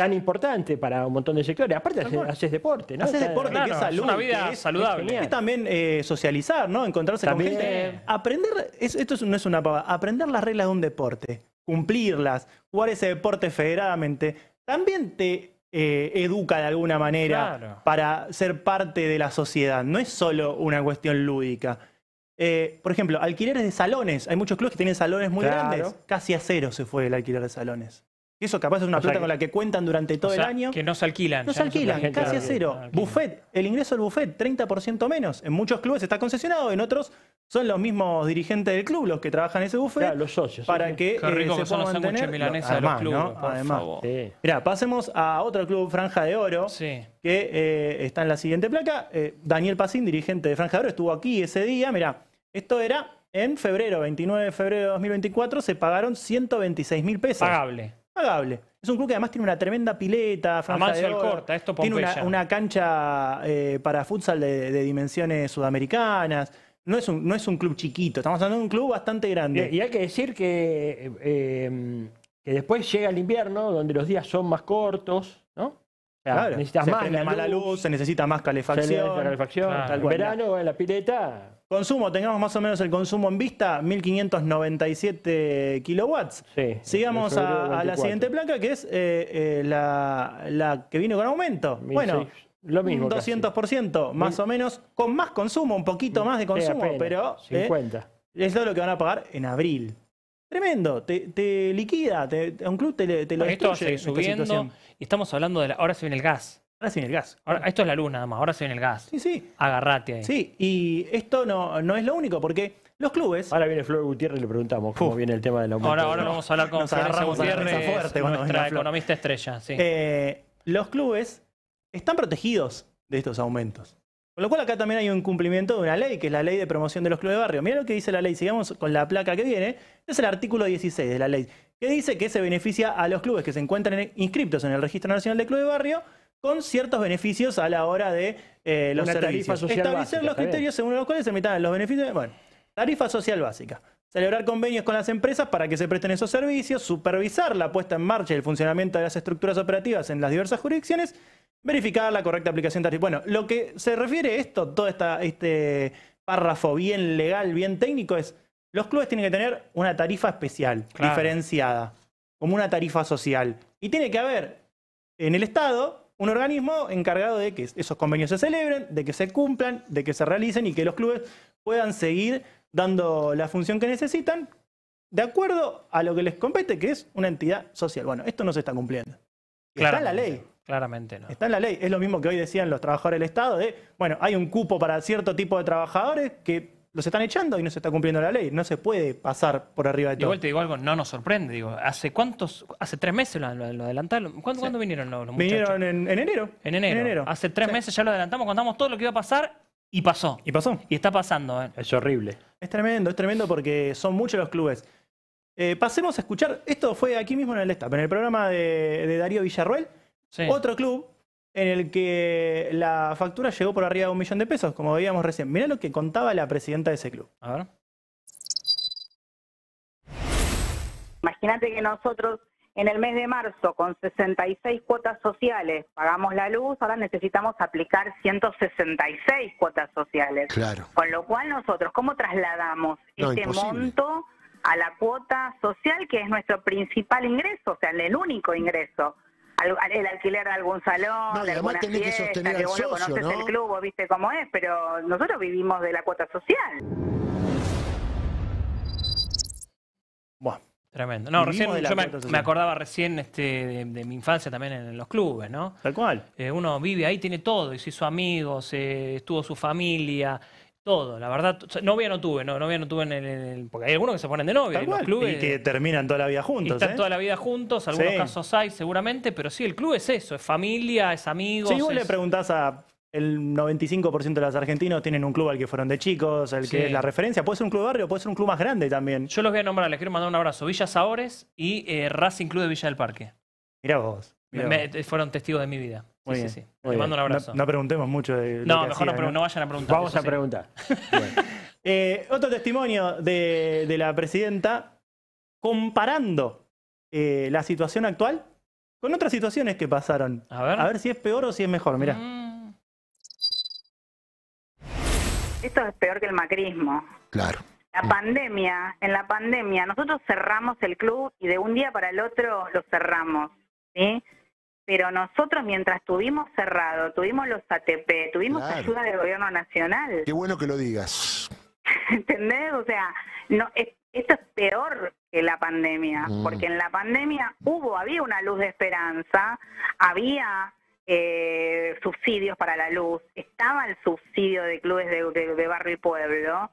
tan importante para un montón de sectores. Aparte, haces, deporte, ¿no? Haces deporte, que es una vida saludable. Es, también eh, socializar, ¿no? Encontrarse con gente. Aprender, esto no es una pava, aprender las reglas de un deporte, cumplirlas, jugar ese deporte federadamente, también te eh, educa de alguna manera para ser parte de la sociedad. No es solo una cuestión lúdica. Eh, por ejemplo, alquileres de salones. Hay muchos clubes que tienen salones muy grandes. Casi a cero se fue el alquiler de salones eso capaz es una plata con la que cuentan durante todo el año. Que no se alquilan. No se alquilan, casi a cero. buffet, el ingreso del buffet, 30% menos. En muchos clubes está concesionado, en otros son los mismos dirigentes del club los que trabajan ese buffet. los socios. Para que, Qué eh, rico se que Milanesa los clubes, además. Favor. pasemos a otro club, Franja de Oro, que eh, está en la siguiente placa. Eh, Daniel Pacín, dirigente de Franja de Oro, estuvo aquí ese día. Mira, esto era en febrero, 29 de febrero de 2024, se pagaron 126 mil pesos. Pagable. Es un club que además tiene una tremenda pileta. Corta, esto Tiene una, cancha eh, para futsal de, dimensiones sudamericanas. No es, un, no es un club chiquito, estamos hablando de un club bastante grande. Y, hay que decir que, eh, em, que después llega el invierno, donde los días son más cortos, ¿no? claro, necesitas más la luz, se necesita más calefacción. el verano, en la pileta, Consumo, tengamos más o menos el consumo en vista, 1597 kilowatts. Sigamos a, la siguiente placa, que es eh, eh, la, que vino con aumento. bueno, lo mismo. Un 200% más o menos, con más consumo, un poquito mm, más de eh, consumo, pero. 50. es todo lo que van a pagar en abril. Tremendo, te, liquida, te, un club te, lo Esto sigue subiendo. Y estamos hablando de. La, ahora se viene el gas. Ahora sin el gas. Ahora, esto es la luna nada más, ahora se en el gas. Sí, sí. Agarrate ahí. Sí, y esto no, no es lo único, porque los clubes. Ahora viene Flor Gutiérrez y le preguntamos cómo viene el tema del aumento. Ahora, ahora vamos a hablar con Flor Gutiérrez, nuestra economista estrella. Sí. Eh, los clubes están protegidos de estos aumentos. Con lo cual acá también hay un cumplimiento de una ley, que es la ley de promoción de los clubes de barrio. Mira lo que dice la ley, sigamos con la placa que viene, es el artículo 16 de la ley, que dice que se beneficia a los clubes que se encuentran inscriptos en el Registro Nacional de Clubes de Barrio con ciertos beneficios a la hora de eh, los Una servicios. Establecer los criterios según los cuales se metan los beneficios. Bueno, tarifa social básica. Celebrar convenios con las empresas para que se presten esos servicios, supervisar la puesta en marcha y el funcionamiento de las estructuras operativas en las diversas jurisdicciones, verificar la correcta aplicación tarifas. Bueno, lo que se refiere esto, todo esta, este párrafo bien legal, bien técnico, es los clubes tienen que tener una tarifa especial, diferenciada, como una tarifa social. Y tiene que haber en el Estado un organismo encargado de que esos convenios se celebren, de que se cumplan, de que se realicen y que los clubes puedan seguir dando la función que necesitan de acuerdo a lo que les compete, que es una entidad social. Bueno, esto no se está cumpliendo. está en la ley. Claramente no. Está en la ley. Es lo mismo que hoy decían los trabajadores del Estado de, bueno, hay un cupo para cierto tipo de trabajadores que los están echando y no se está cumpliendo la ley. No se puede pasar por arriba de todo. Igual te digo algo, no nos sorprende. Digo, ¿hace cuántos? Hace tres meses lo, adelantaron. ¿Cuándo, vinieron los, muchachos? Vinieron en, enero. en, enero. Hace tres meses ya lo adelantamos, contamos todo lo que iba a pasar y pasó. Y pasó. Y está pasando. ¿eh? Es horrible. Es tremendo, es tremendo porque son muchos los clubes. Eh, pasemos a escuchar, esto fue aquí mismo en el Estap, en el programa de, Darío Villarruel. Otro club en el que la factura llegó por arriba de un millón de pesos, como veíamos recién. Mirá lo que contaba la presidenta de ese club. A ver. Imagínate que nosotros en el mes de marzo con 66 cuotas sociales pagamos la luz, ahora necesitamos aplicar 166 cuotas sociales. Claro. Con lo cual nosotros, ¿cómo trasladamos este monto a la cuota social que es nuestro principal ingreso, o sea, el único ingreso? el alquiler de algún salón, no, de alguna fiesta, que, sostener que conoces el club, o viste cómo es, pero nosotros vivimos de la cuota social. Bueno. Tremendo. No, recién, me, acordaba recién este, de, mi infancia también en, los clubes, ¿no? Tal cual. Eh, uno vive ahí, tiene todo, y si su amigos, eh, estuvo su familia, todo, la verdad. Novia no tuve, novia no tuve en el, Porque hay algunos que se ponen de novia algunos clubes. Y que terminan toda la vida juntos. están ¿eh? toda la vida juntos, algunos casos hay seguramente, pero sí, el club es eso, es familia, es amigos. Si sí, vos le preguntás a. El 95% de los argentinos tienen un club al que fueron de chicos, al que es la referencia. Puede ser un club de barrio, puede ser un club más grande también. Yo los voy a nombrar, les quiero mandar un abrazo. Villa Sabores y eh, Racing Club de Villa del Parque. Mirá vos fueron testigos de mi vida. Te mando un abrazo. No, preguntemos mucho No, mejor no, vayan a preguntar. Vamos a preguntar. Eh, otro testimonio de, la presidenta comparando eh, la situación actual con otras situaciones que pasaron. A ver. A ver si es peor o si es mejor. Mirá. Mm. Esto es peor que el macrismo. Claro. La pandemia, en la pandemia, nosotros cerramos el club y de un día para el otro lo cerramos. ¿sí? pero nosotros mientras tuvimos cerrado, tuvimos los ATP, tuvimos ayuda del gobierno nacional. Qué bueno que lo digas. ¿Entendés? O sea, no, esto es peor que la pandemia, mm. porque en la pandemia hubo, había una luz de esperanza, había eh, subsidios para la luz, estaba el subsidio de clubes de, barrio y pueblo.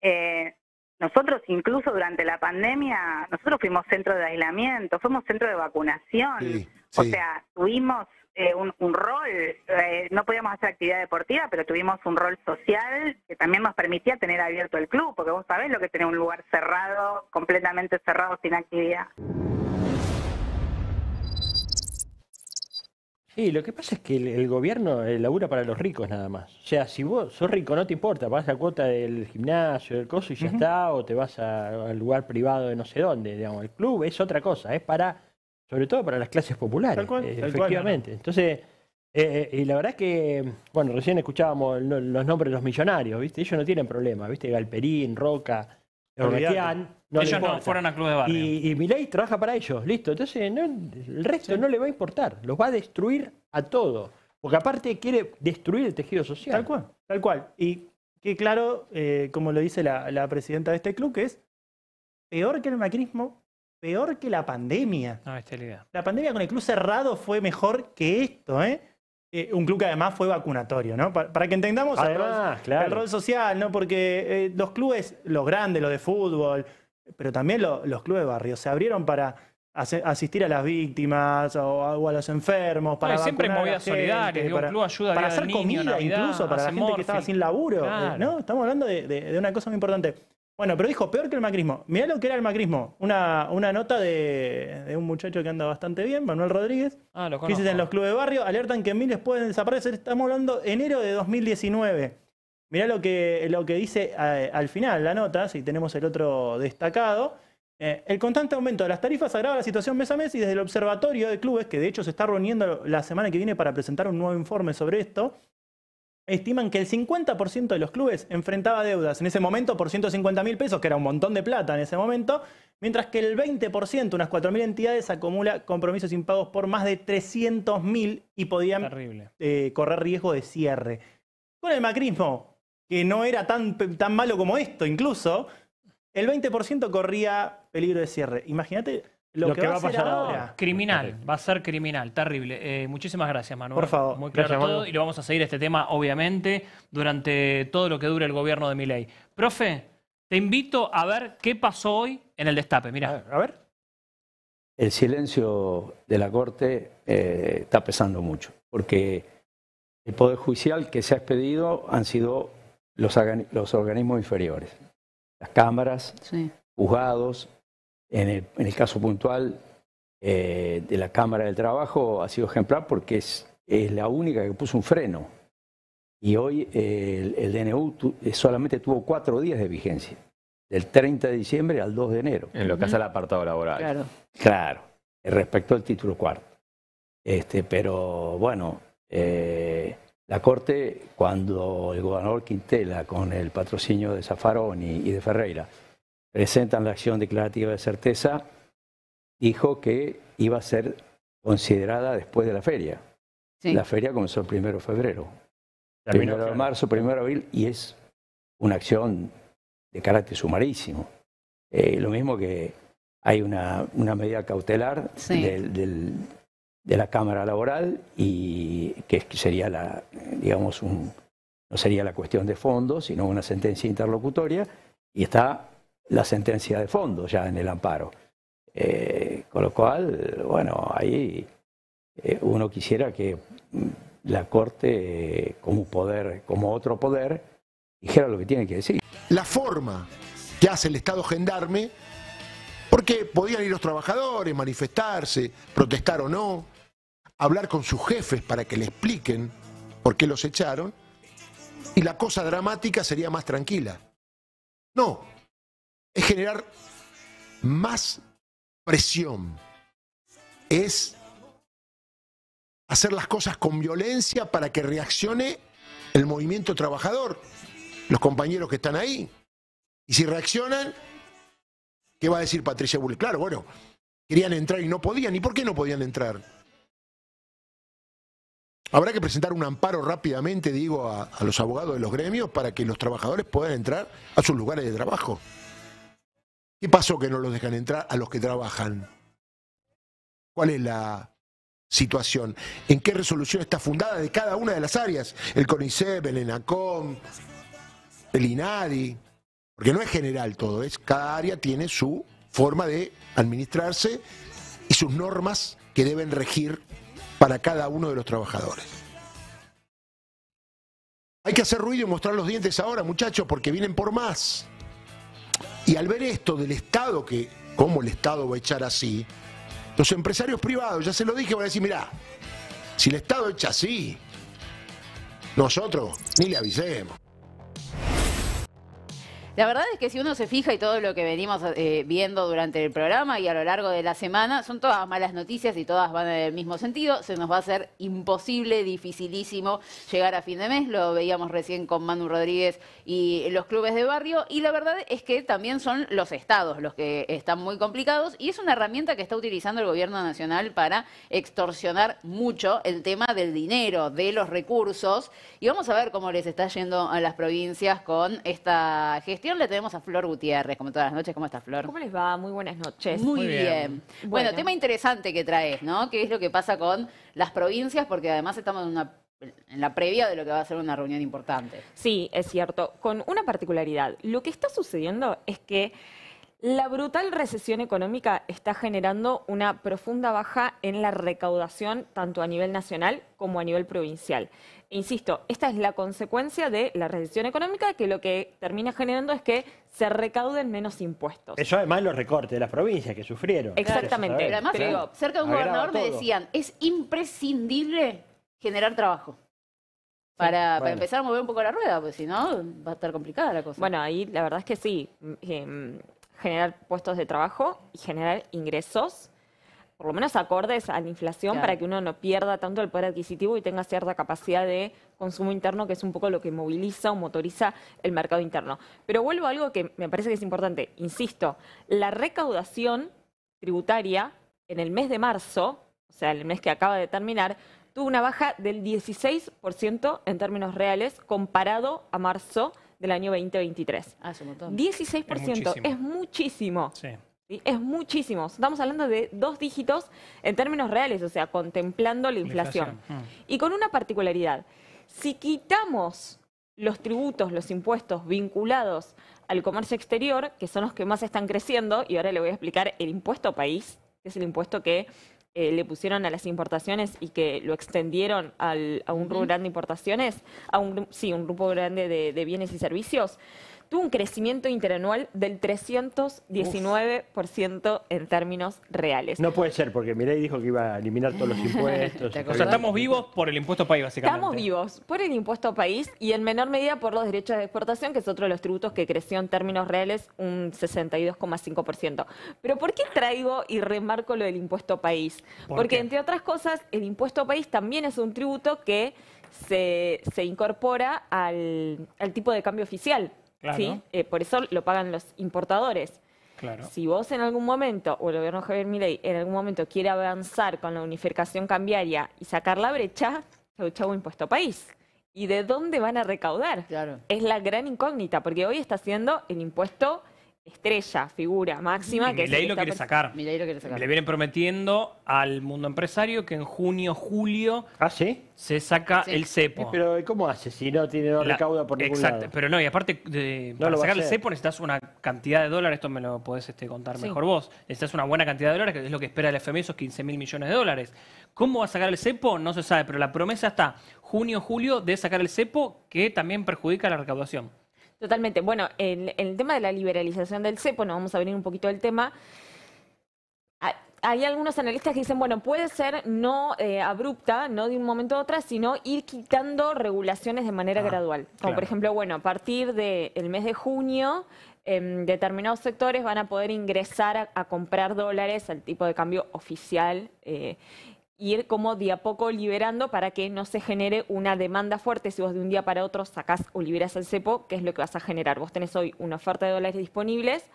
Eh, nosotros incluso durante la pandemia, nosotros fuimos centro de aislamiento, fuimos centro de vacunación. O sea, tuvimos eh, un, rol, eh, no podíamos hacer actividad deportiva, pero tuvimos un rol social que también nos permitía tener abierto el club, porque vos sabés lo que tener un lugar cerrado, completamente cerrado, sin actividad. Sí, lo que pasa es que el, gobierno eh, labura para los ricos nada más. O sea, si vos sos rico no te importa, vas a la cuota del gimnasio, del coso y ya está, o te vas al lugar privado de no sé dónde, digamos, el club es otra cosa, es para sobre todo para las clases populares. Eh, efectivamente. Entonces, eh, eh, y la verdad es que, bueno, recién escuchábamos los nombres de los millonarios, ¿viste? Ellos no tienen problema, ¿viste? Galperín, Roca, Orbetián. ellos no fueron a club de barrio. Y, y trabaja para ellos, listo. Entonces, el resto no le va a importar, los va a destruir a todos. Porque aparte quiere destruir el tejido social. Tal cual, tal cual. Y que claro, como lo dice la, la presidenta de este club, que es peor que el macrismo peor que la pandemia. No, ah, esta es la pandemia con el club cerrado fue mejor que esto, ¿eh? eh un club que además fue vacunatorio, ¿no? Para, que entendamos el, rol, social, ¿no? Porque eh, los clubes, los grandes, los de fútbol, pero también los clubes barrios, se abrieron para asistir a las víctimas o, a los enfermos, para no, siempre movidas solidarias, para, un club ayuda para hacer comida incluso, para la gente que estaba sin laburo, eh, ¿no? Estamos hablando de una cosa muy importante. Bueno, pero dijo, peor que el macrismo. Mirá lo que era el macrismo. Una, una nota de, un muchacho que anda bastante bien, Manuel Rodríguez. Ah, lo Crisis en los clubes de barrio, alertan que miles pueden desaparecer. Estamos hablando enero de 2019. Mirá lo que, lo que dice eh, al final la nota, si tenemos el otro destacado. Eh, el constante aumento de las tarifas agrava la situación mes a mes y desde el Observatorio de Clubes, que de hecho se está reuniendo la semana que viene para presentar un nuevo informe sobre esto, estiman que el 50% de los clubes enfrentaba deudas en ese momento por 150 mil pesos, que era un montón de plata en ese momento, mientras que el 20%, unas 4.000 entidades, acumula compromisos impagos por más de mil y podían eh, correr riesgo de cierre. Con el macrismo, que no era tan, tan malo como esto incluso, el 20% corría peligro de cierre. Imagínate lo, que, va a pasar ahora. Criminal, va a ser criminal, terrible. Eh, muchísimas gracias, Manuel. Por favor. Muy claro todo, y lo vamos a seguir este tema, obviamente, durante todo lo que dure el gobierno de Miley. Profe, te invito a ver qué pasó hoy en el destape. Mira, a, ver. El silencio de la Corte eh, está pesando mucho, porque el Poder Judicial que se ha expedido han sido los, los organismos inferiores, las cámaras, juzgados, en el, caso puntual eh, de la Cámara del Trabajo ha sido ejemplar porque es, la única que puso un freno. Y hoy eh, el, DNU eh, solamente tuvo cuatro días de vigencia, del 30 de diciembre al 2 de enero. En lo que hace al apartado laboral. Claro. Claro, respecto al título cuarto. Este, pero bueno, la Corte, cuando el gobernador Quintela, con el patrocinio de Zaffaroni y de Ferreira, presentan la acción declarativa de certeza, dijo que iba a ser considerada después de la feria. La feria comenzó el primero de febrero. Terminó primero de marzo, primero de abril, y es una acción de carácter sumarísimo. Eh, lo mismo que hay una, medida cautelar de la Cámara Laboral y que sería la, digamos, un, no sería la cuestión de fondo, sino una sentencia interlocutoria, y está la sentencia de fondo ya en el amparo. Eh, con lo cual, bueno, ahí eh, uno quisiera que mm, la Corte, eh, como poder, como otro poder, dijera lo que tiene que decir. La forma que hace el Estado gendarme, porque podían ir los trabajadores, manifestarse, protestar o no, hablar con sus jefes para que le expliquen por qué los echaron, y la cosa dramática sería más tranquila. No, es generar más presión, es hacer las cosas con violencia para que reaccione el movimiento trabajador, los compañeros que están ahí. Y si reaccionan, ¿qué va a decir Patricia Bull? Claro, bueno, querían entrar y no podían. ¿Y por qué no podían entrar? Habrá que presentar un amparo rápidamente, digo, a, los abogados de los gremios para que los trabajadores puedan entrar a sus lugares de trabajo. ¿Qué pasó que no los dejan entrar a los que trabajan? ¿Cuál es la situación? ¿En qué resolución está fundada de cada una de las áreas? El CONICEP, el ENACOM, el INADI. Porque no es general todo, es cada área tiene su forma de administrarse y sus normas que deben regir para cada uno de los trabajadores. Hay que hacer ruido y mostrar los dientes ahora, muchachos, porque vienen por más. Y al ver esto del Estado, que cómo el Estado va a echar así, los empresarios privados, ya se lo dije, van a decir, mirá, si el Estado echa así, nosotros ni le avisemos. La verdad es que si uno se fija y todo lo que venimos eh, viendo durante el programa y a lo largo de la semana, son todas malas noticias y todas van en el mismo sentido. Se nos va a hacer imposible, dificilísimo llegar a fin de mes. Lo veíamos recién con Manu Rodríguez y los clubes de barrio. Y la verdad es que también son los estados los que están muy complicados y es una herramienta que está utilizando el gobierno nacional para extorsionar mucho el tema del dinero, de los recursos. Y vamos a ver cómo les está yendo a las provincias con esta gestión le tenemos a Flor Gutiérrez, como todas las noches. ¿Cómo está Flor? ¿Cómo les va? Muy buenas noches. Muy, bien. Bueno, tema interesante que traes, ¿no? ¿Qué es lo que pasa con las provincias? Porque además estamos en la previa de lo que va a ser una reunión importante. Sí, es cierto, con una particularidad. Lo que está sucediendo es que la brutal recesión económica está generando una profunda baja en la recaudación tanto a nivel nacional como a nivel provincial insisto, esta es la consecuencia de la reducción económica que lo que termina generando es que se recauden menos impuestos. Eso además los recortes de las provincias que sufrieron. Exactamente. Pero además, cerca de un gobernador me decían, es imprescindible generar trabajo. Para, empezar a mover un poco la rueda, pues si no va a estar complicada la cosa. Bueno, ahí la verdad es que sí, mm, eh, mm, generar puestos de trabajo y generar ingresos por lo menos acordes a la inflación para que uno no pierda tanto el poder adquisitivo y tenga cierta capacidad de consumo interno, que es un poco lo que moviliza o motoriza el mercado interno. Pero vuelvo a algo que me parece que es importante. Insisto, la recaudación tributaria en el mes de marzo, o sea, en el mes que acaba de terminar, tuvo una baja del 16% en términos reales comparado a marzo del año 2023. Ah, 16% es muchísimo. Es muchísimo. Es muchísimo. Estamos hablando de dos dígitos en términos reales, o sea, contemplando la inflación. Mm. Y con una particularidad. Si quitamos los tributos, los impuestos vinculados al comercio exterior, que son los que más están creciendo, y ahora le voy a explicar el impuesto país, que es el impuesto que eh, le pusieron a las importaciones y que lo extendieron a un grupo grande de importaciones, a un, sí, un grupo grande de bienes y servicios tuvo un crecimiento interanual del 319% en términos reales. No puede ser, porque Mireille dijo que iba a eliminar todos los impuestos. o sea, estamos vivos por el impuesto país, básicamente. Estamos vivos por el impuesto país y en menor medida por los derechos de exportación, que es otro de los tributos que creció en términos reales un 62,5%. Pero ¿por qué traigo y remarco lo del impuesto país? porque, entre otras cosas, el impuesto país también es un tributo que se, incorpora al tipo de cambio oficial. ¿sí? Eh, por eso lo pagan los importadores. Claro. Si vos en algún momento, o el gobierno Javier Milei en algún momento quiere avanzar con la unificación cambiaria y sacar la brecha, se lucha un impuesto país. ¿Y de dónde van a recaudar? Claro. Es la gran incógnita, porque hoy está siendo el impuesto estrella, figura máxima. Que lo quiere lo quiere sacar. Le vienen prometiendo al mundo empresario que en junio, julio... Ah, se saca el cepo. Eh, pero ¿cómo hace si no tiene recauda por ningún Exacto, pero no, y aparte, de, eh, para sacar el cepo necesitas una cantidad de dólares, esto me lo podés este, contar mejor vos, necesitas una buena cantidad de dólares, que es lo que espera el FMI, esos 15 mil millones de dólares. ¿Cómo va a sacar el cepo? No se sabe, pero la promesa está junio, julio de sacar el cepo que también perjudica la recaudación. Totalmente. Bueno, en, el tema de la liberalización del CEPO, nos vamos a venir un poquito del tema. Hay algunos analistas que dicen, bueno, puede ser no eh, abrupta, no de un momento a otro, sino ir quitando regulaciones de manera ah, gradual. Como por ejemplo, bueno, a partir del mes de junio, em, determinados sectores van a poder ingresar a, comprar dólares al tipo de cambio oficial. Eh, ir como de a poco liberando para que no se genere una demanda fuerte. Si vos de un día para otro sacás o liberas el cepo, ¿qué es lo que vas a generar? Vos tenés hoy una oferta de dólares disponibles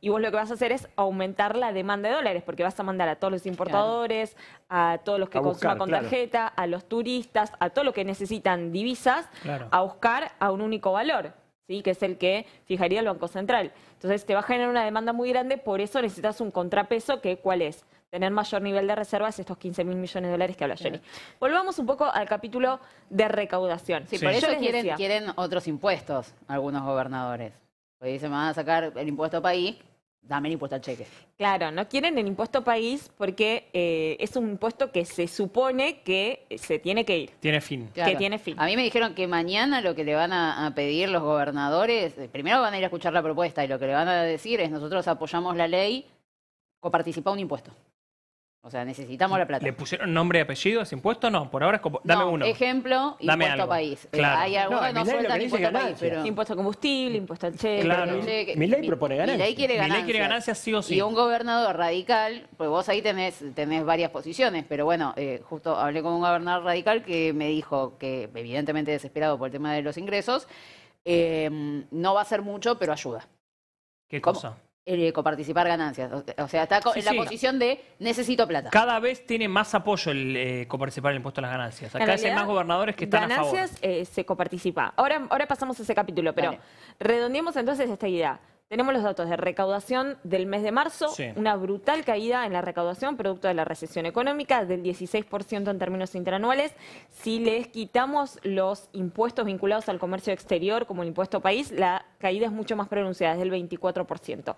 y vos lo que vas a hacer es aumentar la demanda de dólares, porque vas a mandar a todos los importadores, a todos los que consuman con tarjeta, a los turistas, a todos los que necesitan divisas, a buscar a un único valor. ¿Sí? que es el que fijaría el Banco Central. Entonces te va a generar una demanda muy grande, por eso necesitas un contrapeso que ¿cuál es? tener mayor nivel de reservas, estos 15 mil millones de dólares que habla Jenny. Volvamos un poco al capítulo de recaudación. Sí, por eso quieren, quieren otros impuestos, algunos gobernadores. Pues dicen, me van a sacar el impuesto país, dame el impuesto al cheque. Claro, no quieren el impuesto país porque eh, es un impuesto que se supone que se tiene que ir. Tiene fin. Que tiene fin. A mí me dijeron que mañana lo que le van a, pedir los gobernadores, eh, primero van a ir a escuchar la propuesta y lo que le van a decir es nosotros apoyamos la ley, o participa un impuesto. O sea, necesitamos la plata. ¿Le pusieron nombre y apellido ese impuesto? No, por ahora es como. Dame no, uno. Ejemplo, impuesto a país. Eh, claro. hay algunos que no sueltan impuesto a país. Pero... Impuesto a combustible, impuesto al cheque. Claro. Mi ley propone ganar. Mi ley quiere ganancias. Mi ley quiere ganancias sí o sí. Y un gobernador radical, pues vos ahí tenés, tenés varias posiciones, pero bueno, eh, justo hablé con un gobernador radical que me dijo que, evidentemente desesperado por el tema de los ingresos, eh, no va a ser mucho, pero ayuda. ¿Qué cosa? eh, coparticipar ganancias. O sea, está en la posición de necesito plata. Cada vez tiene más apoyo el eh, coparticipar el impuesto a las ganancias. Acá hay más gobernadores que están a favor. Ganancias eh, se coparticipa. Ahora, ahora pasamos a ese capítulo, pero redondeamos entonces esta idea. Tenemos los datos de recaudación del mes de marzo, una brutal caída en la recaudación producto de la recesión económica del 16% en términos interanuales. Si les quitamos los impuestos vinculados al comercio exterior como el impuesto país, la caída es mucho más pronunciada, es del 24%.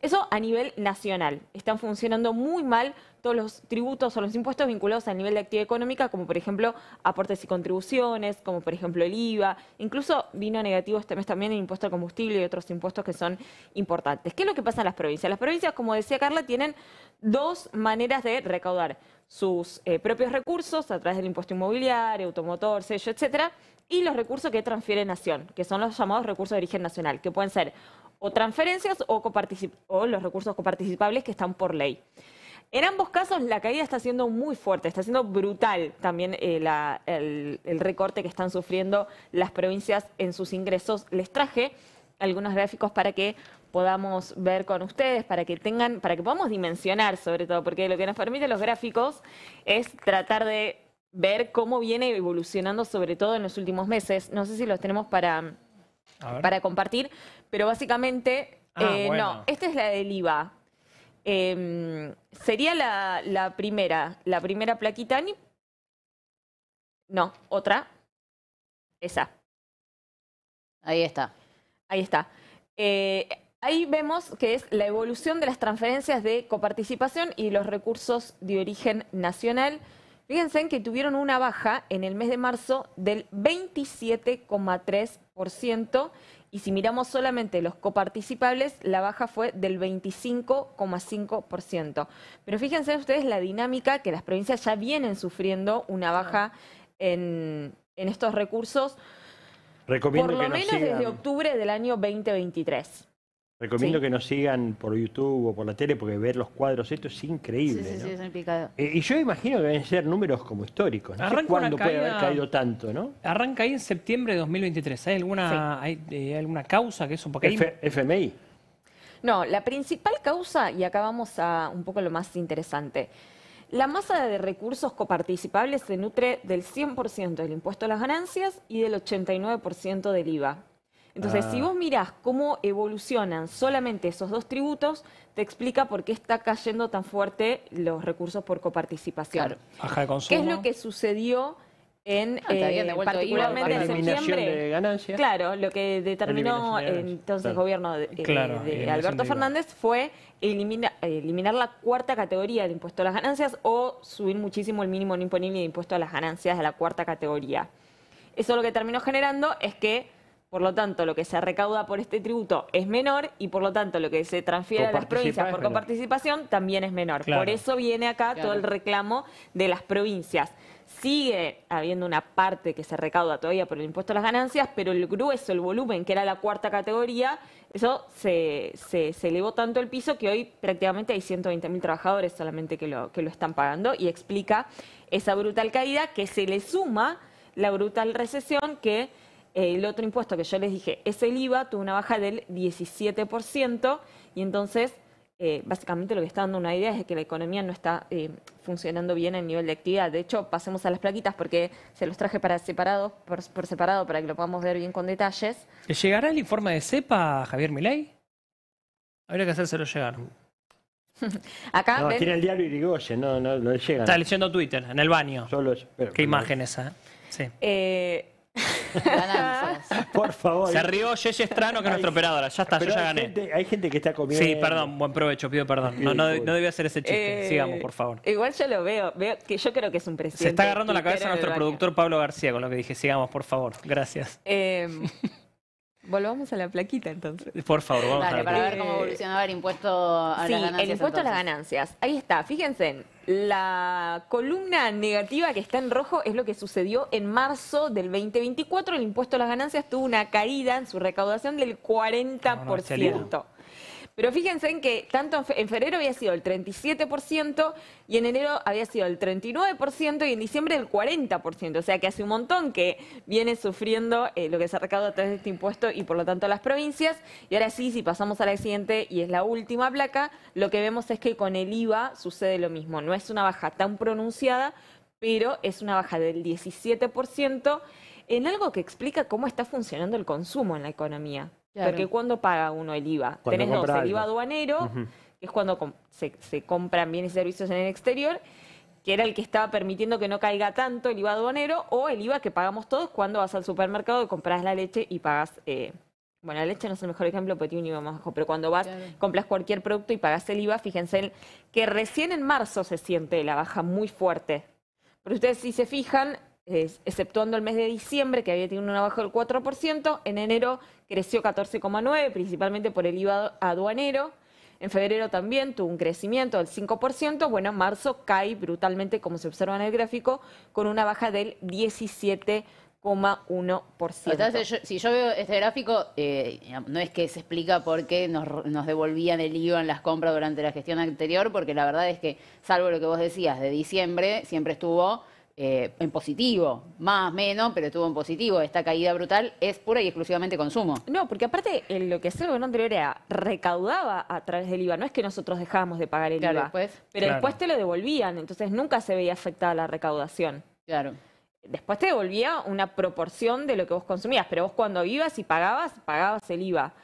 Eso a nivel nacional. Están funcionando muy mal todos los tributos o los impuestos vinculados al nivel de actividad económica, como por ejemplo aportes y contribuciones, como por ejemplo el IVA. Incluso vino negativo este mes también el impuesto al combustible y otros impuestos que son importantes. ¿Qué es lo que pasa en las provincias? Las provincias, como decía Carla, tienen dos maneras de recaudar sus eh, propios recursos a través del impuesto inmobiliario, automotor, sello, etcétera, y los recursos que transfiere Nación, que son los llamados recursos de origen nacional, que pueden ser o transferencias o, los recursos coparticipables que están por ley. En ambos casos la caída está siendo muy fuerte, está siendo brutal también eh, el, recorte que están sufriendo las provincias en sus ingresos. Les traje algunos gráficos para que podamos ver con ustedes, para que tengan, para que podamos dimensionar sobre todo, porque lo que nos permiten los gráficos es tratar de ver cómo viene evolucionando sobre todo en los últimos meses. No sé si los tenemos para para compartir, pero básicamente, ah, eh, no, esta es la del IVA. Em, sería la, primera, la primera plaquita. No, otra. Esa. Ahí está. Ahí está. Eh, ahí vemos que es la evolución de las transferencias de coparticipación y los recursos de origen nacional. Fíjense que tuvieron una baja en el mes de marzo del 27,3% y si miramos solamente los coparticipables, la baja fue del 25,5%. Pero fíjense ustedes la dinámica que las provincias ya vienen sufriendo una baja en, estos recursos, por lo menos desde octubre del año 2023. Recomiendo que nos sigan por YouTube o por la tele, porque ver los cuadros, esto es increíble. Sí, es picado. Eh, y yo imagino que deben ser números como históricos. No cuándo puede haber caído tanto, ¿no? Arranca ahí en septiembre de 2023. ¿Hay alguna, eh, hay, alguna causa que es un poquito FMI. No, la principal causa, y acá vamos a un poco lo más interesante. La masa de recursos coparticipables se nutre del 100% del impuesto a las ganancias y del 89% del IVA. Entonces, si ah. vos mirás cómo evolucionan solamente esos dos tributos, te explica por qué está cayendo tan fuerte los recursos por coparticipación. Claro. Baja de consumo. ¿Qué es lo que sucedió? en ah, eh, particularmente en septiembre. De ganancias, claro, lo que determinó entonces el gobierno de, eh, Alberto Fernández fue eliminar la cuarta categoría del impuesto a las ganancias o subir muchísimo el mínimo no imponible de impuesto a las ganancias de la cuarta categoría. Eso lo que terminó generando es que por lo tanto lo que se recauda por este tributo es menor y por lo tanto lo que se transfiere a las provincias por coparticipación también es menor. Por eso viene acá todo el reclamo de las provincias. Sigue habiendo una parte que se recauda todavía por el impuesto a las ganancias, pero el grueso, el volumen, que era la cuarta categoría, eso se, se, elevó tanto el piso que hoy prácticamente hay 120.000 trabajadores solamente que lo, que lo están pagando y explica esa brutal caída que se le suma la brutal recesión que eh, el otro impuesto que yo les dije es el IVA, tuvo una baja del 17% y entonces eh, básicamente lo que está dando una idea es que la economía no está eh, funcionando bien a nivel de actividad. De hecho, pasemos a las plaquitas porque se los traje para separados, por, separado, para que lo podamos ver bien con detalles. ¿Llegará el informe de CEPA a Javier Milei? Habría que hacérselo llegar. Acá no, tiene el diario Irigoyen, no, no, no llega. Está leyendo Twitter, en el baño. Solo, Qué imagen esa. Sí. Por favor. Se arrió, Yeye Estrano, que es nuestra operadora. Ya está, yo ya gané. hay gente que está comiendo. Sí, perdón, buen provecho, pido perdón. No, no, debía hacer ese chiste. Eh, Sigamos, por favor. Igual yo lo veo, veo que yo creo que es un presidente. Se está agarrando la cabeza nuestro productor Pablo García con lo que dije. Sigamos, por favor. Gracias. Eh, Volvamos a la plaquita entonces. Por favor, vamos a la para ver cómo eh, evolucionaba el impuesto a las ganancias. Sí, El impuesto a las ganancias. Ahí está, fíjense. La columna negativa que está en rojo es lo que sucedió en marzo del 2024. El impuesto a las ganancias tuvo una caída en su recaudación del 40%. Ah, pero fíjense en que tanto en febrero había sido el 37% y en enero había sido el 39% y en diciembre el 40%. O sea que hace un montón que viene sufriendo eh, lo que se ha recaudado a través de este impuesto y por lo tanto las provincias. Y ahora sí, si pasamos a la siguiente y es la última placa, lo que vemos es que con el IVA sucede lo mismo. No es una baja tan pronunciada, pero es una baja del 17% en algo que explica cómo está funcionando el consumo en la economía. Porque cuando paga uno el IVA? Tenés el IVA aduanero, que es cuando se, compran bienes y servicios en el exterior, que era el que estaba permitiendo que no caiga tanto el IVA aduanero, o el IVA que pagamos todos cuando vas al supermercado y compras la leche y pagas... Eh, bueno, la leche no es el mejor ejemplo porque tiene un IVA más bajo, pero cuando vas, compras cualquier producto y pagas el IVA, fíjense que recién en marzo se siente la baja muy fuerte. Pero ustedes si se fijan, exceptuando el mes de diciembre, que había tenido una baja del 4%, en enero creció 14,9%, principalmente por el IVA aduanero. En febrero también tuvo un crecimiento del 5%, bueno, en marzo cae brutalmente, como se observa en el gráfico, con una baja del 17,1%. Entonces, si yo veo este gráfico, eh, no es que se explica por qué nos, nos, devolvían el IVA en las compras durante la gestión anterior, porque la verdad es que, salvo lo que vos decías de diciembre, siempre estuvo eh, en positivo, más, menos, pero estuvo en positivo. Esta caída brutal es pura y exclusivamente consumo. No, porque aparte lo que hacía el gobierno anterior era recaudaba a través del IVA. No es que nosotros dejábamos de pagar el IVA, pero después te lo devolvían, entonces nunca se veía afectada la recaudación. Claro. Después te devolvía una proporción de lo que vos consumías, pero vos cuando ibas y pagabas, pagabas el IVA.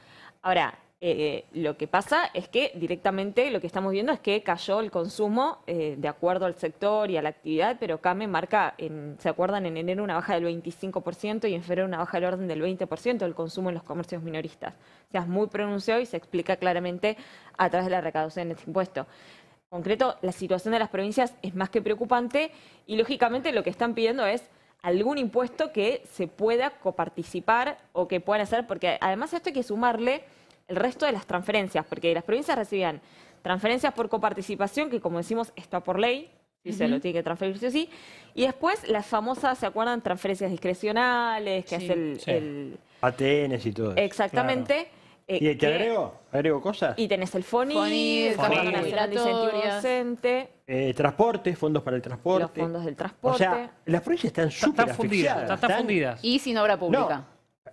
Ahora, eh, lo que pasa es que directamente lo que estamos viendo es que cayó el consumo eh, de acuerdo al sector y a la actividad, pero CAME marca, ¿se acuerdan? En enero una baja del 25% y en febrero una baja del orden del 20% del consumo en los comercios minoristas. O sea, es muy pronunciado y se explica claramente a través de la recaudación de este impuesto. En concreto, la situación de las provincias es más que preocupante y lógicamente lo que están pidiendo es algún impuesto que se pueda coparticipar o que puedan hacer, porque además esto hay que sumarle el resto de las transferencias, porque las provincias recibían transferencias por coparticipación, que como decimos está por ley, y se lo tiene que transferir sí o y después las famosas, ¿se acuerdan? Transferencias discrecionales, que hace el, y todo Exactamente. ¿Y te agrego? ¿Agrego cosas? Y tenés el FONI, el Fondo fondos para el transporte. Los fondos del transporte. las provincias están súper fundidas. Están, fundidas. Y sin obra pública.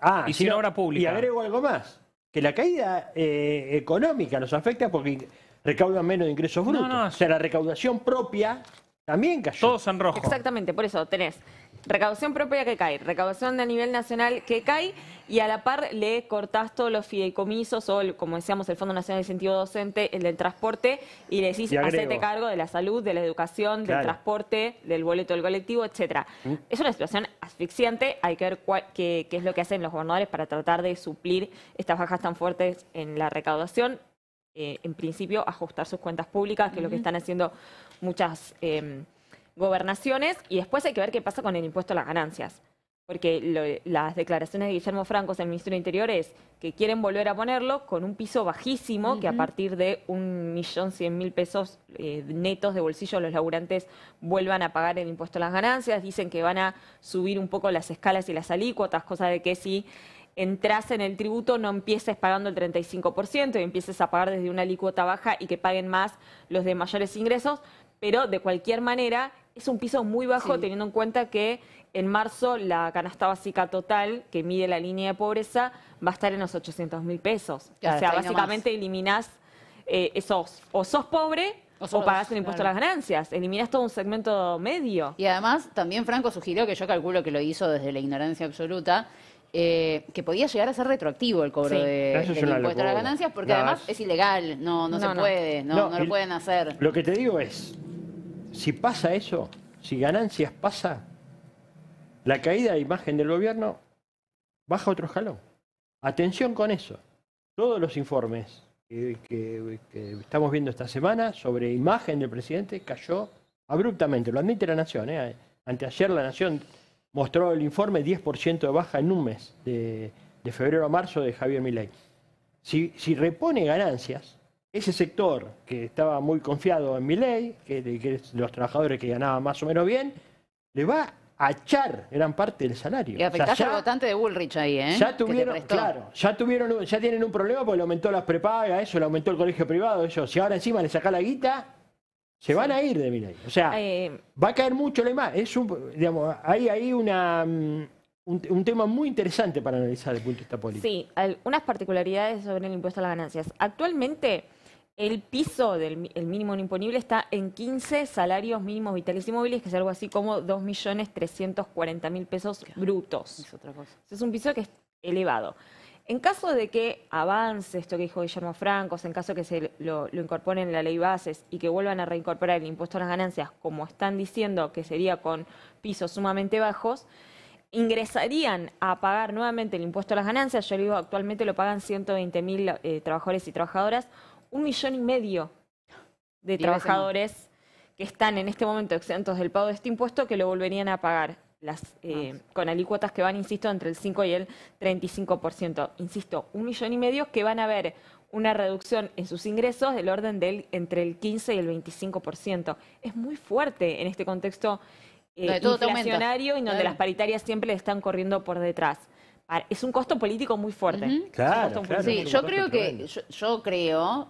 Ah, y sin obra pública. Y agrego algo más que la caída eh, económica nos afecta porque recaudan menos ingresos brutos. o sea, la recaudación propia también cayó. Todos en rojo. Exactamente, por eso tenés recaudación propia que cae, recaudación a nivel nacional que cae y a la par le cortás todos los fideicomisos o, como decíamos, el Fondo Nacional de Incentivo Docente, el del transporte, y le decís, hacete cargo de la salud, de la educación, del transporte, del boleto del colectivo, etcétera. Mm. Es una situación asfixiante, hay que ver qué, es lo que hacen los gobernadores para tratar de suplir estas bajas tan fuertes en la recaudación. Eh, en principio, ajustar sus cuentas públicas, que es lo que están haciendo muchas... Em, gobernaciones y después hay que ver qué pasa con el impuesto a las ganancias. Porque las declaraciones de Guillermo Francos, el ministro de Interior, es que quieren volver a ponerlo con un piso bajísimo, que a partir de un millón cien mil pesos eh, netos de bolsillo los laburantes vuelvan a pagar el impuesto a las ganancias. Dicen que van a subir un poco las escalas y las alícuotas, cosa de que si entras en el tributo no empieces pagando el 35% y empieces a pagar desde una alícuota baja y que paguen más los de mayores ingresos pero de cualquier manera es un piso muy bajo teniendo en cuenta que en marzo la canasta básica total que mide la línea de pobreza va a estar en los 800 mil pesos. o sea, básicamente eliminás eh, esos, o sos pobre o, pagás el impuesto a las ganancias, eliminás todo un segmento medio. Y además también Franco sugirió, que yo calculo que lo hizo desde la ignorancia absoluta, eh, que podía llegar a ser retroactivo el cobro del impuesto a las ganancias, porque además es ilegal, no, no, se puede, no, lo pueden hacer. Lo que te digo es, si pasa eso, si ganancias pasa, la caída de imagen del gobierno baja otro jalón. Atención con eso. Todos los informes que, estamos viendo esta semana sobre imagen del presidente cayó abruptamente. Lo admite la Nación. ¿eh? Anteayer la Nación mostró el informe 10% de baja en un mes, de, febrero a marzo de Javier Milei. si repone ganancias, ese sector que estaba muy confiado en mi ley, que, que, los trabajadores que ganaban más o menos bien, le va a echar gran parte del salario. Y o al votante de Bullrich ahí, ¿eh? Ya tuvieron, claro, ya tuvieron, ya tienen un problema porque le aumentó las prepagas, eso, le aumentó el colegio privado, eso. Si ahora encima le saca la guita, se van a ir de mi ley. O sea, eh, va a caer mucho la imagen. Es un, digamos, hay ahí una... Mm, un, tema muy interesante para analizar desde el punto de vista político. Sí, unas particularidades sobre el impuesto a las ganancias. Actualmente, el piso del mínimo imponible está en 15 salarios mínimos vitales y móviles, que es algo así como 2.340.000 pesos brutos. Es otra cosa. Es un piso que es elevado. En caso de que avance esto que dijo Guillermo Francos, en caso de que se lo, incorporen en la ley bases y que vuelvan a reincorporar el impuesto a las ganancias, como están diciendo que sería con pisos sumamente bajos, ingresarían a pagar nuevamente el impuesto a las ganancias. Yo digo, actualmente lo pagan 120.000 eh, trabajadores y trabajadoras un millón y medio de trabajadores que están en este momento exentos del pago de este impuesto que lo volverían a pagar las, eh, ah, con alícuotas que van, insisto, entre el 5 y el 35%. Insisto, un millón y medio que van a ver una reducción en sus ingresos del orden del entre el 15 y el 25%. Es muy fuerte en este contexto eh, inflacionario y donde las paritarias siempre están corriendo por detrás. Ah, es un costo político muy fuerte. Claro, sí, yo creo que eh, yo, creo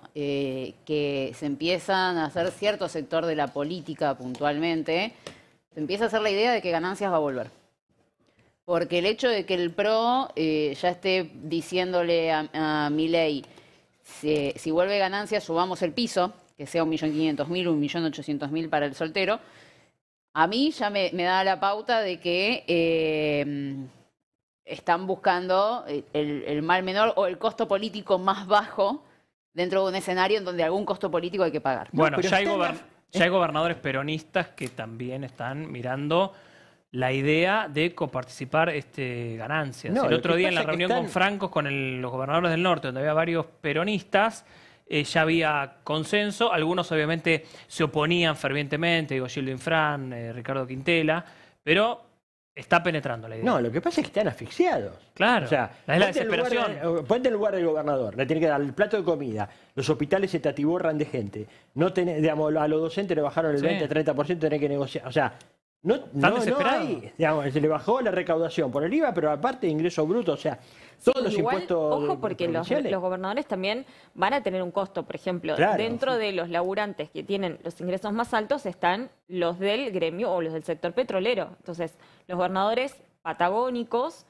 que se empiezan a hacer cierto sector de la política puntualmente, se empieza a hacer la idea de que ganancias va a volver. Porque el hecho de que el PRO eh, ya esté diciéndole a, mi ley eh, si, vuelve ganancias, subamos el piso, que sea 1.500.000, 1.800.000 para el soltero, a mí ya me, da la pauta de que están buscando eh, el, mal menor o el costo político más bajo dentro de un escenario en donde algún costo político hay que pagar. Bueno, ya, hay gobernadores peronistas que también están mirando la idea de coparticipar este, ganancias. el otro día en la reunión con Francos, con los gobernadores del norte, donde había varios peronistas, eh, ya había consenso. Algunos obviamente se oponían fervientemente, digo Gildo Infran, eh, Ricardo Quintela, pero Está penetrando la idea. No, lo que pasa es que están asfixiados. Claro. O sea, la desesperación. Eh, ponte en lugar del gobernador. Le tiene que dar el plato de comida. Los hospitales se atiborran de gente. No digamos, a los docentes le bajaron el 20-30%, tenés que negociar. O sea, no, no, se le bajó la recaudación por el IVA, pero aparte de ingreso bruto, o sea, todos los impuestos. Ojo, porque los, gobernadores también van a tener un costo. Por ejemplo, dentro de los laburantes que tienen los ingresos más altos están los del gremio o los del sector petrolero. Entonces, los gobernadores patagónicos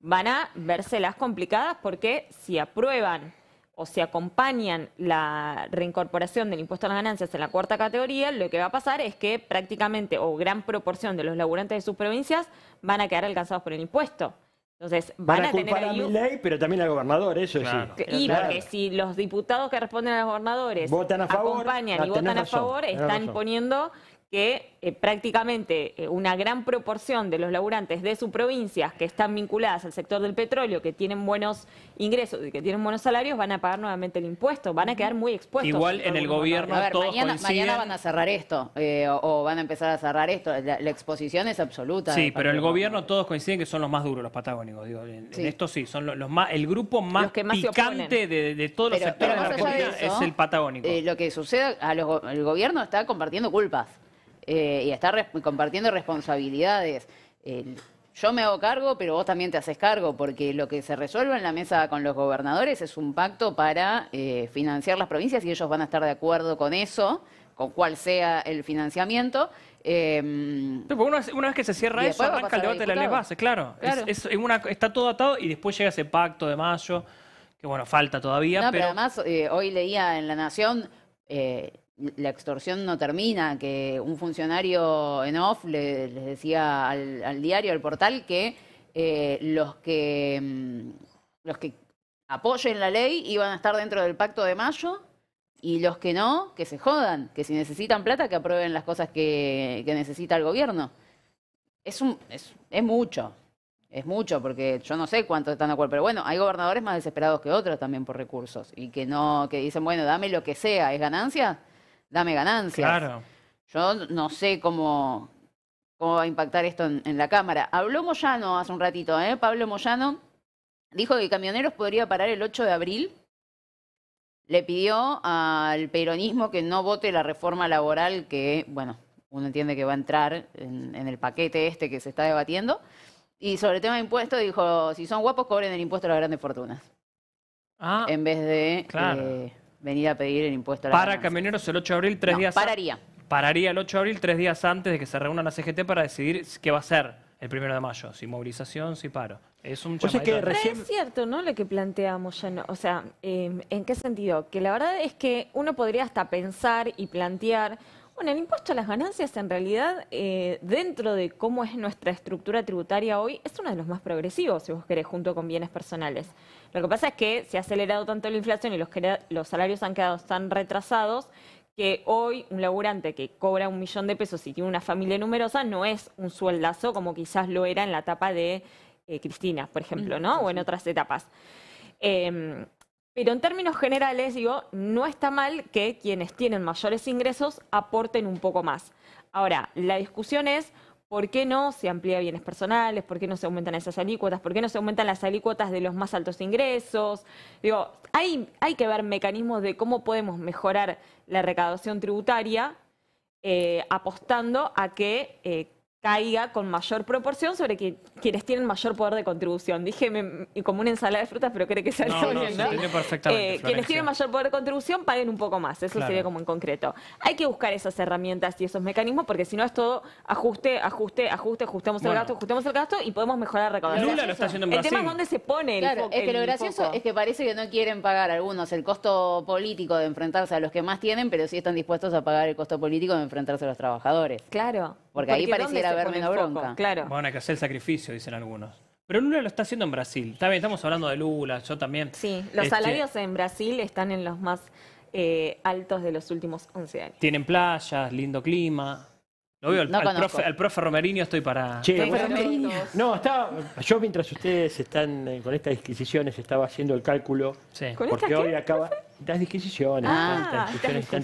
van a verse las complicadas porque si aprueban o si acompañan la reincorporación del impuesto a las ganancias en la cuarta categoría, lo que va a pasar es que prácticamente o gran proporción de los laburantes de sus provincias van a quedar alcanzados por el impuesto. Entonces, van, a, tener a ley, pero también al gobernador, eso sí. Y porque si los diputados que responden a los gobernadores votan a favor, acompañan y ah, votan a favor, están imponiendo que eh, prácticamente eh, una gran proporción de los laburantes de sus provincias que están vinculadas al sector del petróleo, que tienen buenos ingresos y que tienen buenos salarios, van a pagar nuevamente el impuesto, van a quedar muy expuestos. Igual en el gobierno todos mañana, coinciden... mañana, van a cerrar esto, eh, o, van a empezar a cerrar esto, la, exposición es absoluta. Sí, pero el gobierno todos coinciden que son los más duros los patagónicos, digo, en, esto sí, son los, más, el grupo más, picante de, todos los sectores de la Argentina es el patagónico. lo que sucede, el gobierno está compartiendo culpas eh, y estar compartiendo responsabilidades. yo me hago cargo, pero vos también te haces cargo, porque lo que se resuelve en la mesa con los gobernadores es un pacto para eh, financiar las provincias y ellos van a estar de acuerdo con eso, con cuál sea el financiamiento. Em, una, vez, que se cierra eso, arranca el debate de la ley base, claro. está todo atado y después llega ese pacto de mayo, que bueno, falta todavía. pero... además eh, hoy leía en La Nación... Eh, la extorsión no termina, que un funcionario en off le, les decía al, diario, al portal, que eh, los que mm, los que apoyen la ley iban a estar dentro del pacto de mayo y los que no, que se jodan, que si necesitan plata, que aprueben las cosas que, que necesita el gobierno. Es, un, es, es mucho, es mucho, porque yo no sé cuántos están de acuerdo, pero bueno, hay gobernadores más desesperados que otros también por recursos y que no, que dicen, bueno, dame lo que sea, ¿es ganancia? dame ganancias. Claro. Yo no sé cómo, cómo va a impactar esto en, la Cámara. Habló Moyano hace un ratito, ¿eh? Pablo Moyano dijo que Camioneros podría parar el 8 de abril. Le pidió al peronismo que no vote la reforma laboral que, bueno, uno entiende que va a entrar en, el paquete este que se está debatiendo. Y sobre el tema de impuestos dijo, si son guapos, cobren el impuesto a las grandes fortunas. Ah, en vez de... Claro. Eh, venir a pedir el impuesto a la Para camioneros el 8 de abril, tres días... pararía. Pararía el 8 de abril, tres días antes de que se reúna la CGT para decidir qué va a ser el 1 de mayo, si movilización, si paro. Es un O es cierto, ¿no? Lo que planteamos ya O sea, eh, ¿en qué sentido? Que la verdad es que uno podría hasta pensar y plantear bueno, el impuesto a las ganancias en realidad, eh, dentro de cómo es nuestra estructura tributaria hoy, es uno de los más progresivos, si vos querés, junto con bienes personales. Lo que pasa es que se ha acelerado tanto la inflación y los, salarios han quedado tan retrasados que hoy un laburante que cobra un millón de pesos y tiene una familia numerosa no es un sueldazo como quizás lo era en la etapa de eh, Cristina, por ejemplo, mm, ¿no? O en otras etapas. Em, pero en términos generales, digo, no está mal que quienes tienen mayores ingresos aporten un poco más. Ahora, la discusión es por qué no se amplía bienes personales, por qué no se aumentan esas alícuotas, por qué no se aumentan las alícuotas de los más altos ingresos. Digo, hay, hay que ver mecanismos de cómo podemos mejorar la recaudación tributaria eh, apostando a que eh, caiga con mayor proporción sobre quienes tienen mayor poder de contribución. Dije como una ensalada de frutas, pero creo que no, no, eh, quienes tienen mayor poder de contribución paguen un poco más, eso sería se como en concreto. Hay que buscar esas herramientas y esos mecanismos porque si no es todo ajuste, ajuste, ajuste, ajustemos el gasto, ajustemos el gasto y podemos mejorar la recaudación. Lula lo está haciendo en El tema es dónde se pone el claro, es que lo gracioso es que parece que no quieren pagar algunos el costo político de enfrentarse a los que más tienen, pero sí están dispuestos a pagar el costo político de enfrentarse a los trabajadores. Claro. Porque, porque ahí pareciera haber menos bronca. Claro. Bueno, hay que hacer sacrificio, dicen algunos. Pero Lula lo está haciendo en Brasil. Está estamos hablando de Lula, yo también. Sí, los este, salarios en Brasil están en los más eh, altos de los últimos 11 años. Tienen playas, lindo clima. Lo veo, al, profe, al estoy para... no, yo mientras ustedes están eh, con estas disquisiciones estaba haciendo el cálculo. Sí. porque hoy acaba... Las disquisiciones. Ah,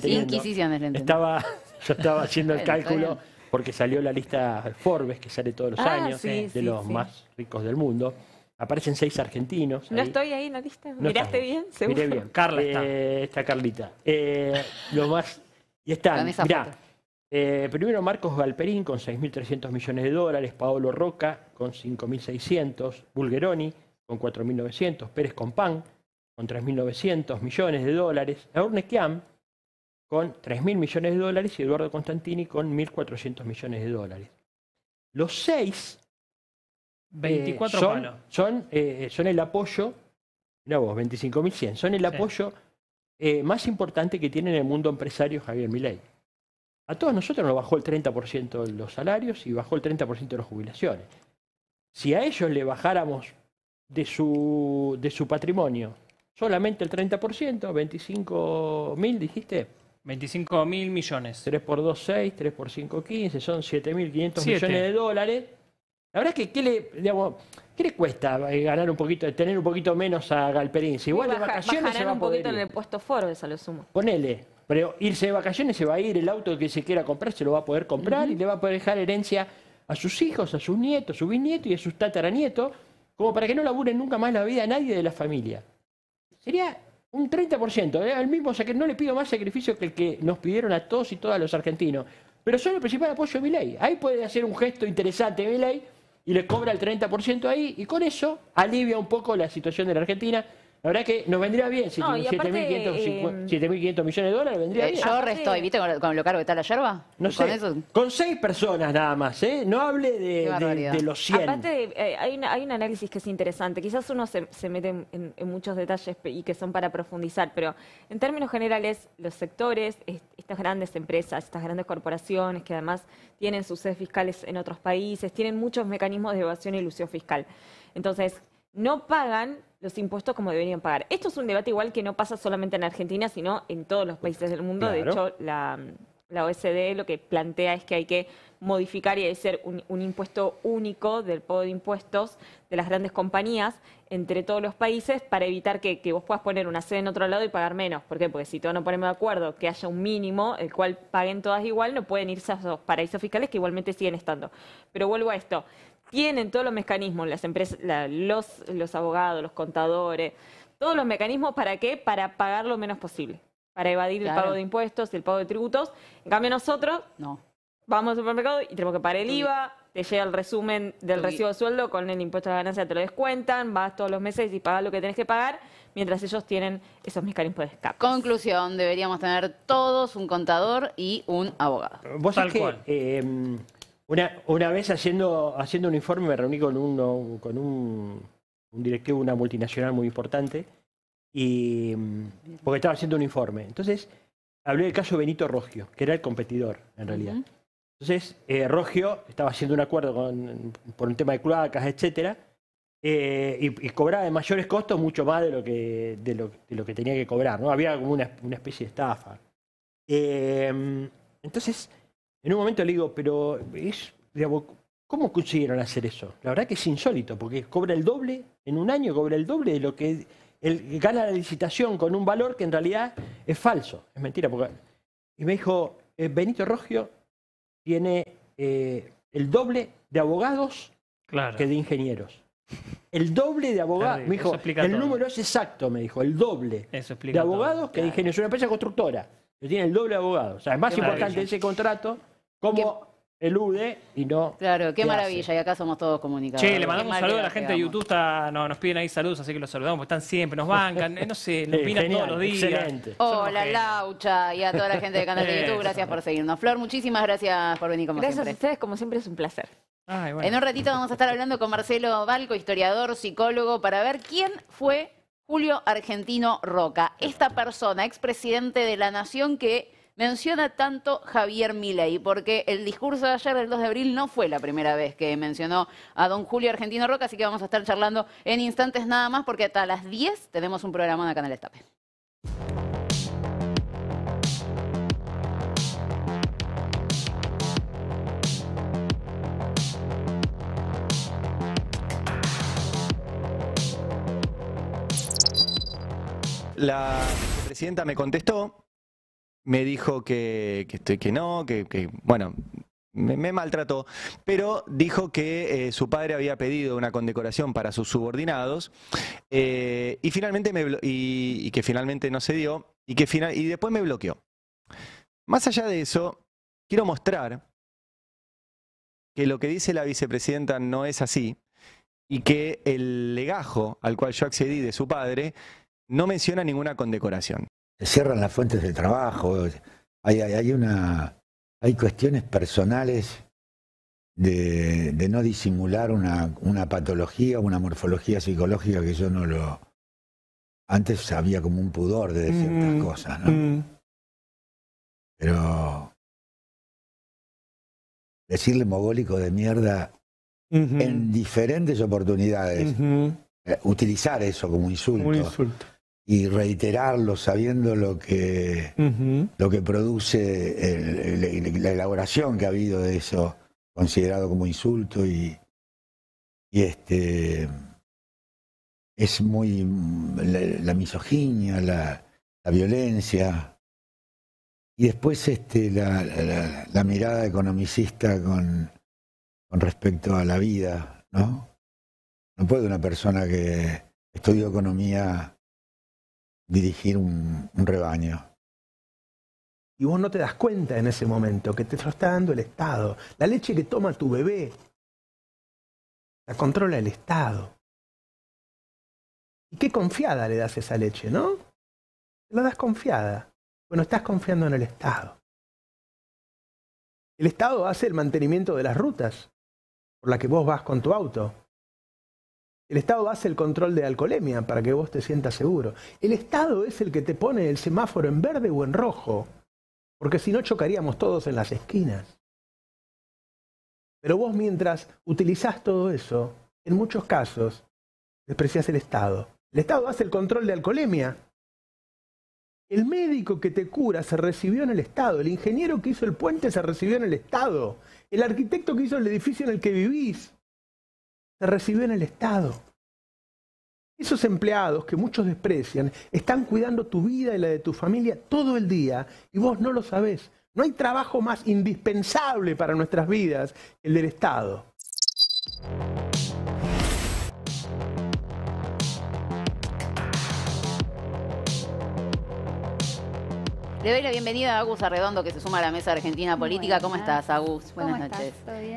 Inquisiciones, Estaba, yo estaba haciendo el cálculo porque salió la lista Forbes, que sale todos los ah, años, eh, de los más ricos del mundo. Aparecen seis argentinos. No estoy ahí ¿no viste? ¿Miraste bien? Seguro. Miré bien. Carla está. Eh, Carlita. Eh, lo más... Y están, mirá, primero Marcos Valperín con 6.300 millones de dólares, Paolo Roca con 5.600, Bulgeroni con 4.900, Pérez Compán con 3.900 millones de dólares, Laurne Kiam con 3.000 millones de dólares y Eduardo Constantini con 1.400 millones de dólares. Los seis eh, son, eh, Son, el apoyo, mira vos, 25.100, son el apoyo eh, más importante que tiene en el mundo empresario Javier Milei. A todos nosotros nos bajó el 30% de los salarios y bajó el 30% de las jubilaciones. Si a ellos le bajáramos de su, de su patrimonio solamente el 30%, 25.000 dijiste, 25 mil millones. 3 por 2, 6, 3 por 5, 15, son 7.500 quinientos millones de dólares. La verdad es que, ¿qué le, digamos, ¿qué le cuesta eh, ganar un poquito, tener un poquito menos a Galperín? Si igual de vacaciones se va un poquito en el puesto Forbes a lo sumo. Ponele, pero irse de vacaciones se va a ir, el auto que se quiera comprar se lo va a poder comprar y le va a poder dejar herencia a sus hijos, a sus nietos, a sus bisnietos y a sus tataranietos, como para que no laburen nunca más la vida a nadie de la familia. Sería un 30%, ¿eh? el mismo, no le pido más sacrificio que el que nos pidieron a todos y todas los argentinos. Pero son el principal apoyo de ley. Ahí puede hacer un gesto interesante Milei y le cobra el 30% ahí y con eso alivia un poco la situación de la Argentina la verdad que nos vendría bien, si no, 7.500 eh, millones de dólares vendría eh, bien. Yo resto, ¿viste con, lo caro que está la yerba? No sé, ¿Con, seis personas nada más, ¿eh? No hable de, los 100. Aparte, eh, hay, un análisis que es interesante. Quizás uno se, mete en, muchos detalles y que son para profundizar, pero en términos generales, los sectores, estas grandes empresas, estas grandes corporaciones que además tienen sus sedes fiscales en otros países, tienen muchos mecanismos de evasión y ilusión fiscal. Entonces, no pagan los impuestos como deberían pagar. Esto es un debate igual que no pasa solamente en Argentina, sino en todos los países del mundo. De hecho, la, la OSD lo que plantea es que hay que modificar y hacer un, un impuesto único del pago de impuestos de las grandes compañías entre todos los países para evitar que, que, vos puedas poner una sede en otro lado y pagar menos. ¿Por qué? Porque si todos no ponemos de acuerdo que haya un mínimo, el cual paguen todas igual, no pueden irse a esos paraísos fiscales que igualmente siguen estando. Pero vuelvo a esto tienen todos los mecanismos, las empresas, los, los abogados, los contadores, todos los mecanismos para qué? Para pagar lo menos posible, para evadir el pago de impuestos, el pago de tributos. En cambio nosotros no. vamos al supermercado y tenemos que pagar el IVA, te llega el resumen del recibo de sueldo con el impuesto a la ganancia, te lo descuentan, vas todos los meses y pagas lo que tenés que pagar, mientras ellos tienen esos mecanismos de escape. Conclusión, deberíamos tener todos un contador y un abogado. Vos Tal em, una, vez haciendo, haciendo un informe me reuní con, uno, con un, un directivo de una multinacional muy importante y mm, porque estaba haciendo un informe. Entonces, hablé del caso Benito Rogio, que era el competidor, en realidad. Entonces, eh, Rogio estaba haciendo un acuerdo con, por un tema de cloacas, etcétera, eh, y, cobraba de mayores costos mucho más de lo que, de lo, que tenía que cobrar, ¿no? Había como una, una especie de estafa. Eh, mm, entonces, en un momento le digo, pero ¿cómo consiguieron hacer eso? La verdad que es insólito, porque cobra el doble, en un año cobra el doble de lo que gana la licitación con un valor que en realidad es falso, es mentira. Y me dijo, eh, Benito Rogio tiene eh, el doble de abogados que de ingenieros. El doble de abogados. Me dijo, el número es exacto, me dijo, el doble de abogados que de ingenieros. Es una empresa constructora pero tiene el doble de abogados. O sea, es más importante ese contrato cómo elude y no. Claro, qué maravilla, y acá somos todos comunicados. Che, le mandamos un saludo a la gente de YouTube, nos piden ahí saludos, así que los saludamos, porque están siempre, nos bancan, eh, no sé, nos opinan todos los días. Hola, Laucha, y a toda la gente de canal de YouTube, gracias por seguirnos. Flor, muchísimas gracias por venir como siempre. Gracias a ustedes, como siempre es un placer. En un ratito vamos a estar hablando con Marcelo Balco, historiador, psicólogo, para ver quién fue Julio Argentino Roca, esta persona, expresidente de la Nación que menciona tanto Javier Milei? Porque el discurso de ayer del 2 de abril no fue la primera vez que mencionó a don Julio Argentino Roca, así que vamos a estar charlando en instantes nada más, porque hasta las 10 tenemos un programa de Canal Estape. La presidenta me contestó me dijo que, no, que, bueno, me, maltrató, pero dijo que eh, su padre había pedido una condecoración para sus subordinados eh, y finalmente que finalmente no se dio y que y después me bloqueó. Más allá de eso, quiero mostrar que lo que dice la vicepresidenta no es así y que el legajo al cual yo accedí de su padre no menciona ninguna condecoración cierran las fuentes de trabajo, hay, una, hay cuestiones personales de, no disimular una, una, patología, una morfología psicológica que yo no lo... Antes había como un pudor de ciertas mm, cosas, ¿no? Mm. Pero decirle mogólico de mierda en diferentes oportunidades, eh, utilizar eso como insulto y reiterarlo sabiendo lo que, lo que produce la elaboración que ha habido de eso, considerado como insulto y, este es muy la, misoginia, la, la, violencia y después este la, la mirada economicista con, con respecto a la vida, ¿no? No puede una persona que estudió economía dirigir un, rebaño. Y vos no te das cuenta en ese momento que te lo está dando el Estado. La leche que toma tu bebé la controla el Estado. ¿Y qué confiada le das esa leche, no? la das confiada. Bueno, estás confiando en el Estado. El Estado hace el mantenimiento de las rutas por la que vos vas con tu auto. El Estado hace el control de alcoholemia para que vos te sientas seguro. El Estado es el que te pone el semáforo en verde o en rojo, porque si no chocaríamos todos en las esquinas. Pero vos mientras utilizás todo eso, en muchos casos, desprecias el Estado. El Estado hace el control de alcoholemia. El médico que te cura se recibió en el Estado. El ingeniero que hizo el puente se recibió en el Estado. El arquitecto que hizo el edificio en el que vivís se recibió en el Estado. Esos empleados que muchos desprecian están cuidando tu vida y la de tu familia todo el día y vos no lo sabés. No hay trabajo más indispensable para nuestras vidas que el del Estado. Le doy la bienvenida a Agus Arredondo que se suma a la mesa argentina política. ¿Cómo estás, Agus? Buenas noches.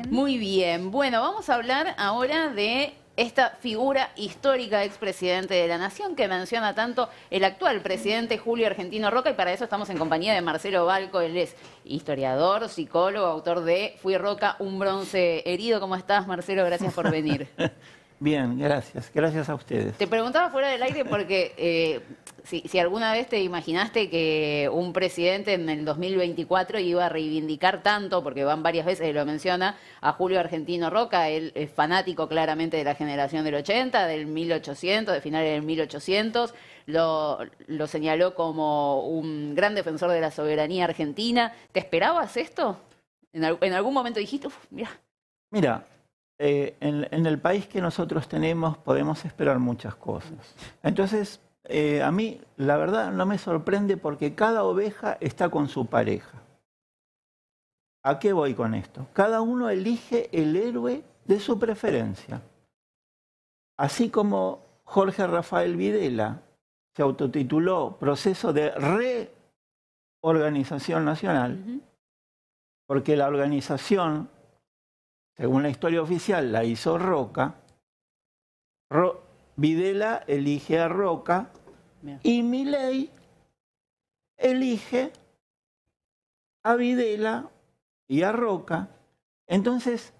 Muy bien. Bueno, vamos a hablar ahora de esta figura histórica expresidente de la Nación que menciona tanto el actual presidente Julio Argentino Roca y para eso estamos en compañía de Marcelo Balco, él es historiador, psicólogo, autor de Fui Roca, un bronce herido. ¿Cómo estás, Marcelo? Gracias por venir. Bien, gracias. Gracias a ustedes. Te preguntaba fuera del aire porque eh, si, alguna vez te imaginaste que un presidente en el 2024 iba a reivindicar tanto, porque van varias veces lo menciona, a Julio Argentino Roca, él es fanático claramente de la generación del 80, del 1800, de finales del 1800, lo, lo señaló como un gran defensor de la soberanía argentina. ¿Te esperabas esto? ¿En, en algún momento dijiste, uff, mira? Mira, eh, en, el país que nosotros tenemos podemos esperar muchas cosas. Entonces, eh, a mí la verdad no me sorprende porque cada oveja está con su pareja. ¿A qué voy con esto? Cada uno elige el héroe de su preferencia. Así como Jorge Rafael Videla se autotituló Proceso de Reorganización Nacional, porque la organización según la historia oficial, la hizo Roca. Videla elige a Roca y Milei elige a Videla y a Roca. Entonces,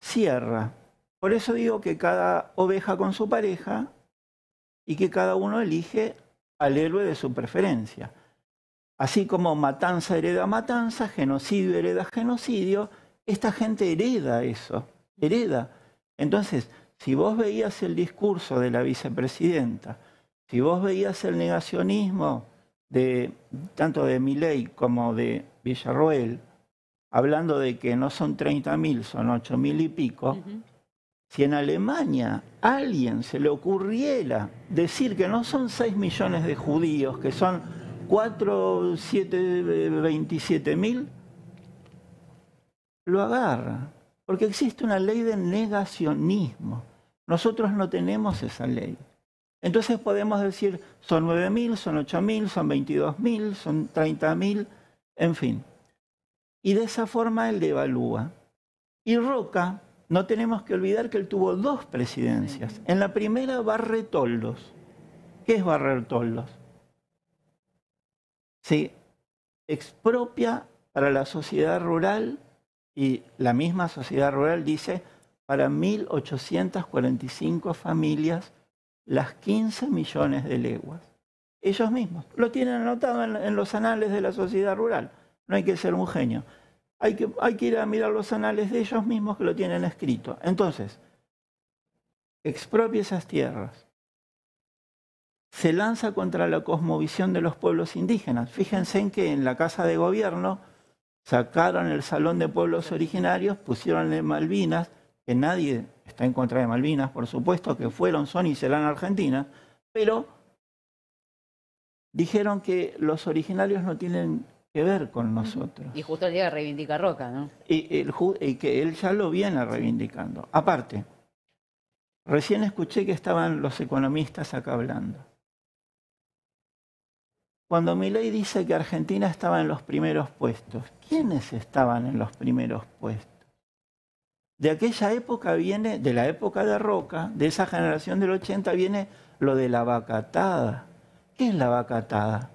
cierra. Por eso digo que cada oveja con su pareja y que cada uno elige al héroe de su preferencia. Así como matanza hereda matanza, genocidio hereda genocidio, esta gente hereda eso, hereda. Entonces, si vos veías el discurso de la vicepresidenta, si vos veías el negacionismo tanto de Milei como de Villarroel, hablando de que no son 30.000, son 8.000 y pico, si en Alemania a alguien se le ocurriera decir que no son 6 millones de judíos, que son 4, 7, 27.000 lo agarra. Porque existe una ley de negacionismo. Nosotros no tenemos esa ley. Entonces podemos decir, son 9.000, son 8.000, son 22.000, son 30.000, en fin. Y de esa forma él devalúa. Y Roca, no tenemos que olvidar que él tuvo dos presidencias. En la primera, barre toldos. ¿Qué es barrer toldos? expropia para la sociedad rural y la misma sociedad rural dice, para 1.845 familias, las 15 millones de leguas. Ellos mismos lo tienen anotado en, los anales de la sociedad rural. No hay que ser un genio. Hay que, hay que ir a mirar los anales de ellos mismos que lo tienen escrito. Entonces, expropia esas tierras. Se lanza contra la cosmovisión de los pueblos indígenas. Fíjense en que en la Casa de Gobierno sacaron el Salón de Pueblos Originarios, pusieron en Malvinas, que nadie está en contra de Malvinas, por supuesto, que fueron, son y serán argentinas, pero dijeron que los originarios no tienen que ver con nosotros. Y justo el día reivindica Roca, ¿no? Y, y que él ya lo viene reivindicando. Aparte, recién escuché que estaban los economistas acá hablando cuando ley dice que Argentina estaba en los primeros puestos, ¿quiénes estaban en los primeros puestos? De aquella época viene, de la época de Roca, de esa generación del 80 viene lo de la vacatada. ¿Qué es la vacatada?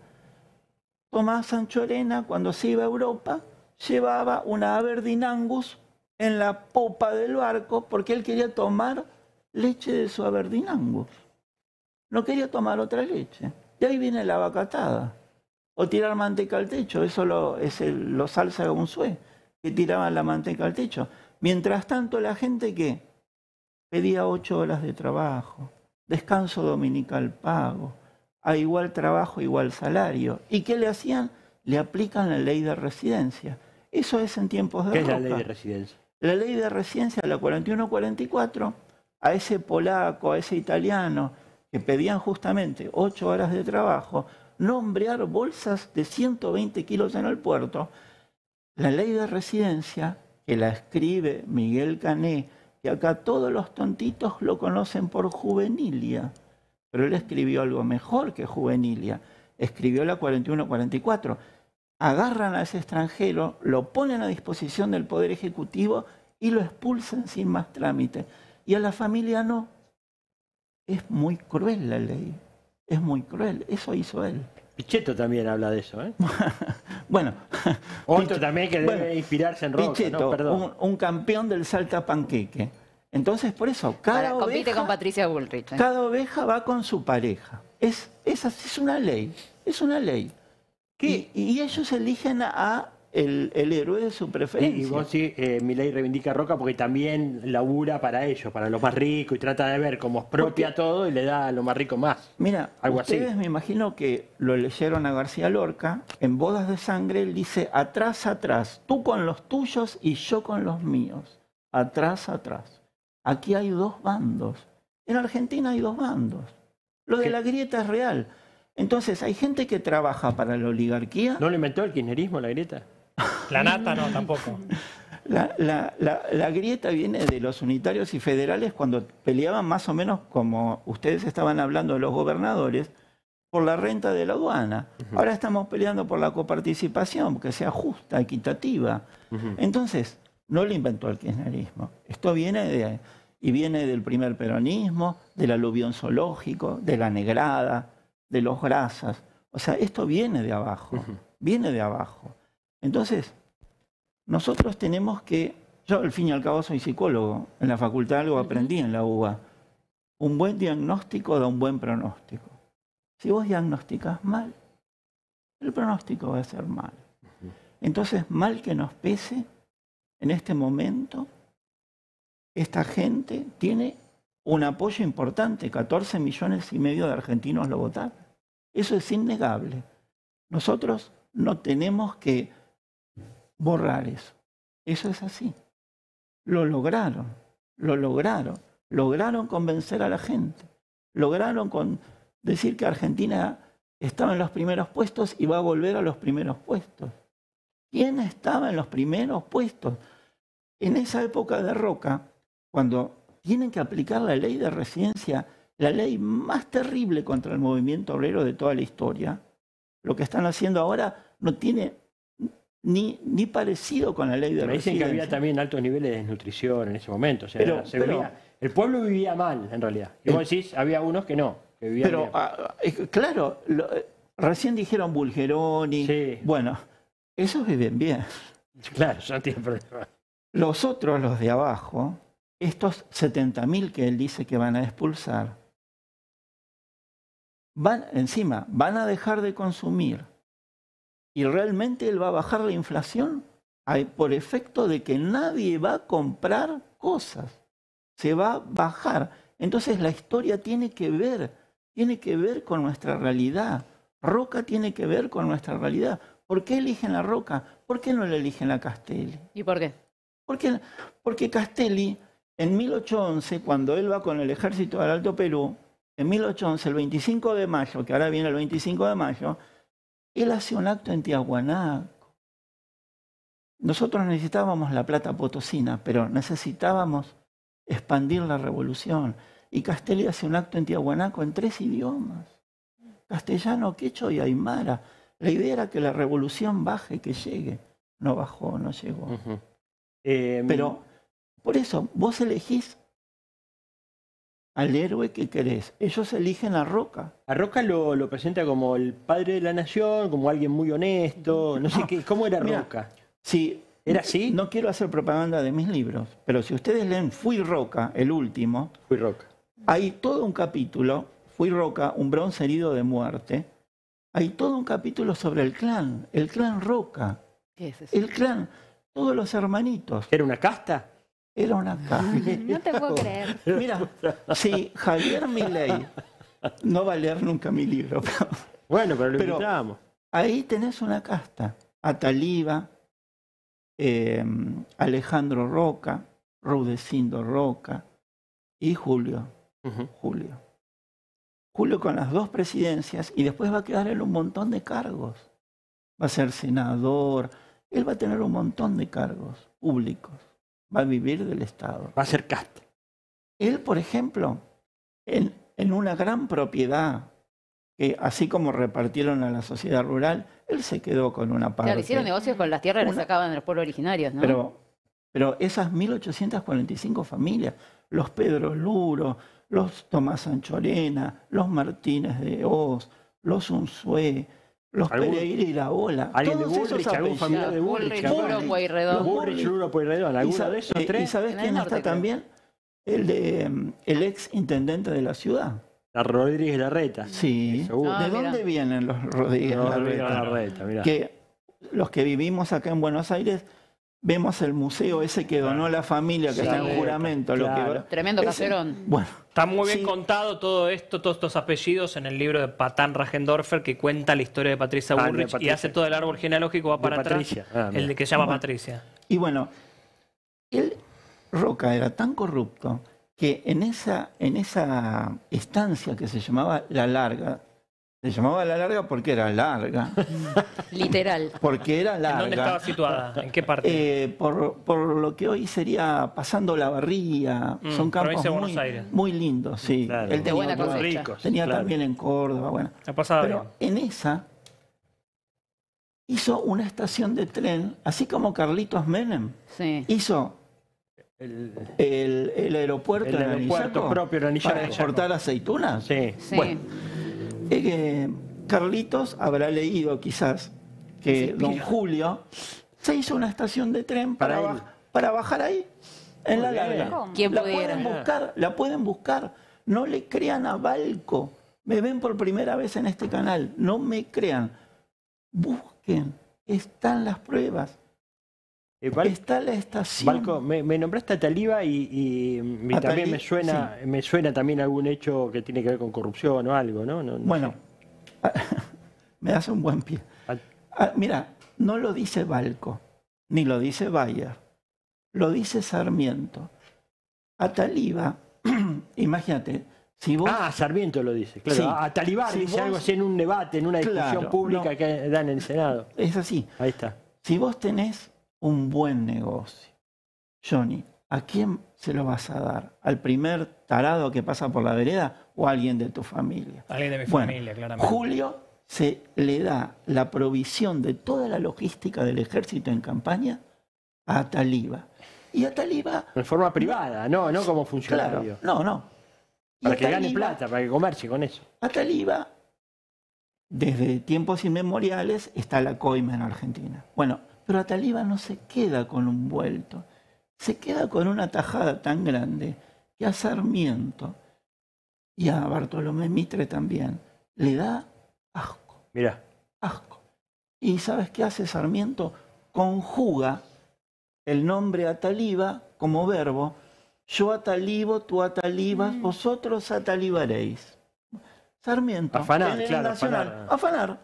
Tomás Sanchorena, cuando se iba a Europa, llevaba una Aberdeen Angus en la popa del barco porque él quería tomar leche de su Aberdeen Angus. No quería tomar otra leche. Y ahí viene la vacatada. O tirar manteca al techo, eso lo, es el, los salsa sué que tiraban la manteca al techo. Mientras tanto, la gente que pedía ocho horas de trabajo, descanso dominical pago, a igual trabajo, igual salario. ¿Y qué le hacían? Le aplican la ley de residencia. Eso es en tiempos de... ¿Qué es la ley de residencia? La ley de residencia, la 4144, a ese polaco, a ese italiano, que pedían justamente ocho horas de trabajo, nombrear bolsas de 120 kilos en el puerto. La ley de residencia, que la escribe Miguel Cané, que acá todos los tontitos lo conocen por juvenilia, pero él escribió algo mejor que juvenilia, escribió la 4144, Agarran a ese extranjero, lo ponen a disposición del Poder Ejecutivo y lo expulsan sin más trámite. Y a la familia no, es muy cruel la ley, es muy cruel, eso hizo él. Pichetto también habla de eso, ¿eh? bueno. Otro también que debe inspirarse en Roca, Perdón. Un, campeón del salta panqueque. Entonces, por eso, cada oveja... con Patricia Bullrich. ¿eh? Cada oveja va con su pareja. Es, es, es una ley, es una ley. y ellos eligen a el, héroe de su preferencia. Y, vos sí, eh, mi ley reivindica Roca porque también labura para ellos, para los más ricos, y trata de ver como es propia todo y le da a lo más rico más. Mira, ustedes me imagino que lo leyeron a García Lorca, en Bodas de Sangre él dice, atrás, atrás, tú con los tuyos y yo con los míos, atrás, atrás. Aquí hay dos bandos. En Argentina hay dos bandos. Lo de la grieta es real. Entonces, hay gente que trabaja para la oligarquía. ¿No le inventó el kirchnerismo la grieta? La nata no, tampoco. La, grieta viene de los unitarios y federales cuando peleaban más o menos como ustedes estaban hablando de los gobernadores por la renta de la aduana. Ahora estamos peleando por la coparticipación, que sea justa, equitativa. Entonces, no lo inventó el kirchnerismo. Esto viene de, y viene del primer peronismo, del aluvión zoológico, de la negrada, de los grasas. O sea, esto viene de abajo, viene de abajo. Entonces, nosotros tenemos que, yo al fin y al cabo soy psicólogo, en la facultad algo aprendí en la UBA, un buen diagnóstico da un buen pronóstico. Si vos diagnosticas mal, el pronóstico va a ser mal. Entonces, mal que nos pese, en este momento, esta gente tiene un apoyo importante, 14 millones y medio de argentinos lo votaron. Eso es innegable. Nosotros no tenemos que borrar eso. Eso es así. Lo lograron, lo lograron, lograron convencer a la gente, lograron con decir que Argentina estaba en los primeros puestos y va a volver a los primeros puestos. ¿Quién estaba en los primeros puestos? En esa época de Roca, cuando tienen que aplicar la ley de residencia, la ley más terrible contra el movimiento obrero de toda la historia, lo que están haciendo ahora no tiene ni, ni parecido con la ley de Me dicen que había también altos niveles de desnutrición en ese momento. el pueblo vivía mal, en realidad. Y vos decís, había unos que no. pero, ah, ah, claro, eh, recién dijeron Bulgeroni. Bueno, esos viven bien. Claro, no Los otros, los de abajo, estos 70.000 que él dice que van a expulsar, van, encima, van a dejar de consumir y realmente él va a bajar la inflación por efecto de que nadie va a comprar cosas, se va a bajar. Entonces la historia tiene que ver, tiene que ver con nuestra realidad. Roca tiene que ver con nuestra realidad. ¿Por qué eligen la Roca? ¿Por qué no le eligen a Castelli? ¿Y por qué? Porque, porque Castelli, en 1811, cuando él va con el ejército al Alto Perú, en 1811, el 25 de mayo, que ahora viene el 25 de mayo, él hace un acto en Tiahuanaco. Nosotros necesitábamos la plata potosina, pero necesitábamos expandir la revolución. Y Castelli hace un acto en Tiahuanaco en tres idiomas, castellano, quecho y aymara. La idea era que la revolución baje, que llegue. No bajó, no llegó. pero em, por eso vos elegís al héroe que querés. Ellos eligen a Roca. A Roca lo, presenta como el padre de la nación, como alguien muy honesto, no sé qué, ¿cómo era Roca? Sí. ¿Era así? No quiero hacer propaganda de mis libros, pero si ustedes leen Fui Roca, el último. Fui Roca. Hay todo un capítulo, Fui Roca, un bronce herido de muerte. Hay todo un capítulo sobre el clan, el clan Roca. ¿Qué es eso? El clan, todos los hermanitos. ¿Era una casta? Era una ah, No te puedo creer. Mira, si Javier Milei no va a leer nunca mi libro. bueno, pero lo Ahí tenés una casta. Ataliba, eh, Alejandro Roca, Rudecindo Roca y Julio. Julio. Julio con las dos presidencias y después va a quedar en un montón de cargos. Va a ser senador, él va a tener un montón de cargos públicos va a vivir del Estado. Va a ser caste. Él, por ejemplo, en, una gran propiedad, que así como repartieron a la sociedad rural, él se quedó con una parte. Claro, hicieron negocios con las tierras que sacaban de los pueblos originarios, ¿no? Pero, pero esas 1845 familias, los Pedro Luro, los Tomás Anchorena, los Martínez de Oz, los Unzué, los Pereira y la bola. Alguien de Bullrich, algún familiar de Bullrich. y Redondo. Bullrich, Luro, y Redondo. ¿Alguno de esos tres? ¿Y sabes quién está también? El de mm, el ex intendente de la ciudad. La Rodríguez Larreta. Sí. ¿De ah, dónde vienen los Rodríguez, Rodríguez Larreta? que los que vivimos acá en Buenos Aires vemos el museo ese que donó la familia, que está en juramento. Lo que... Tremendo caserón. Bueno, está muy bien contado todo esto, todos estos apellidos en el libro de Patán Rajendorfer, que cuenta la historia de Patricia ah, y hace todo el árbol genealógico, va para atrás, ah, el de que llama Patricia. Y bueno, él, Roca, era tan corrupto que en esa, en esa estancia que se llamaba La Larga, se llamaba La Larga porque era larga. Literal. Porque era larga. ¿En dónde estaba situada? ¿En qué parte? Eh, por, por, lo que hoy sería pasando la barría. Mm, Son campos muy, muy, lindos, sí. El de buena cosecha. tenía también en Córdoba, bueno. La pasada Pero en esa hizo una estación de tren, así como Carlitos Menem sí. hizo el, el, el aeropuerto, el aeropuerto en Anillaco, para exportar aceitunas. Sí. sí. Carlitos habrá leído quizás que don Julio se hizo una estación de tren para, para, bajar ahí, en la larga. buscar, la pueden buscar. No le crean a Balco. Me ven por primera vez en este canal. No me crean. Busquen. Están las pruebas. Eh, está la estación. me, nombraste a Taliba y, mm, también me suena, me suena también algún hecho que tiene que ver con corrupción o algo, ¿no? bueno, me das un buen pie. Ah, mira, no lo dice Balco, ni lo dice Bayer, lo dice Sarmiento. A Taliba, imagínate, si vos... Ah, Sarmiento lo dice, claro. A Taliva. si dice algo así en un debate, en una discusión pública que dan en el Senado. Es así. Ahí está. Si vos tenés un buen negocio. Johnny, ¿a quién se lo vas a dar? ¿Al primer tarado que pasa por la vereda o a alguien de tu familia? Alguien de mi familia, claramente. Julio se le da la provisión de toda la logística del ejército en campaña a Taliba. Y a Taliba... De forma privada, no, no como funcionario. no, no. para que gane plata, para que comercie con eso. A Taliba, desde tiempos inmemoriales, está la coima en Argentina. Bueno, pero Ataliba no se queda con un vuelto, se queda con una tajada tan grande que a Sarmiento y a Bartolomé Mitre también le da asco. Mira. Asco. ¿Y sabes qué hace Sarmiento? Conjuga el nombre Ataliba como verbo. Yo atalibo, tú atalibas, mm. vosotros atalibaréis. Sarmiento. Afanar, claro, afanar.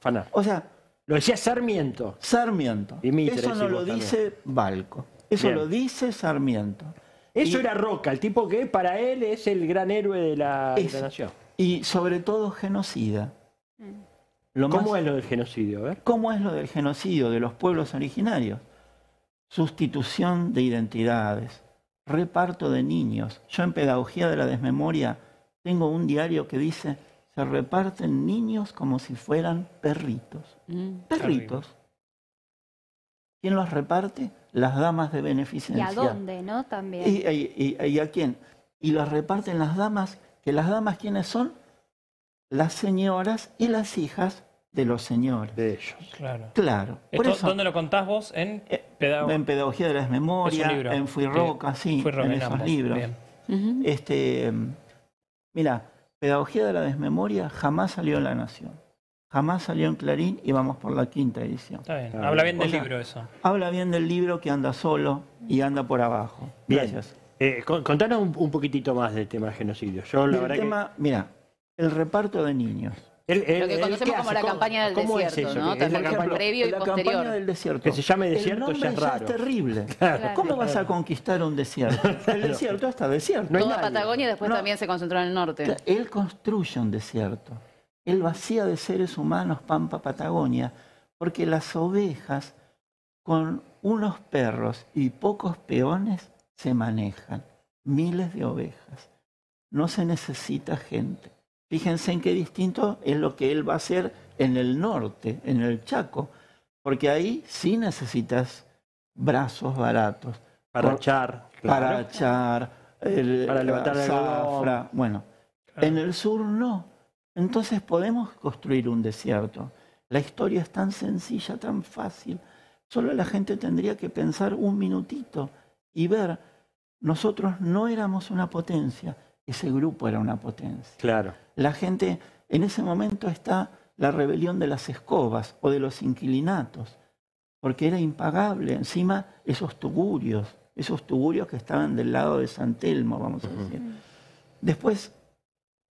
Afanar. O sea, lo decía Sarmiento. Sarmiento. Eso no lo dice Balco. Eso lo dice Sarmiento. Eso era Roca, el tipo que para él es el gran héroe de la, nación. Y sobre todo genocida. Mm. ¿Cómo es lo del genocidio? ¿Cómo es lo del genocidio de los pueblos originarios? Sustitución de identidades, reparto de niños. Yo en Pedagogía de la Desmemoria tengo un diario que dice se reparten niños como si fueran perritos. Mm. Perritos. ¿Quién los reparte? Las damas de beneficencia. ¿Y a dónde, no? También. ¿Y, a quién? Y los reparten las damas, que las damas, ¿quiénes son? Las señoras y las hijas de los señores. De ellos. Claro. claro. ¿Dónde lo contás vos? En, eh, Pedagogía de las Memorias, en Fui Roca, sí, en, esos libros. Este, mm, mira, Pedagogía de la desmemoria jamás salió en La Nación. Jamás salió en Clarín y vamos por la quinta edición. Está bien. Habla bien del libro eso. Habla bien del libro que anda solo y anda por abajo. Gracias. Eh, contanos un, poquitito más del tema genocidio. Yo, el tema, Mira, el reparto de niños lo que conocemos como la campaña del desierto, ¿no? la campaña, previo y del desierto. Que se llame desierto ya es, raro. es terrible. ¿Cómo vas a conquistar un desierto? El desierto está desierto. No Toda Patagonia después también se concentró en el norte. Él construye un desierto. Él vacía de seres humanos Pampa Patagonia, porque las ovejas con unos perros y pocos peones se manejan. Miles de ovejas. No se necesita gente. Fíjense en qué distinto es lo que él va a hacer en el norte, en el Chaco, porque ahí sí necesitas brazos baratos. Para echar. Para echar, para levantar la bueno, en el sur no. Entonces podemos construir un desierto. La historia es tan sencilla, tan fácil. Solo la gente tendría que pensar un minutito y ver, nosotros no éramos una potencia, ese grupo era una potencia. Claro. La gente, en ese momento está la rebelión de las escobas o de los inquilinatos, porque era impagable. Encima, esos tugurios, esos tugurios que estaban del lado de San Telmo, vamos a decir. Después,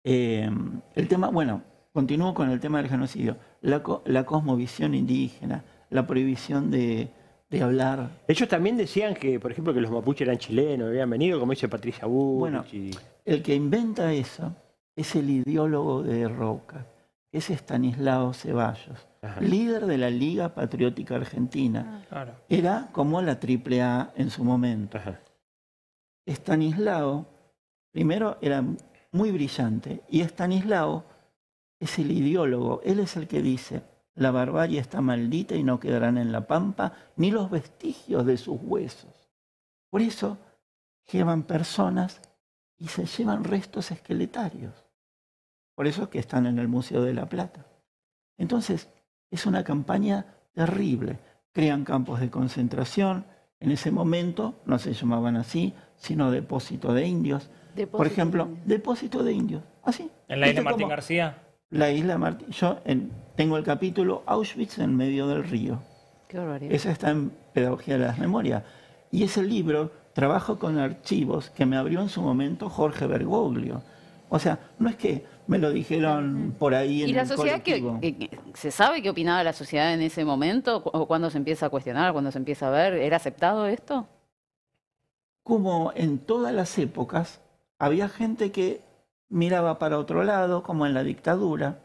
em, el tema, bueno, continúo con el tema del genocidio. La, cosmovisión indígena, la prohibición de, hablar. Ellos también decían que, por ejemplo, que los mapuches eran chilenos, habían venido, como dice Patricia el que inventa eso es el ideólogo de Roca, es Estanislao Ceballos, líder de la Liga Patriótica Argentina. Ah. Era como la AAA en su momento. Estanislao, primero, era muy brillante, y Estanislao es el ideólogo, él es el que dice, la barbarie está maldita y no quedarán en la pampa ni los vestigios de sus huesos. Por eso llevan personas y se llevan restos esqueletarios. Por eso es que están en el Museo de la Plata. Entonces, es una campaña terrible. Crean campos de concentración. En ese momento no se llamaban así, sino depósito de indios. Por ejemplo, depósito de indios. Así. ¿En la isla Martín García? La isla Martín. Yo en, tengo el capítulo Auschwitz en medio del río. Qué Esa está en Pedagogía de las Memorias. Y ese libro trabajo con archivos que me abrió en su momento Jorge Bergoglio. O sea, no es que me lo dijeron por ahí en ¿Y la sociedad se sabe qué opinaba la sociedad en ese momento o cuando se empieza a cuestionar, cuando se empieza a ver, ¿era aceptado esto? Como en todas las épocas había gente que miraba para otro lado, como en la dictadura.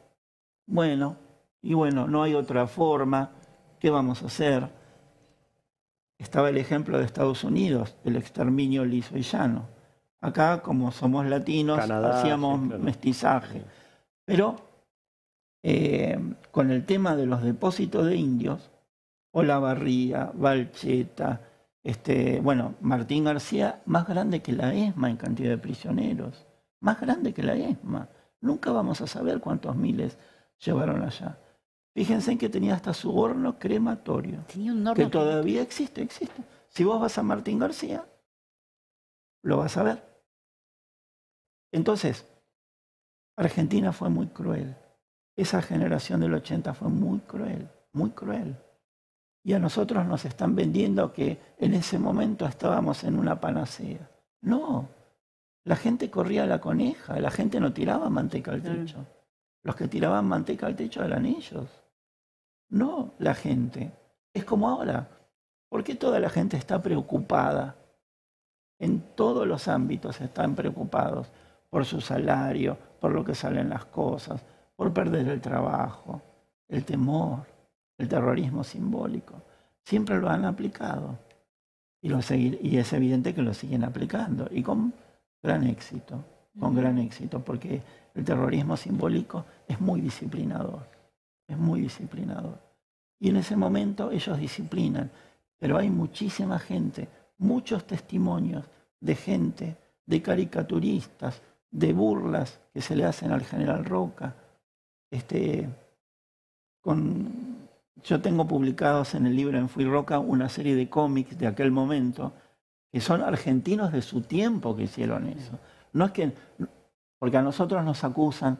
Bueno, y bueno, no hay otra forma, ¿qué vamos a hacer? estaba el ejemplo de Estados Unidos, el exterminio liso y llano. Acá, como somos latinos, hacíamos mestizaje. Pero eh, con el tema de los depósitos de indios, Olavarría, Valcheta, este, bueno, Martín García, más grande que la ESMA en cantidad de prisioneros, más grande que la ESMA. Nunca vamos a saber cuántos miles llevaron allá. Fíjense que tenía hasta su horno crematorio. Que todavía existe, existe. Si vos vas a Martín García, lo vas a ver. Entonces, Argentina fue muy cruel. Esa generación del 80 fue muy cruel, muy cruel. Y a nosotros nos están vendiendo que en ese momento estábamos en una panacea. No, la gente corría la coneja, la gente no tiraba manteca al techo. Los que tiraban manteca al techo eran ellos no la gente. Es como ahora. ¿Por qué toda la gente está preocupada? En todos los ámbitos están preocupados por su salario, por lo que salen las cosas, por perder el trabajo, el temor, el terrorismo simbólico. Siempre lo han aplicado y, y es evidente que lo siguen aplicando y con gran éxito, con gran éxito, porque el terrorismo simbólico es muy disciplinador es muy disciplinador. Y en ese momento ellos disciplinan, pero hay muchísima gente, muchos testimonios de gente, de caricaturistas, de burlas que se le hacen al general Roca. Este, con, yo tengo publicados en el libro En Fui Roca una serie de cómics de aquel momento que son argentinos de su tiempo que hicieron eso. No es que, porque a nosotros nos acusan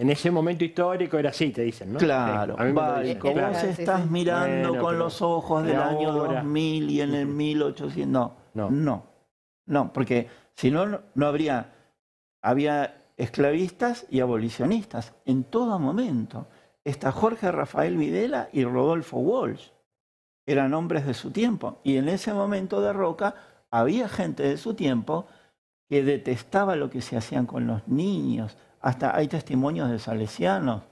en ese momento histórico era así, te dicen, ¿no? Claro. estás mirando con los ojos del año 2000 y en el 1800. No, no, no. No, porque si no, no habría. Había esclavistas y abolicionistas en todo momento. Está Jorge Rafael Videla y Rodolfo Walsh. Eran hombres de su tiempo. Y en ese momento de Roca había gente de su tiempo que detestaba lo que se hacían con los niños, hasta hay testimonios de salesianos.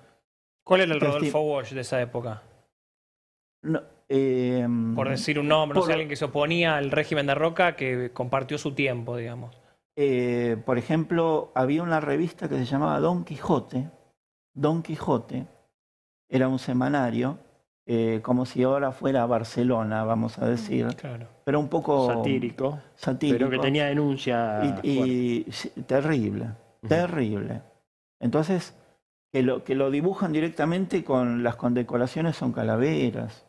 ¿Cuál era el Rodolfo Walsh de esa época? Em, por decir un nombre, no sé, alguien que se oponía al régimen de Roca que compartió su tiempo, digamos. Eh, por ejemplo, había una revista que se llamaba Don Quijote. Don Quijote era un semanario, eh, como si ahora fuera Barcelona, vamos a decir. Mm, claro. Pero un poco. Satírico. Satírico. Pero que tenía denuncia. Y, terrible, terrible. Entonces, que lo, que lo dibujan directamente con las condecoraciones son calaveras.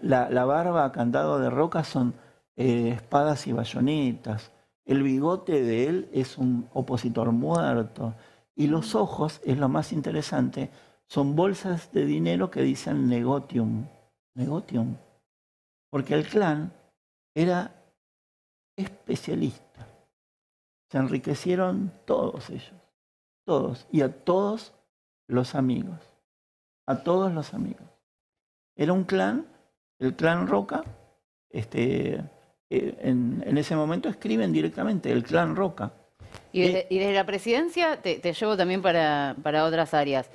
La, barba a candado de roca son eh, espadas y bayonetas. El bigote de él es un opositor muerto. Y los ojos, es lo más interesante, son bolsas de dinero que dicen negotium. Negotium. Porque el clan era especialista. Se enriquecieron todos ellos todos y a todos los amigos. A todos los amigos. Era un clan, el clan Roca, este, eh, en, en ese momento escriben directamente, el clan Roca. Y desde, eh, la presidencia te, llevo también para, para otras áreas.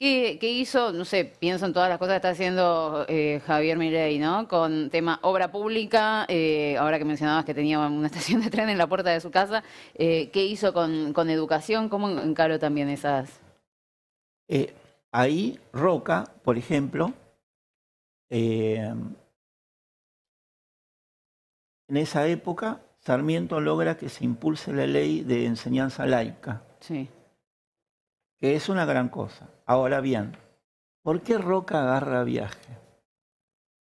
¿Qué, hizo? No sé, pienso en todas las cosas que está haciendo eh, Javier Mirey, ¿no? Con tema obra pública, eh, ahora que mencionabas que tenía una estación de tren en la puerta de su casa, eh, ¿qué hizo con, educación? ¿Cómo encaró también esas? ahí Roca, por ejemplo, en esa época Sarmiento logra que se impulse la ley de enseñanza laica. Sí. Que es una gran cosa Ahora bien, ¿por qué Roca agarra viaje?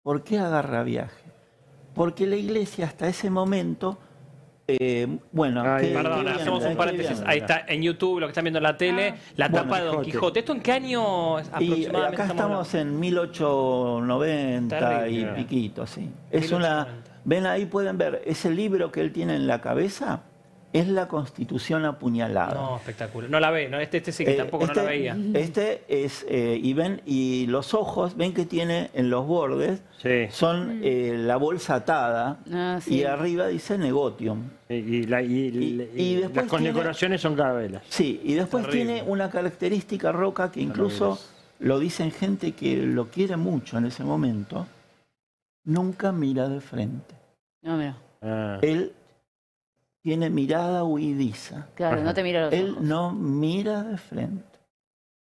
¿Por qué agarra viaje? Porque la iglesia hasta ese momento eh, bueno, perdón, hacemos un paréntesis. Ahí está en YouTube, lo que están viendo en la tele, ah. la tapa de Don Quijote. ¿Esto en qué año aproximadamente? Y acá estamos, en 1890 y piquito, sí. Es una. Ven ahí, pueden ver ese libro que él tiene en la cabeza es la constitución apuñalada. No, espectacular. No la ve, no, este, este sí que eh, tampoco no la este veía. Este es, eh, y ven, y los ojos, ven que tiene en los bordes, son mm. eh, la bolsa atada, ah, y arriba dice negotium. Y, y, las condecoraciones son carabelas. Sí, y después tiene una característica roca que incluso lo dicen gente que lo quiere mucho en ese momento, nunca mira de frente. No, mira. Ah. Él tiene mirada huidiza. Claro, no te mira los Él no mira de frente.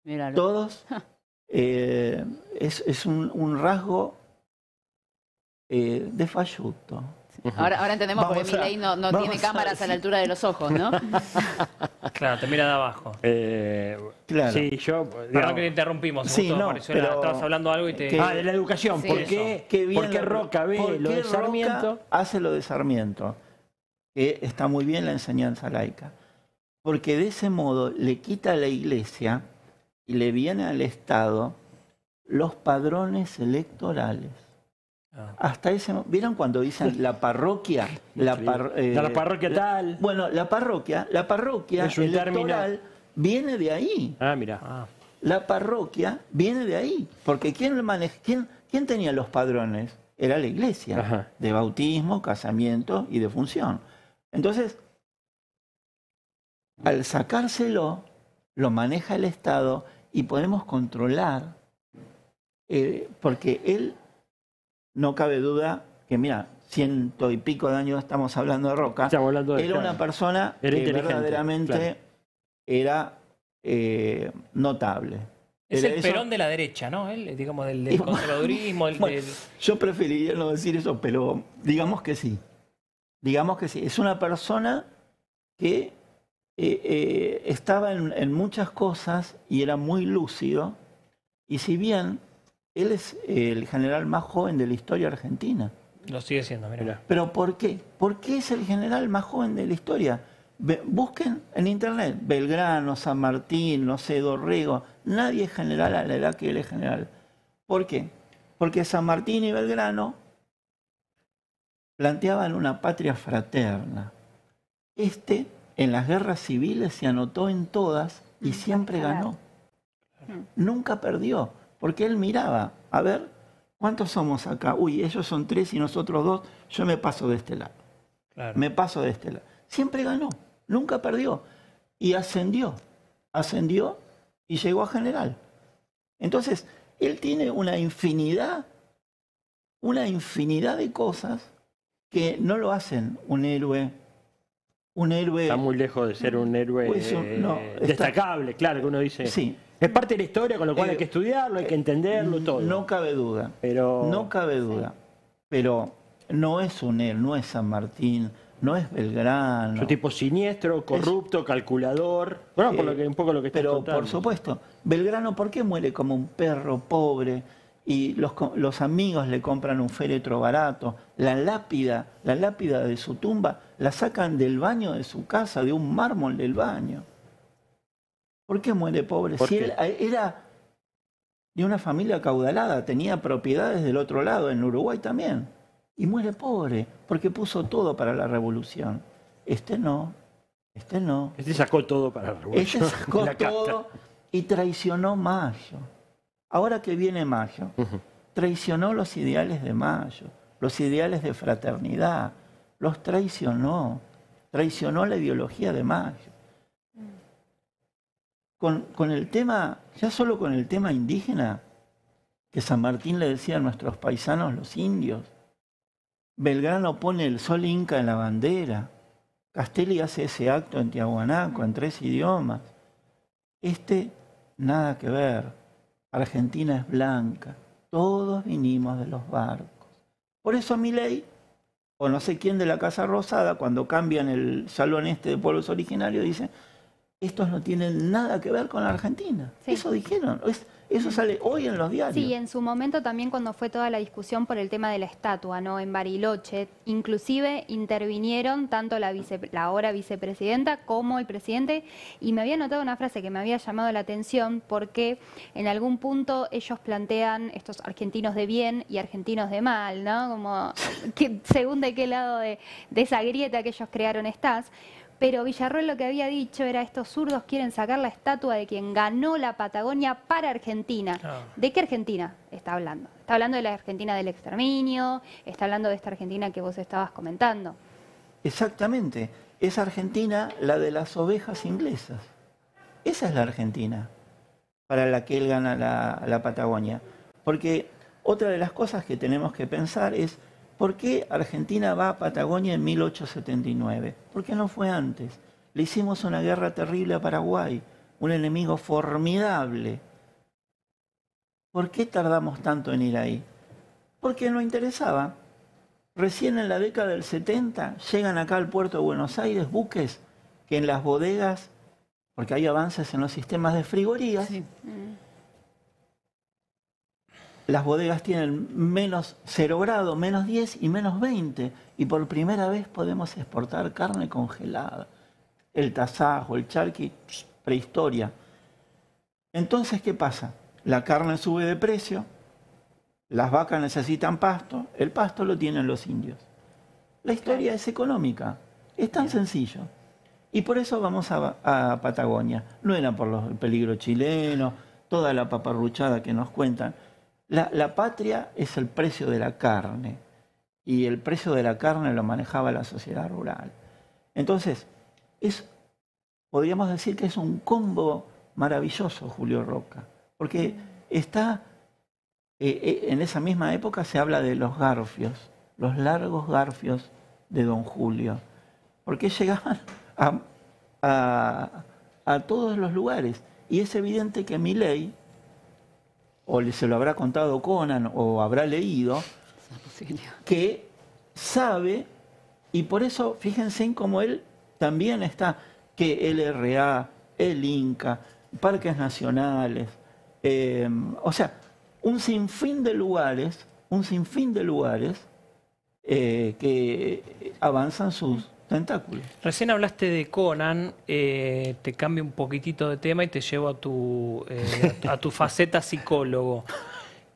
Míralo. Todos. Eh, es, un, rasgo eh, de falluto. Ahora, entendemos por qué Milei no, no tiene cámaras a, la altura de los ojos, ¿no? claro, te mira de abajo. Eh, claro. Sí, yo. que te interrumpimos. Sí, no, estabas hablando algo y te. ah, de la educación. ¿Por, qué, qué Roca ve lo de Sarmiento? hace lo de Sarmiento que está muy bien la enseñanza laica, porque de ese modo le quita a la iglesia y le viene al Estado los padrones electorales. Ah. Hasta ese ¿Vieron cuando dicen la parroquia? La, eh, la parroquia tal. bueno, la parroquia, la parroquia es electoral viene de ahí. Ah, mira. Ah. La parroquia viene de ahí. Porque ¿quién, quién, tenía los padrones? Era la iglesia. De bautismo, casamiento y de función. Entonces, al sacárselo, lo maneja el Estado y podemos controlar, eh, porque él, no cabe duda que, mira, ciento y pico de años estamos hablando de Roca, era una persona que verdaderamente era eh, notable. Es el perón de la derecha, ¿no? El, digamos, del, del El, Yo preferiría no decir eso, pero digamos que sí digamos que sí, es una persona que eh, eh, estaba en, muchas cosas y era muy lúcido, y si bien él es el general más joven de la historia argentina. Lo sigue siendo, mira. Pero ¿por qué? ¿Por qué es el general más joven de la historia? Busquen en internet, Belgrano, San Martín, no sé, Dorrego, nadie es general a la edad que él es general. ¿Por qué? Porque San Martín y Belgrano planteaban una patria fraterna. Este, en las guerras civiles, se anotó en todas y mm, siempre ganó. Mm. Nunca perdió, porque él miraba, a ver, ¿cuántos somos acá? Uy, ellos son tres y nosotros dos, yo me paso de este lado. Me paso de este lado. Siempre ganó, nunca perdió. Y ascendió, ascendió y llegó a general. Entonces, él tiene una infinidad, una infinidad de cosas que no lo hacen un héroe. Un héroe. Está muy lejos de ser un héroe pues, eh, destacable, claro, que uno dice. Sí. Es parte de la historia, con lo cual hay que estudiarlo, hay que eh, entenderlo, todo. No cabe duda. Pero... No cabe duda. Pero no es un héroe, no es San Martín, no es Belgrano. Es un tipo siniestro, corrupto, calculador. Bueno, por lo eh, que, un poco lo que Pero por supuesto, Belgrano, ¿por qué muere como un perro pobre? y los, los, amigos le compran un féretro barato, la lápida, la lápida de su tumba, la sacan del baño de su casa, de un mármol del baño. ¿Por qué muere pobre? Si él era de una familia acaudalada, tenía propiedades del otro lado, en Uruguay también, y muere pobre, porque puso todo para la revolución. Este no, este no. Este sacó todo para la revolución. Este sacó todo y traicionó Mayo. Ahora que viene Mayo, traicionó los ideales de Mayo, los ideales de fraternidad, los traicionó, traicionó la ideología de Mayo. Con, con el tema, ya solo con el tema indígena, que San Martín le decía a nuestros paisanos los indios, Belgrano pone el sol inca en la bandera, Castelli hace ese acto en Tiahuanaco, en tres idiomas. Este, nada que ver. Argentina es blanca, todos vinimos de los barcos. Por eso mi ley, o no sé quién de la Casa Rosada, cuando cambian el salón este de pueblos originarios, dicen estos no tienen nada que ver con la Argentina. Eso dijeron. Eso sale hoy en los diarios. Sí, en su momento también cuando fue toda la discusión por el tema de la estatua, ¿no? En Bariloche, inclusive intervinieron tanto la, vice, la ahora vicepresidenta como el presidente y me había notado una frase que me había llamado la atención porque en algún punto ellos plantean estos argentinos de bien y argentinos de mal, ¿no? Como que, según de qué lado de esa grieta que ellos crearon estás pero Villarroel lo que había dicho era estos zurdos quieren sacar la estatua de quien ganó la Patagonia para Argentina. Ah. ¿De qué Argentina está hablando? Está hablando de la Argentina del exterminio, está hablando de esta Argentina que vos estabas comentando. Exactamente, es Argentina la de las ovejas inglesas. Esa es la Argentina para la que él gana la Patagonia. Porque otra de las cosas que tenemos que pensar es ¿Por qué Argentina va a Patagonia en 1879? ¿Por qué no fue antes? Le hicimos una guerra terrible a Paraguay, un enemigo formidable. ¿Por qué tardamos tanto en ir ahí? Porque no interesaba. Recién en la década del 70 llegan acá al puerto de Buenos Aires buques que en las bodegas, porque hay avances en los sistemas de frigorías, las bodegas tienen menos cero grado, menos 10 y menos 20. Y por primera vez podemos exportar carne congelada. El tasajo, el charqui, prehistoria. Entonces, ¿qué pasa? La carne sube de precio, las vacas necesitan pasto, el pasto lo tienen los indios. La historia es económica, es tan sencillo. Y por eso vamos a, Patagonia. No era por el peligro chileno, toda la paparruchada que nos cuentan la, patria es el precio de la carne y el precio de la carne lo manejaba la sociedad rural. Entonces, es, podríamos decir que es un combo maravilloso Julio Roca, porque está, eh, eh, en esa misma época se habla de los garfios, los largos garfios de don Julio, porque llegaban a, a todos los lugares y es evidente que mi ley o se lo habrá contado Conan o habrá leído, que sabe, y por eso fíjense en cómo él también está, que el RA, el Inca, parques nacionales, eh, o sea, un sinfín de lugares, un sinfín de lugares eh, que avanzan sus, Tentáculo. Recién hablaste de Conan, eh, te cambio un poquitito de tema y te llevo a tu, eh, a tu faceta psicólogo.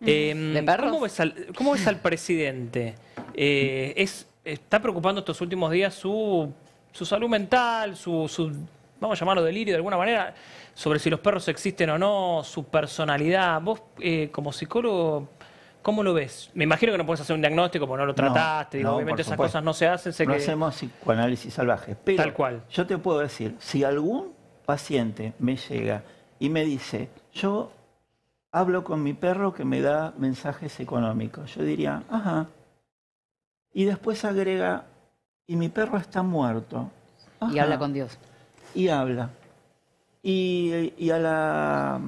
Eh, ¿cómo, ves ¿cómo, ves al, presidente? Eh, es, ¿Está preocupando estos últimos días su, salud mental, su, su, vamos a llamarlo delirio de alguna manera, sobre si los perros existen o no, su personalidad? ¿Vos como psicólogo ¿Cómo lo ves? Me imagino que no puedes hacer un diagnóstico porque no lo trataste, obviamente esas cosas no se hacen. no hacemos psicoanálisis salvaje. Pero Tal cual. Yo te puedo decir, si algún paciente me llega y me dice, yo hablo con mi perro que me da mensajes económicos, yo diría, ajá. Y después agrega, y mi perro está muerto. Y habla con Dios. Y habla. y a la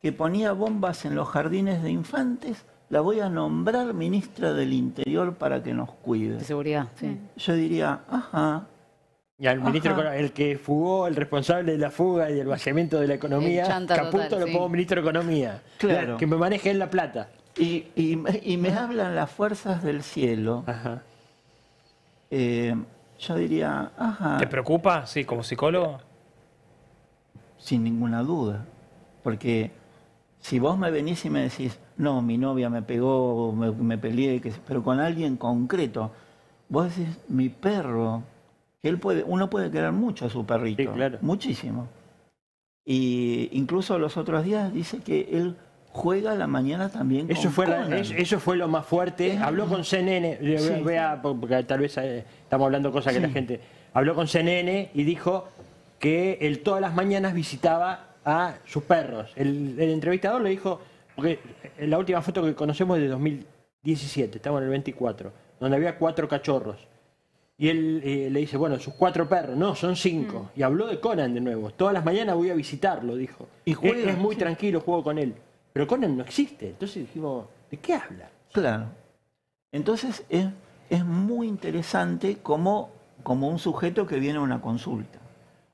que ponía bombas en los jardines de infantes, la voy a nombrar ministra del Interior para que nos cuide. De seguridad, Yo diría, ajá. Y al ministro, el que fugó, el responsable de la fuga y del vaciamiento de la economía, Caputo lo pongo ministro de Economía. Claro. que me maneje en la plata. Y, me hablan las fuerzas del cielo. Ajá. Eh, yo diría, ajá. ¿Te preocupa, sí, como psicólogo? Sin ninguna duda. Porque si vos me venís y me decís, no, mi novia me pegó, me, peleé, pero con alguien concreto. Vos decís, mi perro, él puede, uno puede querer mucho a su perrito, muchísimo. Y incluso los otros días dice que él juega la mañana también. Eso, fue, eso fue lo más fuerte. Habló con CNN, porque tal vez eh, estamos hablando cosas que la gente... Habló con CNN y dijo que él todas las mañanas visitaba a sus perros. El, el entrevistador le dijo, porque eh, la última foto que conocemos es de 2017, estamos en el 24, donde había cuatro cachorros. Y él eh, le dice, bueno, sus cuatro perros, no, son cinco. Mm. Y habló de Conan de nuevo. Todas las mañanas voy a visitarlo, dijo. Y juega. Es, muy tranquilo, juego con él. Pero Conan no existe. Entonces dijimos, ¿de qué habla? Claro. Entonces es, muy interesante como, como un sujeto que viene a una consulta.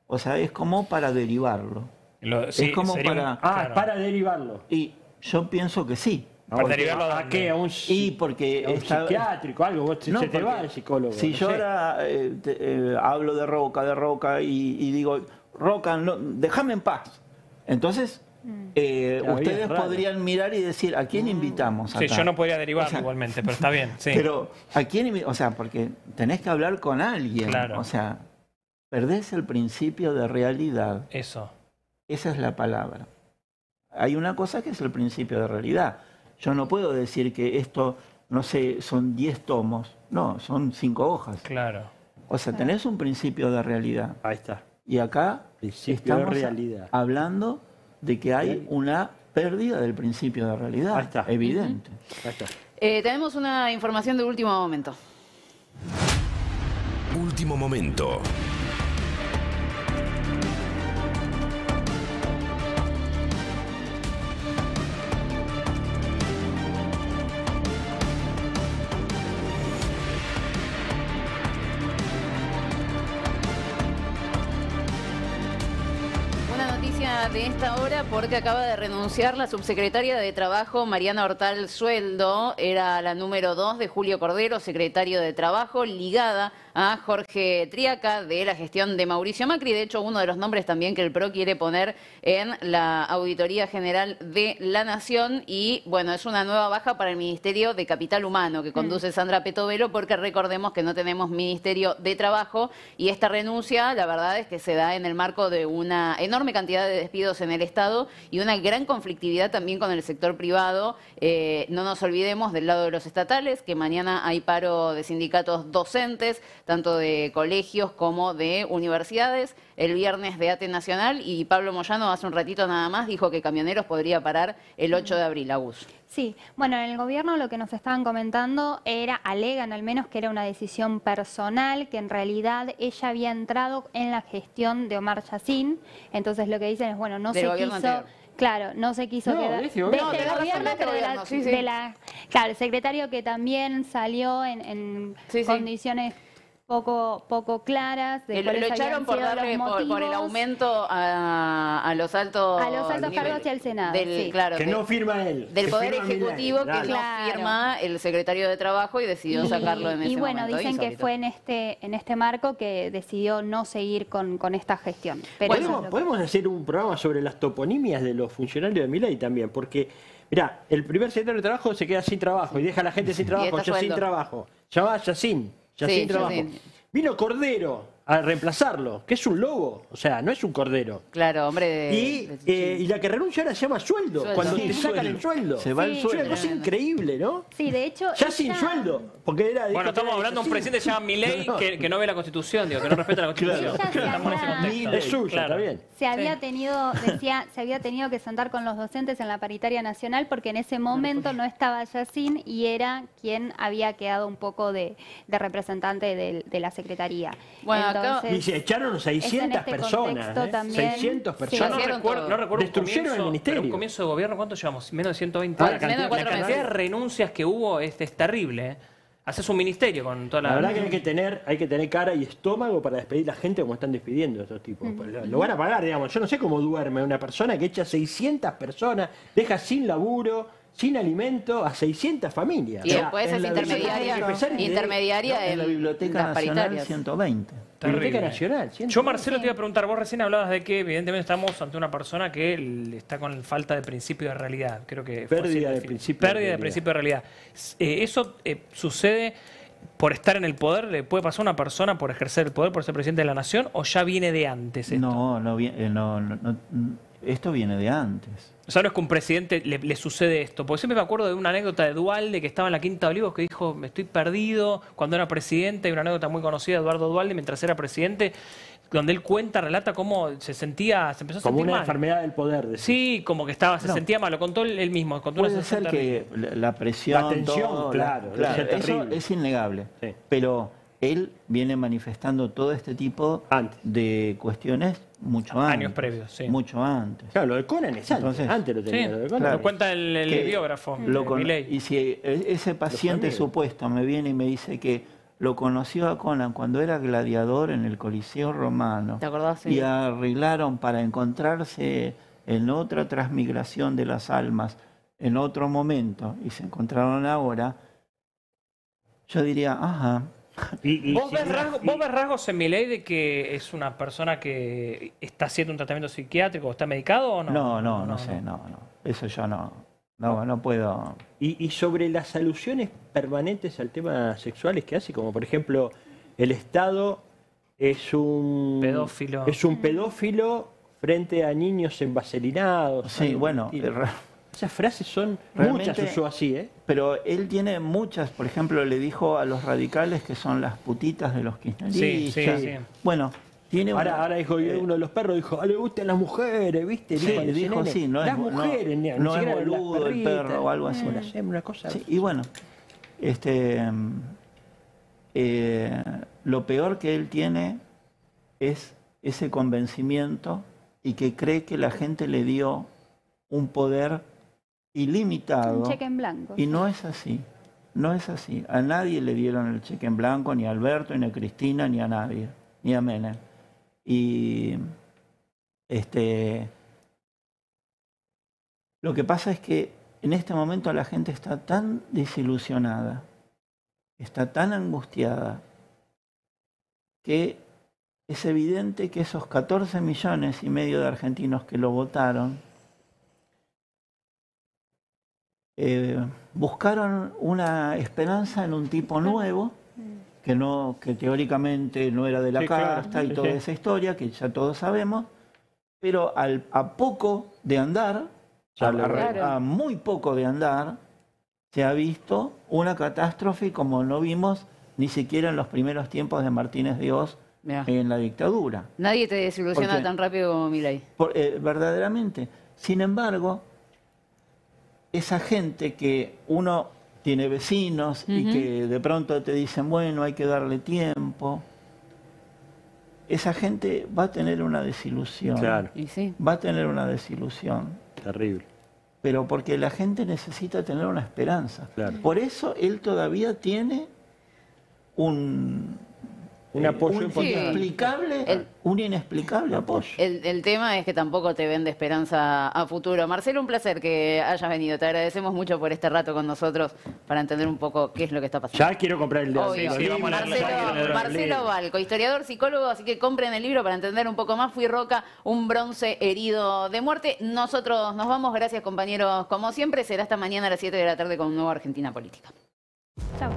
O sea, es como para derivarlo. es como para... Ah, es para derivarlo. Y yo pienso que sí. derivarlo ah, a, ah, qué? A un, y porque a psiquiátrico, algo, se te va el psicólogo. Si yo ahora eh, eh, hablo de Roca, de Roca, y, digo, Roca, déjame en paz. Entonces, mm. eh, ustedes podrían mirar y decir, ¿a quién mm. invitamos? Sí, yo no podría derivar igualmente, pero está bien. Pero, ¿a quién O sea, porque tenés que hablar con alguien. Claro. O sea, perdés el principio de realidad. Eso. Esa es la palabra. Hay una cosa que es el principio de realidad. Yo no puedo decir que esto, no sé, son 10 tomos. No, son 5 hojas. Claro. O sea, tenés un principio de realidad. Ahí está. Y acá estamos hablando de que hay una pérdida del principio de realidad. Ahí está. Evidente. Ahí está. Eh, tenemos una información de último momento. Último momento. En esta hora porque acaba de renunciar la subsecretaria de Trabajo Mariana Hortal Sueldo, era la número dos de Julio Cordero, secretario de Trabajo, ligada a Jorge Triaca de la gestión de Mauricio Macri. De hecho, uno de los nombres también que el PRO quiere poner en la Auditoría General de la Nación. Y bueno, es una nueva baja para el Ministerio de Capital Humano que conduce mm. Sandra Petovelo, porque recordemos que no tenemos Ministerio de Trabajo y esta renuncia, la verdad es que se da en el marco de una enorme cantidad de despidos en el Estado y una gran conflictividad también con el sector privado. Eh, no nos olvidemos del lado de los estatales, que mañana hay paro de sindicatos docentes, tanto de colegios como de universidades. El viernes de ATE Nacional y Pablo Moyano hace un ratito nada más dijo que Camioneros podría parar el 8 de abril, bus. Sí, bueno, en el gobierno lo que nos estaban comentando era, alegan al menos que era una decisión personal, que en realidad ella había entrado en la gestión de Omar Yacín, entonces lo que dicen es, bueno, no se quiso... Claro, no se quiso pero de, Claro, el secretario que también salió en, en condiciones poco, poco claras. De eh, lo echaron por el aumento a, los altos. A los altos cargos y al Senado. que, no firma él. Del Poder Ejecutivo que claro. firma el secretario de Trabajo y decidió sacarlo de y Y bueno, dicen que fue en este, en este marco que decidió no seguir con, con esta gestión. Pero ¿Podemos, podemos hacer un programa sobre las toponimias de los funcionarios de Milay también, porque. Mirá, el primer secretario de trabajo se queda sin trabajo y deja a la gente sin trabajo, ya sin trabajo. Ya va, ya sin. Vino Cordero, a reemplazarlo, que es un lobo, o sea, no es un cordero. Claro, hombre. De, eh, y, la que renuncia ahora se llama sueldo, cuando te sacan el sueldo. Se va el sueldo. Es una cosa increíble, ¿no? Sí, de hecho. Ya sin sueldo, porque era. Bueno, estamos hablando de un presidente que se llama Milei Que, no ve la constitución, digo, que no respeta la constitución. Claro, había... es claro. está bien. Se había tenido, decía, se había tenido que sentar con los docentes en la paritaria nacional porque en ese momento no estaba Yacin y era quien había quedado un poco de, representante de, de la secretaría. Bueno, y se echaron 600 este personas. 600 ¿eh? personas. No, recuerdo, Destruyeron el ministerio. Pero un comienzo de gobierno, ¿cuánto llevamos? Menos de 120 la cantidad, de renuncias que hubo es, este, es terrible. ¿eh? Haces un ministerio con toda la... La verdad que hay que tener, hay que tener cara y estómago para despedir a la gente como están despidiendo estos tipos. Lo, van a pagar, digamos. Yo no sé cómo duerme una persona que echa 600 personas, deja sin laburo sin alimento a 600 familias. Y después es intermediaria, en la Biblioteca Nacional 120. Biblioteca Nacional. Yo, Marcelo, te iba a preguntar, vos recién hablabas de que evidentemente estamos ante una persona que está con falta de principio de realidad. Creo que pérdida de principio. Pérdida de, principio de realidad. Eh, eso eh, sucede por estar en el poder, le puede pasar a una persona por ejercer el poder, por ser presidente de la nación, o ya viene de antes. Esto? no, no, eh, no esto viene de antes. O sea, no es que un presidente le, sucede esto. Porque siempre me acuerdo de una anécdota de Dualde que estaba en la Quinta de Olivos que dijo, me estoy perdido cuando era presidente. Hay una anécdota muy conocida de Eduardo Dualde mientras era presidente, donde él cuenta, relata cómo se sentía, se empezó a como una enfermedad del poder. Sí, como que estaba, se sentía mal, lo contó él mismo. Contó Puede ser que la presión, la tensión, claro, claro, es, es innegable. Pero él viene manifestando todo este tipo de cuestiones mucho antes. Años previos, Mucho antes. Claro, lo de Conan es Entonces, antes lo tenía. lo, de Conan. lo, cuenta el, biógrafo. Lo y si e-, ese paciente supuesto me viene y me dice que lo conoció a Conan cuando era gladiador en el Coliseo Romano. ¿Te acordás? Y arreglaron para encontrarse en otra transmigración de las almas, en otro momento, y se encontraron ahora. Yo diría, ajá, ¿Vos, ves rasgos en mi ley de que es una persona que está haciendo un tratamiento psiquiátrico o está medicado o no? No, no, no, sé, no. no, Eso yo no, no, no puedo. Y, sobre las alusiones permanentes al tema sexuales que hace, como por ejemplo, el Estado es un pedófilo, es un pedófilo frente a niños envaselinados. Sí, bueno, esas frases son muchas usó así, ¿eh? Pero él tiene muchas. Por ejemplo, le dijo a los radicales que son las putitas de los kirchneristas. Sí, sí, sí. Bueno, tiene ahora, dijo eh, uno de los perros dijo, ah, le gustan las mujeres, ¿viste? Sí, dijo sí, no es, las mujeres, no, es boludo el perro o algo así. Eh, una cosa y bueno, este, eh, lo peor que él tiene es ese convencimiento y que cree que la gente le dio un poder ilimitado. Y no es así. No es así. A nadie le dieron el cheque en blanco, ni a Alberto, ni a Cristina, ni a nadie, ni a Menem. Y este, lo que pasa es que en este momento la gente está tan desilusionada, está tan angustiada, que es evidente que esos 14 millones y medio de argentinos que lo votaron Eh, buscaron una esperanza en un tipo nuevo, que, no, que teóricamente no era de la carta casta y toda esa historia, que ya todos sabemos, pero al, a poco de andar, a, muy poco de andar, se ha visto una catástrofe como no vimos ni siquiera en los primeros tiempos de Martínez Dios en la dictadura. Nadie te desilusiona tan rápido como Milay eh, verdaderamente. Sin embargo, esa gente que uno tiene vecinos y que de pronto te dicen, bueno, hay que darle tiempo, esa gente va a tener una desilusión. Claro. Va a tener una desilusión. Terrible. Pero porque la gente necesita tener una esperanza. Claro. Por eso él todavía tiene un, un eh, apoyo un inexplicable, un inexplicable apoyo. El, tema es que tampoco te vende esperanza a futuro. Marcelo, un placer que hayas venido. Te agradecemos mucho por este rato con nosotros para entender un poco qué es lo que está pasando. Ya quiero comprar el libro. Marcelo, Marcelo Balco, historiador, psicólogo, así que compren el libro para entender un poco más. Fui Roca, un bronce herido de muerte. Nosotros nos vamos. Gracias, compañeros. Como siempre, será esta mañana a las 7 de la tarde con un nuevo Argentina Política. Chao.